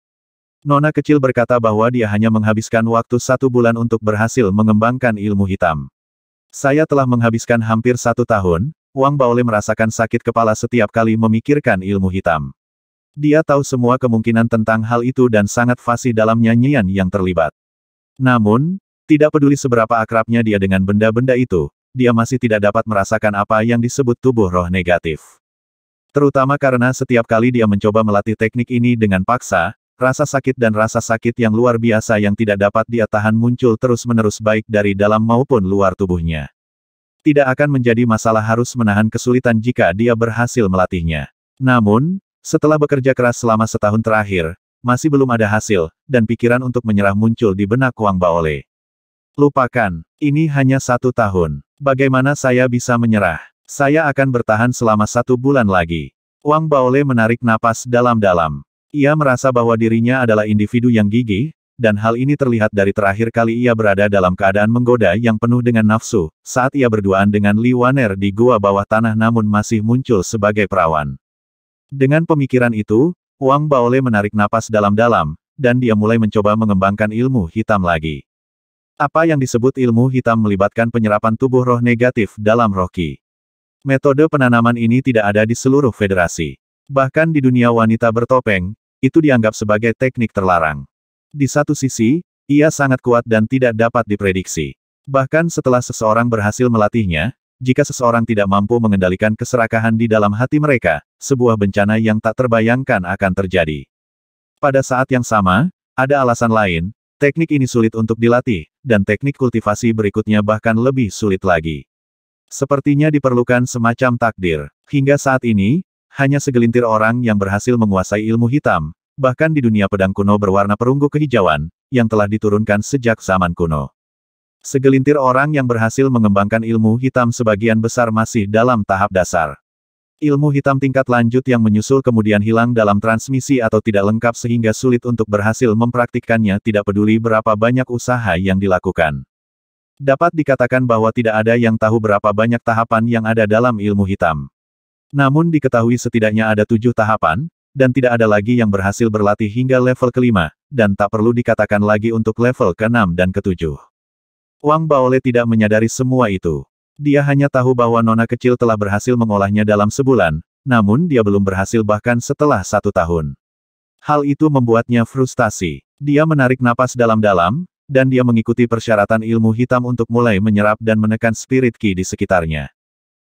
Nona kecil berkata bahwa dia hanya menghabiskan waktu satu bulan untuk berhasil mengembangkan ilmu hitam. Saya telah menghabiskan hampir satu tahun, Wang Baole merasakan sakit kepala setiap kali memikirkan ilmu hitam. Dia tahu semua kemungkinan tentang hal itu dan sangat fasih dalam nyanyian yang terlibat. Namun, tidak peduli seberapa akrabnya dia dengan benda-benda itu, dia masih tidak dapat merasakan apa yang disebut tubuh roh negatif. Terutama karena setiap kali dia mencoba melatih teknik ini dengan paksa, rasa sakit dan rasa sakit yang luar biasa yang tidak dapat dia tahan muncul terus-menerus baik dari dalam maupun luar tubuhnya. Tidak akan menjadi masalah harus menahan kesulitan jika dia berhasil melatihnya. Namun, setelah bekerja keras selama setahun terakhir, masih belum ada hasil, dan pikiran untuk menyerah muncul di benak Wang Baole. Lupakan, ini hanya satu tahun. Bagaimana saya bisa menyerah? Saya akan bertahan selama satu bulan lagi. Wang Baole menarik napas dalam-dalam. Ia merasa bahwa dirinya adalah individu yang gigih, dan hal ini terlihat dari terakhir kali ia berada dalam keadaan menggoda yang penuh dengan nafsu, saat ia berduaan dengan Li Waner di gua bawah tanah namun masih muncul sebagai perawan. Dengan pemikiran itu, Wang Baole menarik napas dalam-dalam, dan dia mulai mencoba mengembangkan ilmu hitam lagi. Apa yang disebut ilmu hitam melibatkan penyerapan tubuh roh negatif dalam roh Metode penanaman ini tidak ada di seluruh federasi. Bahkan di dunia wanita bertopeng, itu dianggap sebagai teknik terlarang. Di satu sisi, ia sangat kuat dan tidak dapat diprediksi. Bahkan setelah seseorang berhasil melatihnya, jika seseorang tidak mampu mengendalikan keserakahan di dalam hati mereka, sebuah bencana yang tak terbayangkan akan terjadi. Pada saat yang sama, ada alasan lain, teknik ini sulit untuk dilatih, dan teknik kultivasi berikutnya bahkan lebih sulit lagi. Sepertinya diperlukan semacam takdir. Hingga saat ini, hanya segelintir orang yang berhasil menguasai ilmu hitam, bahkan di dunia pedang kuno berwarna perunggu kehijauan, yang telah diturunkan sejak zaman kuno. Segelintir orang yang berhasil mengembangkan ilmu hitam sebagian besar masih dalam tahap dasar. Ilmu hitam tingkat lanjut yang menyusul kemudian hilang dalam transmisi atau tidak lengkap sehingga sulit untuk berhasil mempraktikkannya tidak peduli berapa banyak usaha yang dilakukan. Dapat dikatakan bahwa tidak ada yang tahu berapa banyak tahapan yang ada dalam ilmu hitam. Namun diketahui setidaknya ada tujuh tahapan, dan tidak ada lagi yang berhasil berlatih hingga level kelima, dan tak perlu dikatakan lagi untuk level keenam dan ketujuh. Wang Baole tidak menyadari semua itu. Dia hanya tahu bahwa nona kecil telah berhasil mengolahnya dalam sebulan, namun dia belum berhasil bahkan setelah satu tahun. Hal itu membuatnya frustasi. Dia menarik napas dalam-dalam, dan dia mengikuti persyaratan ilmu hitam untuk mulai menyerap dan menekan spirit ki di sekitarnya.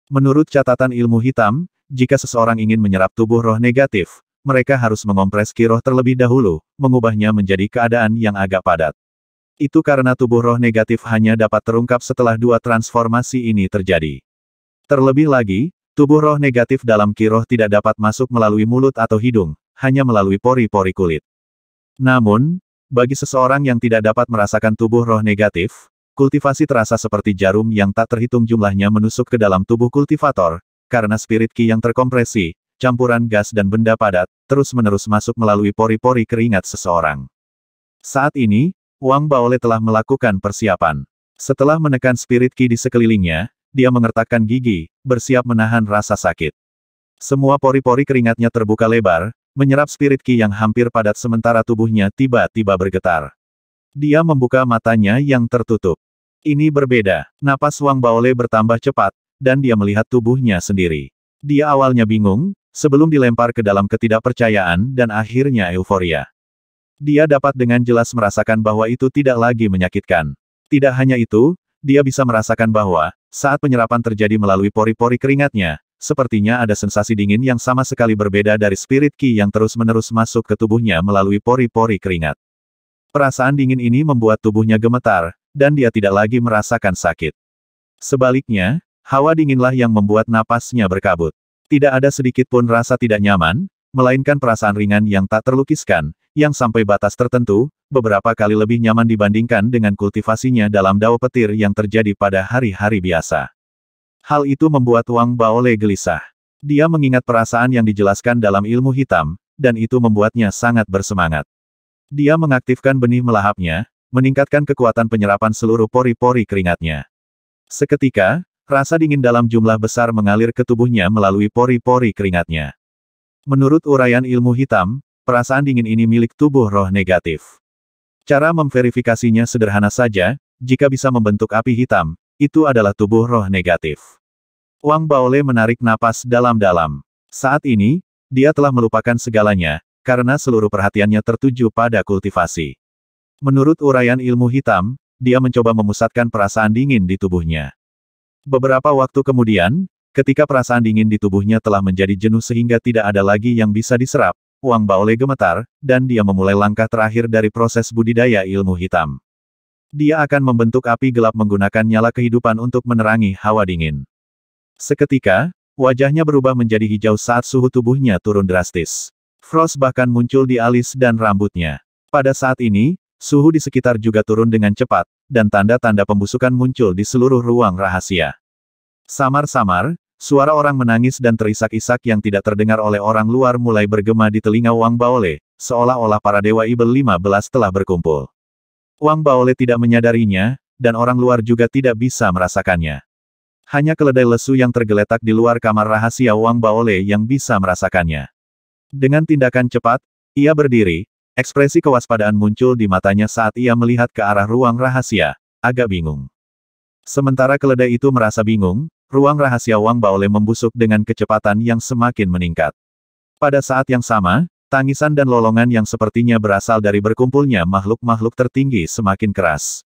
Menurut catatan ilmu hitam, jika seseorang ingin menyerap tubuh roh negatif, mereka harus mengompres ki roh terlebih dahulu, mengubahnya menjadi keadaan yang agak padat. Itu karena tubuh roh negatif hanya dapat terungkap setelah dua transformasi ini terjadi. Terlebih lagi, tubuh roh negatif dalam kiroh tidak dapat masuk melalui mulut atau hidung, hanya melalui pori-pori kulit. Namun, bagi seseorang yang tidak dapat merasakan tubuh roh negatif, kultivasi terasa seperti jarum yang tak terhitung jumlahnya menusuk ke dalam tubuh kultivator, karena spirit ki yang terkompresi, campuran gas dan benda padat, terus-menerus masuk melalui pori-pori keringat seseorang. Saat ini, Wang Baole telah melakukan persiapan. Setelah menekan spirit ki di sekelilingnya, dia mengertakkan gigi, bersiap menahan rasa sakit. Semua pori-pori keringatnya terbuka lebar, menyerap spirit ki yang hampir padat sementara tubuhnya tiba-tiba bergetar. Dia membuka matanya yang tertutup. Ini berbeda, napas Wang Baole bertambah cepat, dan dia melihat tubuhnya sendiri. Dia awalnya bingung, sebelum dilempar ke dalam ketidakpercayaan dan akhirnya euforia. Dia dapat dengan jelas merasakan bahwa itu tidak lagi menyakitkan. Tidak hanya itu, dia bisa merasakan bahwa, saat penyerapan terjadi melalui pori-pori keringatnya, sepertinya ada sensasi dingin yang sama sekali berbeda dari spirit ki yang terus-menerus masuk ke tubuhnya melalui pori-pori keringat. Perasaan dingin ini membuat tubuhnya gemetar, dan dia tidak lagi merasakan sakit. Sebaliknya, hawa dinginlah yang membuat napasnya berkabut. Tidak ada sedikit pun rasa tidak nyaman, melainkan perasaan ringan yang tak terlukiskan, yang sampai batas tertentu, beberapa kali lebih nyaman dibandingkan dengan kultivasinya dalam dao petir yang terjadi pada hari-hari biasa. Hal itu membuat Wang Baole gelisah. Dia mengingat perasaan yang dijelaskan dalam ilmu hitam, dan itu membuatnya sangat bersemangat. Dia mengaktifkan benih melahapnya, meningkatkan kekuatan penyerapan seluruh pori-pori keringatnya. Seketika, rasa dingin dalam jumlah besar mengalir ke tubuhnya melalui pori-pori keringatnya. Menurut uraian ilmu hitam, perasaan dingin ini milik tubuh roh negatif. Cara memverifikasinya sederhana saja, jika bisa membentuk api hitam, itu adalah tubuh roh negatif. Wang Baole menarik napas dalam-dalam. Saat ini, dia telah melupakan segalanya, karena seluruh perhatiannya tertuju pada kultivasi. Menurut uraian ilmu hitam, dia mencoba memusatkan perasaan dingin di tubuhnya. Beberapa waktu kemudian, Ketika perasaan dingin di tubuhnya telah menjadi jenuh sehingga tidak ada lagi yang bisa diserap, Wang Baole gemetar, dan dia memulai langkah terakhir dari proses budidaya ilmu hitam. Dia akan membentuk api gelap menggunakan nyala kehidupan untuk menerangi hawa dingin. Seketika, wajahnya berubah menjadi hijau saat suhu tubuhnya turun drastis. Frost bahkan muncul di alis dan rambutnya. Pada saat ini, suhu di sekitar juga turun dengan cepat, dan tanda-tanda pembusukan muncul di seluruh ruang rahasia. Samar-samar, suara orang menangis dan terisak-isak yang tidak terdengar oleh orang luar mulai bergema di telinga Wang Baole, seolah-olah para Dewa Ibel 15 telah berkumpul. Wang Baole tidak menyadarinya, dan orang luar juga tidak bisa merasakannya. Hanya keledai lesu yang tergeletak di luar kamar rahasia Wang Baole yang bisa merasakannya. Dengan tindakan cepat, ia berdiri, ekspresi kewaspadaan muncul di matanya saat ia melihat ke arah ruang rahasia, agak bingung. Sementara keledai itu merasa bingung, ruang rahasia Wang Baole membusuk dengan kecepatan yang semakin meningkat. Pada saat yang sama, tangisan dan lolongan yang sepertinya berasal dari berkumpulnya makhluk-makhluk tertinggi semakin keras.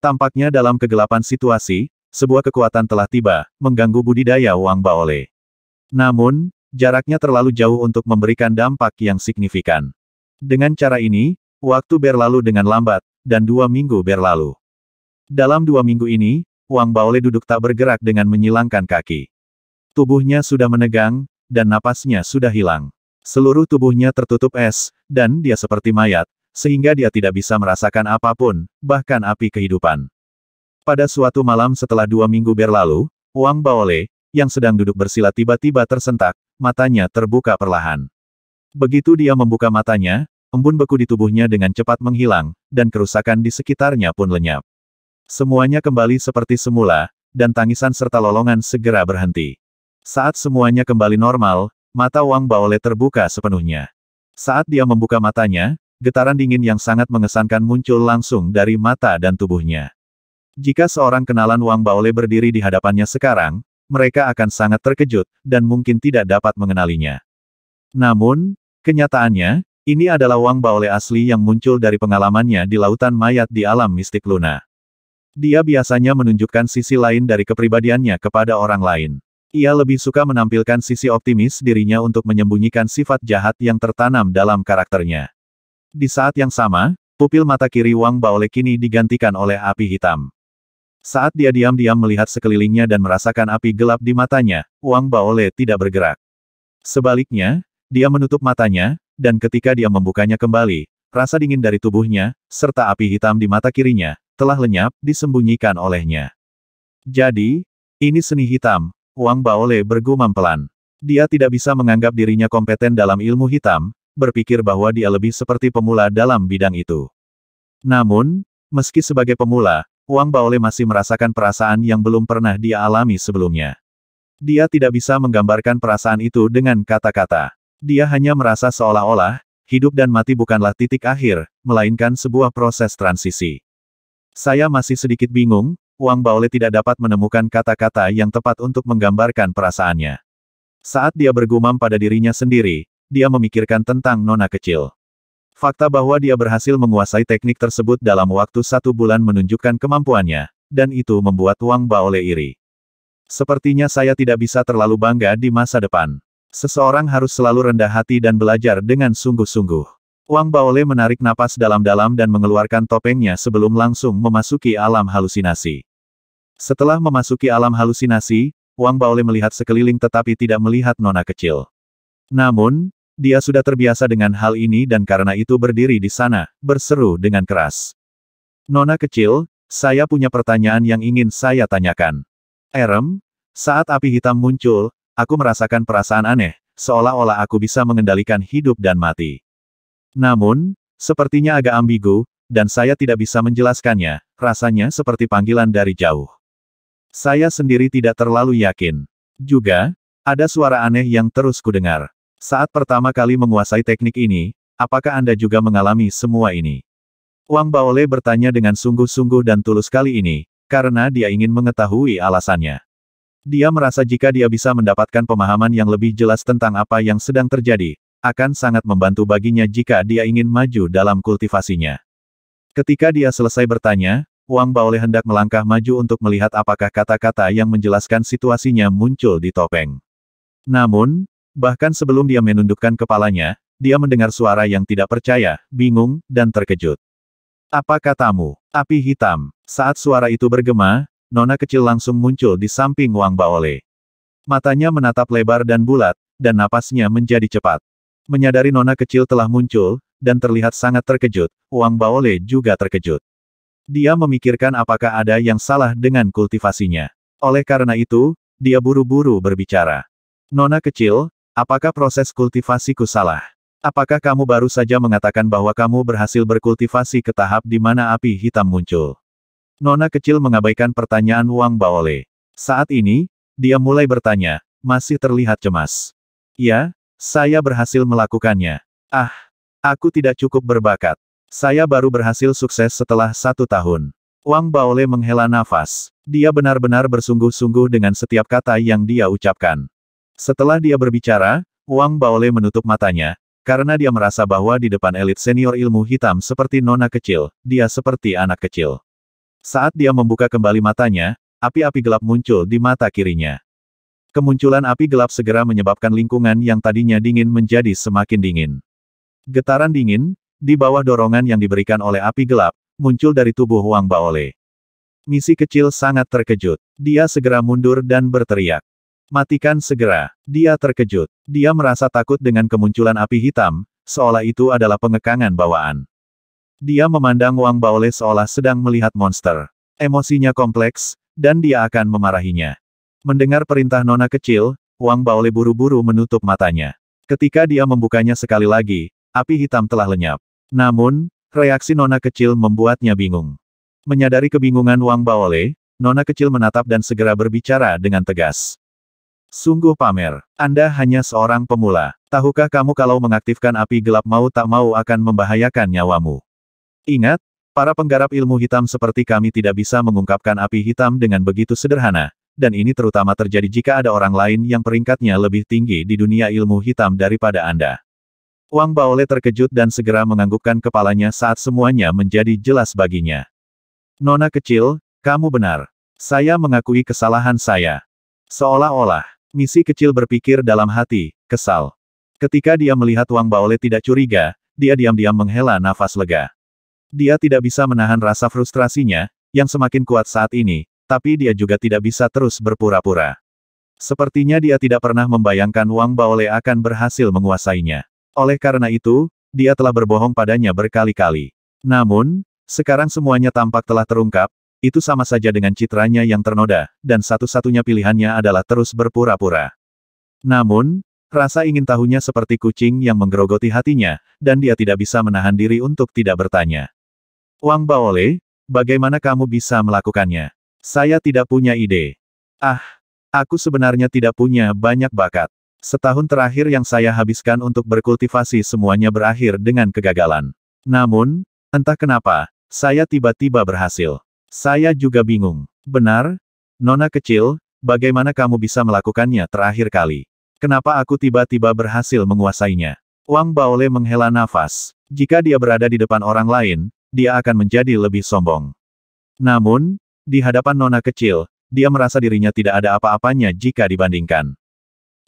Tampaknya dalam kegelapan situasi, sebuah kekuatan telah tiba, mengganggu budidaya Wang Baole. Namun, jaraknya terlalu jauh untuk memberikan dampak yang signifikan. Dengan cara ini, waktu berlalu dengan lambat, dan dua minggu berlalu. Dalam dua minggu ini, Wang Baole duduk tak bergerak dengan menyilangkan kaki. Tubuhnya sudah menegang, dan napasnya sudah hilang. Seluruh tubuhnya tertutup es, dan dia seperti mayat, sehingga dia tidak bisa merasakan apapun, bahkan api kehidupan. Pada suatu malam setelah dua minggu berlalu, Wang Baole, yang sedang duduk bersila tiba-tiba tersentak, matanya terbuka perlahan. Begitu dia membuka matanya, embun beku di tubuhnya dengan cepat menghilang, dan kerusakan di sekitarnya pun lenyap. Semuanya kembali seperti semula, dan tangisan serta lolongan segera berhenti. Saat semuanya kembali normal, mata Wang Baole terbuka sepenuhnya. Saat dia membuka matanya, getaran dingin yang sangat mengesankan muncul langsung dari mata dan tubuhnya. Jika seorang kenalan Wang Baole berdiri di hadapannya sekarang, mereka akan sangat terkejut, dan mungkin tidak dapat mengenalinya. Namun, kenyataannya, ini adalah Wang Baole asli yang muncul dari pengalamannya di lautan mayat di alam mistik Luna. Dia biasanya menunjukkan sisi lain dari kepribadiannya kepada orang lain. Ia lebih suka menampilkan sisi optimis dirinya untuk menyembunyikan sifat jahat yang tertanam dalam karakternya. Di saat yang sama, pupil mata kiri Wang Baole kini digantikan oleh api hitam. Saat dia diam-diam melihat sekelilingnya dan merasakan api gelap di matanya, Wang Baole tidak bergerak. Sebaliknya, dia menutup matanya, dan ketika dia membukanya kembali, rasa dingin dari tubuhnya, serta api hitam di mata kirinya, telah lenyap, disembunyikan olehnya. Jadi, ini seni hitam, Wang Baole bergumam pelan. Dia tidak bisa menganggap dirinya kompeten dalam ilmu hitam, berpikir bahwa dia lebih seperti pemula dalam bidang itu. Namun, meski sebagai pemula, Wang Baole masih merasakan perasaan yang belum pernah dia alami sebelumnya. Dia tidak bisa menggambarkan perasaan itu dengan kata-kata. Dia hanya merasa seolah-olah, hidup dan mati bukanlah titik akhir, melainkan sebuah proses transisi. Saya masih sedikit bingung, Wang Baole tidak dapat menemukan kata-kata yang tepat untuk menggambarkan perasaannya. Saat dia bergumam pada dirinya sendiri, dia memikirkan tentang nona kecil. Fakta bahwa dia berhasil menguasai teknik tersebut dalam waktu satu bulan menunjukkan kemampuannya, dan itu membuat Wang Baole iri. Sepertinya saya tidak bisa terlalu bangga di masa depan. Seseorang harus selalu rendah hati dan belajar dengan sungguh-sungguh. Wang Baole menarik napas dalam-dalam dan mengeluarkan topengnya sebelum langsung memasuki alam halusinasi. Setelah memasuki alam halusinasi, Wang Baole melihat sekeliling tetapi tidak melihat nona kecil. Namun, dia sudah terbiasa dengan hal ini dan karena itu berdiri di sana, berseru dengan keras. Nona kecil, saya punya pertanyaan yang ingin saya tanyakan. Erem, saat api hitam muncul, aku merasakan perasaan aneh, seolah-olah aku bisa mengendalikan hidup dan mati. Namun, sepertinya agak ambigu, dan saya tidak bisa menjelaskannya, rasanya seperti panggilan dari jauh. Saya sendiri tidak terlalu yakin. Juga, ada suara aneh yang terus kudengar. Saat pertama kali menguasai teknik ini, apakah Anda juga mengalami semua ini? Wang Baole bertanya dengan sungguh-sungguh dan tulus kali ini, karena dia ingin mengetahui alasannya. Dia merasa jika dia bisa mendapatkan pemahaman yang lebih jelas tentang apa yang sedang terjadi, akan sangat membantu baginya jika dia ingin maju dalam kultivasinya. Ketika dia selesai bertanya, Wang Baole hendak melangkah maju untuk melihat apakah kata-kata yang menjelaskan situasinya muncul di topeng. Namun, bahkan sebelum dia menundukkan kepalanya, dia mendengar suara yang tidak percaya, bingung, dan terkejut. Apa katamu? Api hitam. Saat suara itu bergema, nona kecil langsung muncul di samping Wang Baole. Matanya menatap lebar dan bulat, dan napasnya menjadi cepat. Menyadari nona kecil telah muncul, dan terlihat sangat terkejut, Wang Baole juga terkejut. Dia memikirkan apakah ada yang salah dengan kultivasinya. Oleh karena itu, dia buru-buru berbicara. Nona kecil, apakah proses kultivasiku salah? Apakah kamu baru saja mengatakan bahwa kamu berhasil berkultivasi ke tahap di mana api hitam muncul? Nona kecil mengabaikan pertanyaan Wang Baole. Saat ini, dia mulai bertanya, masih terlihat cemas. Ya, saya berhasil melakukannya. Ah, aku tidak cukup berbakat. Saya baru berhasil sukses setelah satu tahun. Wang Baole menghela nafas. Dia benar-benar bersungguh-sungguh dengan setiap kata yang dia ucapkan. Setelah dia berbicara, Wang Baole menutup matanya, karena dia merasa bahwa di depan elit senior ilmu hitam seperti nona kecil, dia seperti anak kecil. Saat dia membuka kembali matanya, api-api gelap muncul di mata kirinya. Kemunculan api gelap segera menyebabkan lingkungan yang tadinya dingin menjadi semakin dingin. Getaran dingin, di bawah dorongan yang diberikan oleh api gelap, muncul dari tubuh Wang Baole. Misi kecil sangat terkejut. Dia segera mundur dan berteriak. Matikan segera. Dia terkejut. Dia merasa takut dengan kemunculan api hitam, seolah itu adalah pengekangan bawaan. Dia memandang Wang Baole seolah sedang melihat monster. Emosinya kompleks, dan dia akan memarahinya. Mendengar perintah nona kecil, Wang Baole buru-buru menutup matanya. Ketika dia membukanya sekali lagi, api hitam telah lenyap. Namun, reaksi nona kecil membuatnya bingung. Menyadari kebingungan Wang Baole, nona kecil menatap dan segera berbicara dengan tegas. Sungguh pamer, Anda hanya seorang pemula. Tahukah kamu kalau mengaktifkan api gelap mau tak mau akan membahayakan nyawamu? Ingat, para penggarap ilmu hitam seperti kami tidak bisa mengungkapkan api hitam dengan begitu sederhana, dan ini terutama terjadi jika ada orang lain yang peringkatnya lebih tinggi di dunia ilmu hitam daripada Anda. Wang Baole terkejut dan segera menganggukkan kepalanya saat semuanya menjadi jelas baginya. Nona kecil, kamu benar. Saya mengakui kesalahan saya. Seolah-olah, misi kecil berpikir dalam hati, kesal. Ketika dia melihat Wang Baole tidak curiga, dia diam-diam menghela nafas lega. Dia tidak bisa menahan rasa frustrasinya, yang semakin kuat saat ini, tapi dia juga tidak bisa terus berpura-pura. Sepertinya dia tidak pernah membayangkan Wang Baole akan berhasil menguasainya. Oleh karena itu, dia telah berbohong padanya berkali-kali. Namun, sekarang semuanya tampak telah terungkap, itu sama saja dengan citranya yang ternoda, dan satu-satunya pilihannya adalah terus berpura-pura. Namun, rasa ingin tahunya seperti kucing yang menggerogoti hatinya, dan dia tidak bisa menahan diri untuk tidak bertanya. Wang Baole, bagaimana kamu bisa melakukannya? Saya tidak punya ide. Ah, aku sebenarnya tidak punya banyak bakat. Setahun terakhir yang saya habiskan untuk berkultivasi semuanya berakhir dengan kegagalan. Namun, entah kenapa, saya tiba-tiba berhasil. Saya juga bingung. Benar? Nona kecil, bagaimana kamu bisa melakukannya terakhir kali? Kenapa aku tiba-tiba berhasil menguasainya? Wang Baole menghela nafas. Jika dia berada di depan orang lain, dia akan menjadi lebih sombong. Namun, di hadapan nona kecil, dia merasa dirinya tidak ada apa-apanya jika dibandingkan.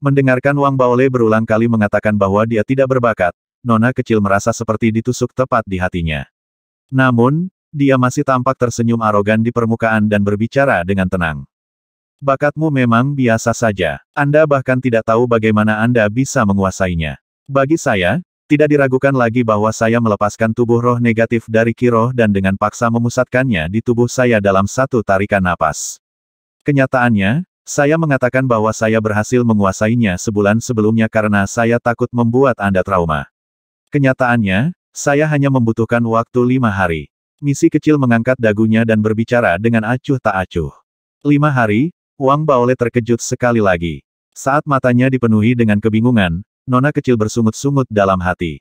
Mendengarkan Wang Baole berulang kali mengatakan bahwa dia tidak berbakat, nona kecil merasa seperti ditusuk tepat di hatinya. Namun, dia masih tampak tersenyum arogan di permukaan dan berbicara dengan tenang. Bakatmu memang biasa saja. Anda bahkan tidak tahu bagaimana Anda bisa menguasainya. Bagi saya, tidak diragukan lagi bahwa saya melepaskan tubuh roh negatif dari kiroh dan dengan paksa memusatkannya di tubuh saya dalam satu tarikan napas. Kenyataannya, saya mengatakan bahwa saya berhasil menguasainya sebulan sebelumnya karena saya takut membuat Anda trauma. Kenyataannya, saya hanya membutuhkan waktu lima hari. Misi kecil mengangkat dagunya dan berbicara dengan acuh tak acuh. Lima hari, Wang Baole terkejut sekali lagi. Saat matanya dipenuhi dengan kebingungan, Nona kecil bersungut-sungut dalam hati.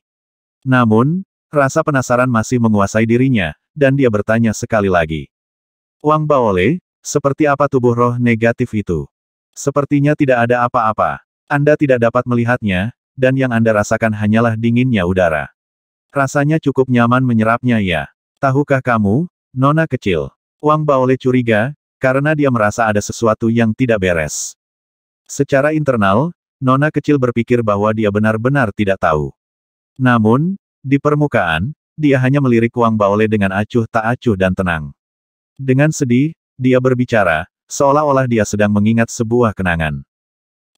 Namun, rasa penasaran masih menguasai dirinya, dan dia bertanya sekali lagi. Wang Baole, seperti apa tubuh roh negatif itu? Sepertinya tidak ada apa-apa. Anda tidak dapat melihatnya, dan yang Anda rasakan hanyalah dinginnya udara. Rasanya cukup nyaman menyerapnya ya. Tahukah kamu, Nona kecil? Wang Baole curiga, karena dia merasa ada sesuatu yang tidak beres. Secara internal, Nona kecil berpikir bahwa dia benar-benar tidak tahu. Namun, di permukaan, dia hanya melirik Wang Baole dengan acuh tak acuh dan tenang. Dengan sedih, dia berbicara, seolah-olah dia sedang mengingat sebuah kenangan.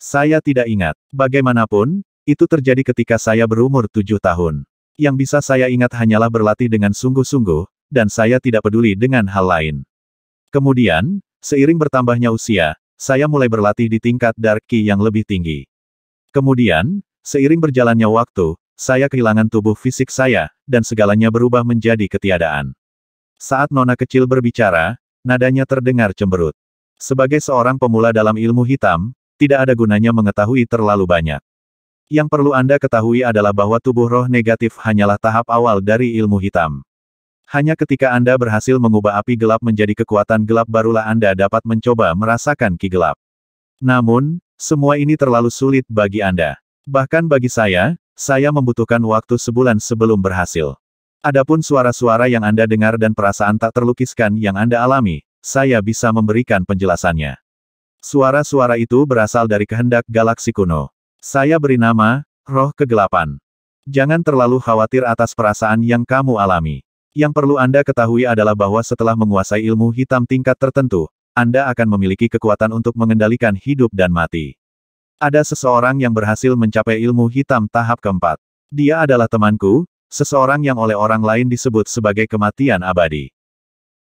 Saya tidak ingat. Bagaimanapun, itu terjadi ketika saya berumur tujuh tahun. Yang bisa saya ingat hanyalah berlatih dengan sungguh-sungguh, dan saya tidak peduli dengan hal lain. Kemudian, seiring bertambahnya usia, saya mulai berlatih di tingkat Dark Ki yang lebih tinggi. Kemudian, seiring berjalannya waktu, saya kehilangan tubuh fisik saya, dan segalanya berubah menjadi ketiadaan. Saat nona kecil berbicara, nadanya terdengar cemberut. Sebagai seorang pemula dalam ilmu hitam, tidak ada gunanya mengetahui terlalu banyak. Yang perlu Anda ketahui adalah bahwa tubuh roh negatif hanyalah tahap awal dari ilmu hitam. Hanya ketika Anda berhasil mengubah api gelap menjadi kekuatan gelap barulah Anda dapat mencoba merasakan ki gelap. Namun, semua ini terlalu sulit bagi Anda. Bahkan bagi saya, saya membutuhkan waktu sebulan sebelum berhasil. Adapun suara-suara yang Anda dengar dan perasaan tak terlukiskan yang Anda alami, saya bisa memberikan penjelasannya. Suara-suara itu berasal dari kehendak galaksi kuno. Saya beri nama, roh kegelapan. Jangan terlalu khawatir atas perasaan yang kamu alami. Yang perlu Anda ketahui adalah bahwa setelah menguasai ilmu hitam tingkat tertentu, Anda akan memiliki kekuatan untuk mengendalikan hidup dan mati. Ada seseorang yang berhasil mencapai ilmu hitam tahap keempat. Dia adalah temanku, seseorang yang oleh orang lain disebut sebagai kematian abadi.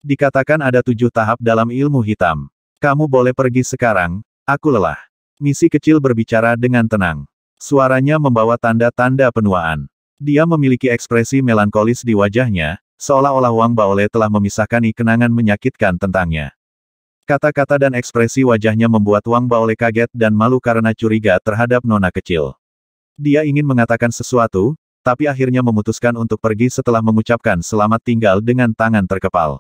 Dikatakan ada tujuh tahap dalam ilmu hitam. Kamu boleh pergi sekarang, aku lelah. Misi kecil berbicara dengan tenang. Suaranya membawa tanda-tanda penuaan. Dia memiliki ekspresi melankolis di wajahnya, Seolah-olah Wang Baole telah memisahkan kenangan menyakitkan tentangnya. Kata-kata dan ekspresi wajahnya membuat Wang Baole kaget dan malu karena curiga terhadap nona kecil. Dia ingin mengatakan sesuatu, tapi akhirnya memutuskan untuk pergi setelah mengucapkan selamat tinggal dengan tangan terkepal.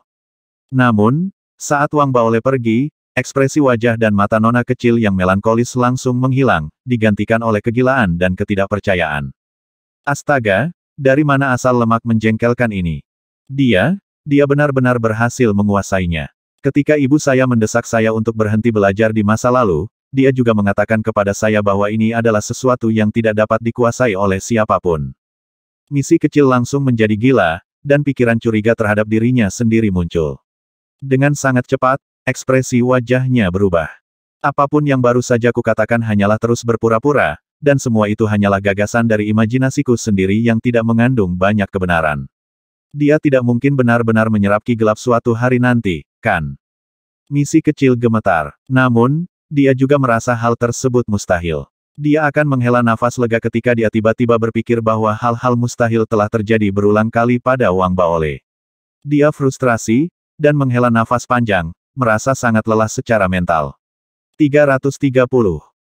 Namun, saat Wang Baole pergi, ekspresi wajah dan mata nona kecil yang melankolis langsung menghilang, digantikan oleh kegilaan dan ketidakpercayaan. Astaga, dari mana asal lemak menjengkelkan ini? Dia, dia benar-benar berhasil menguasainya. Ketika ibu saya mendesak saya untuk berhenti belajar di masa lalu, dia juga mengatakan kepada saya bahwa ini adalah sesuatu yang tidak dapat dikuasai oleh siapapun. Misi kecil langsung menjadi gila, dan pikiran curiga terhadap dirinya sendiri muncul. Dengan sangat cepat, ekspresi wajahnya berubah. Apapun yang baru saja kukatakan hanyalah terus berpura-pura, dan semua itu hanyalah gagasan dari imajinasiku sendiri yang tidak mengandung banyak kebenaran. Dia tidak mungkin benar-benar menyerap Ki Gelap suatu hari nanti, kan? Misi kecil gemetar. Namun, dia juga merasa hal tersebut mustahil. Dia akan menghela nafas lega ketika dia tiba-tiba berpikir bahwa hal-hal mustahil telah terjadi berulang kali pada Wang Baole. Dia frustrasi, dan menghela nafas panjang, merasa sangat lelah secara mental. 330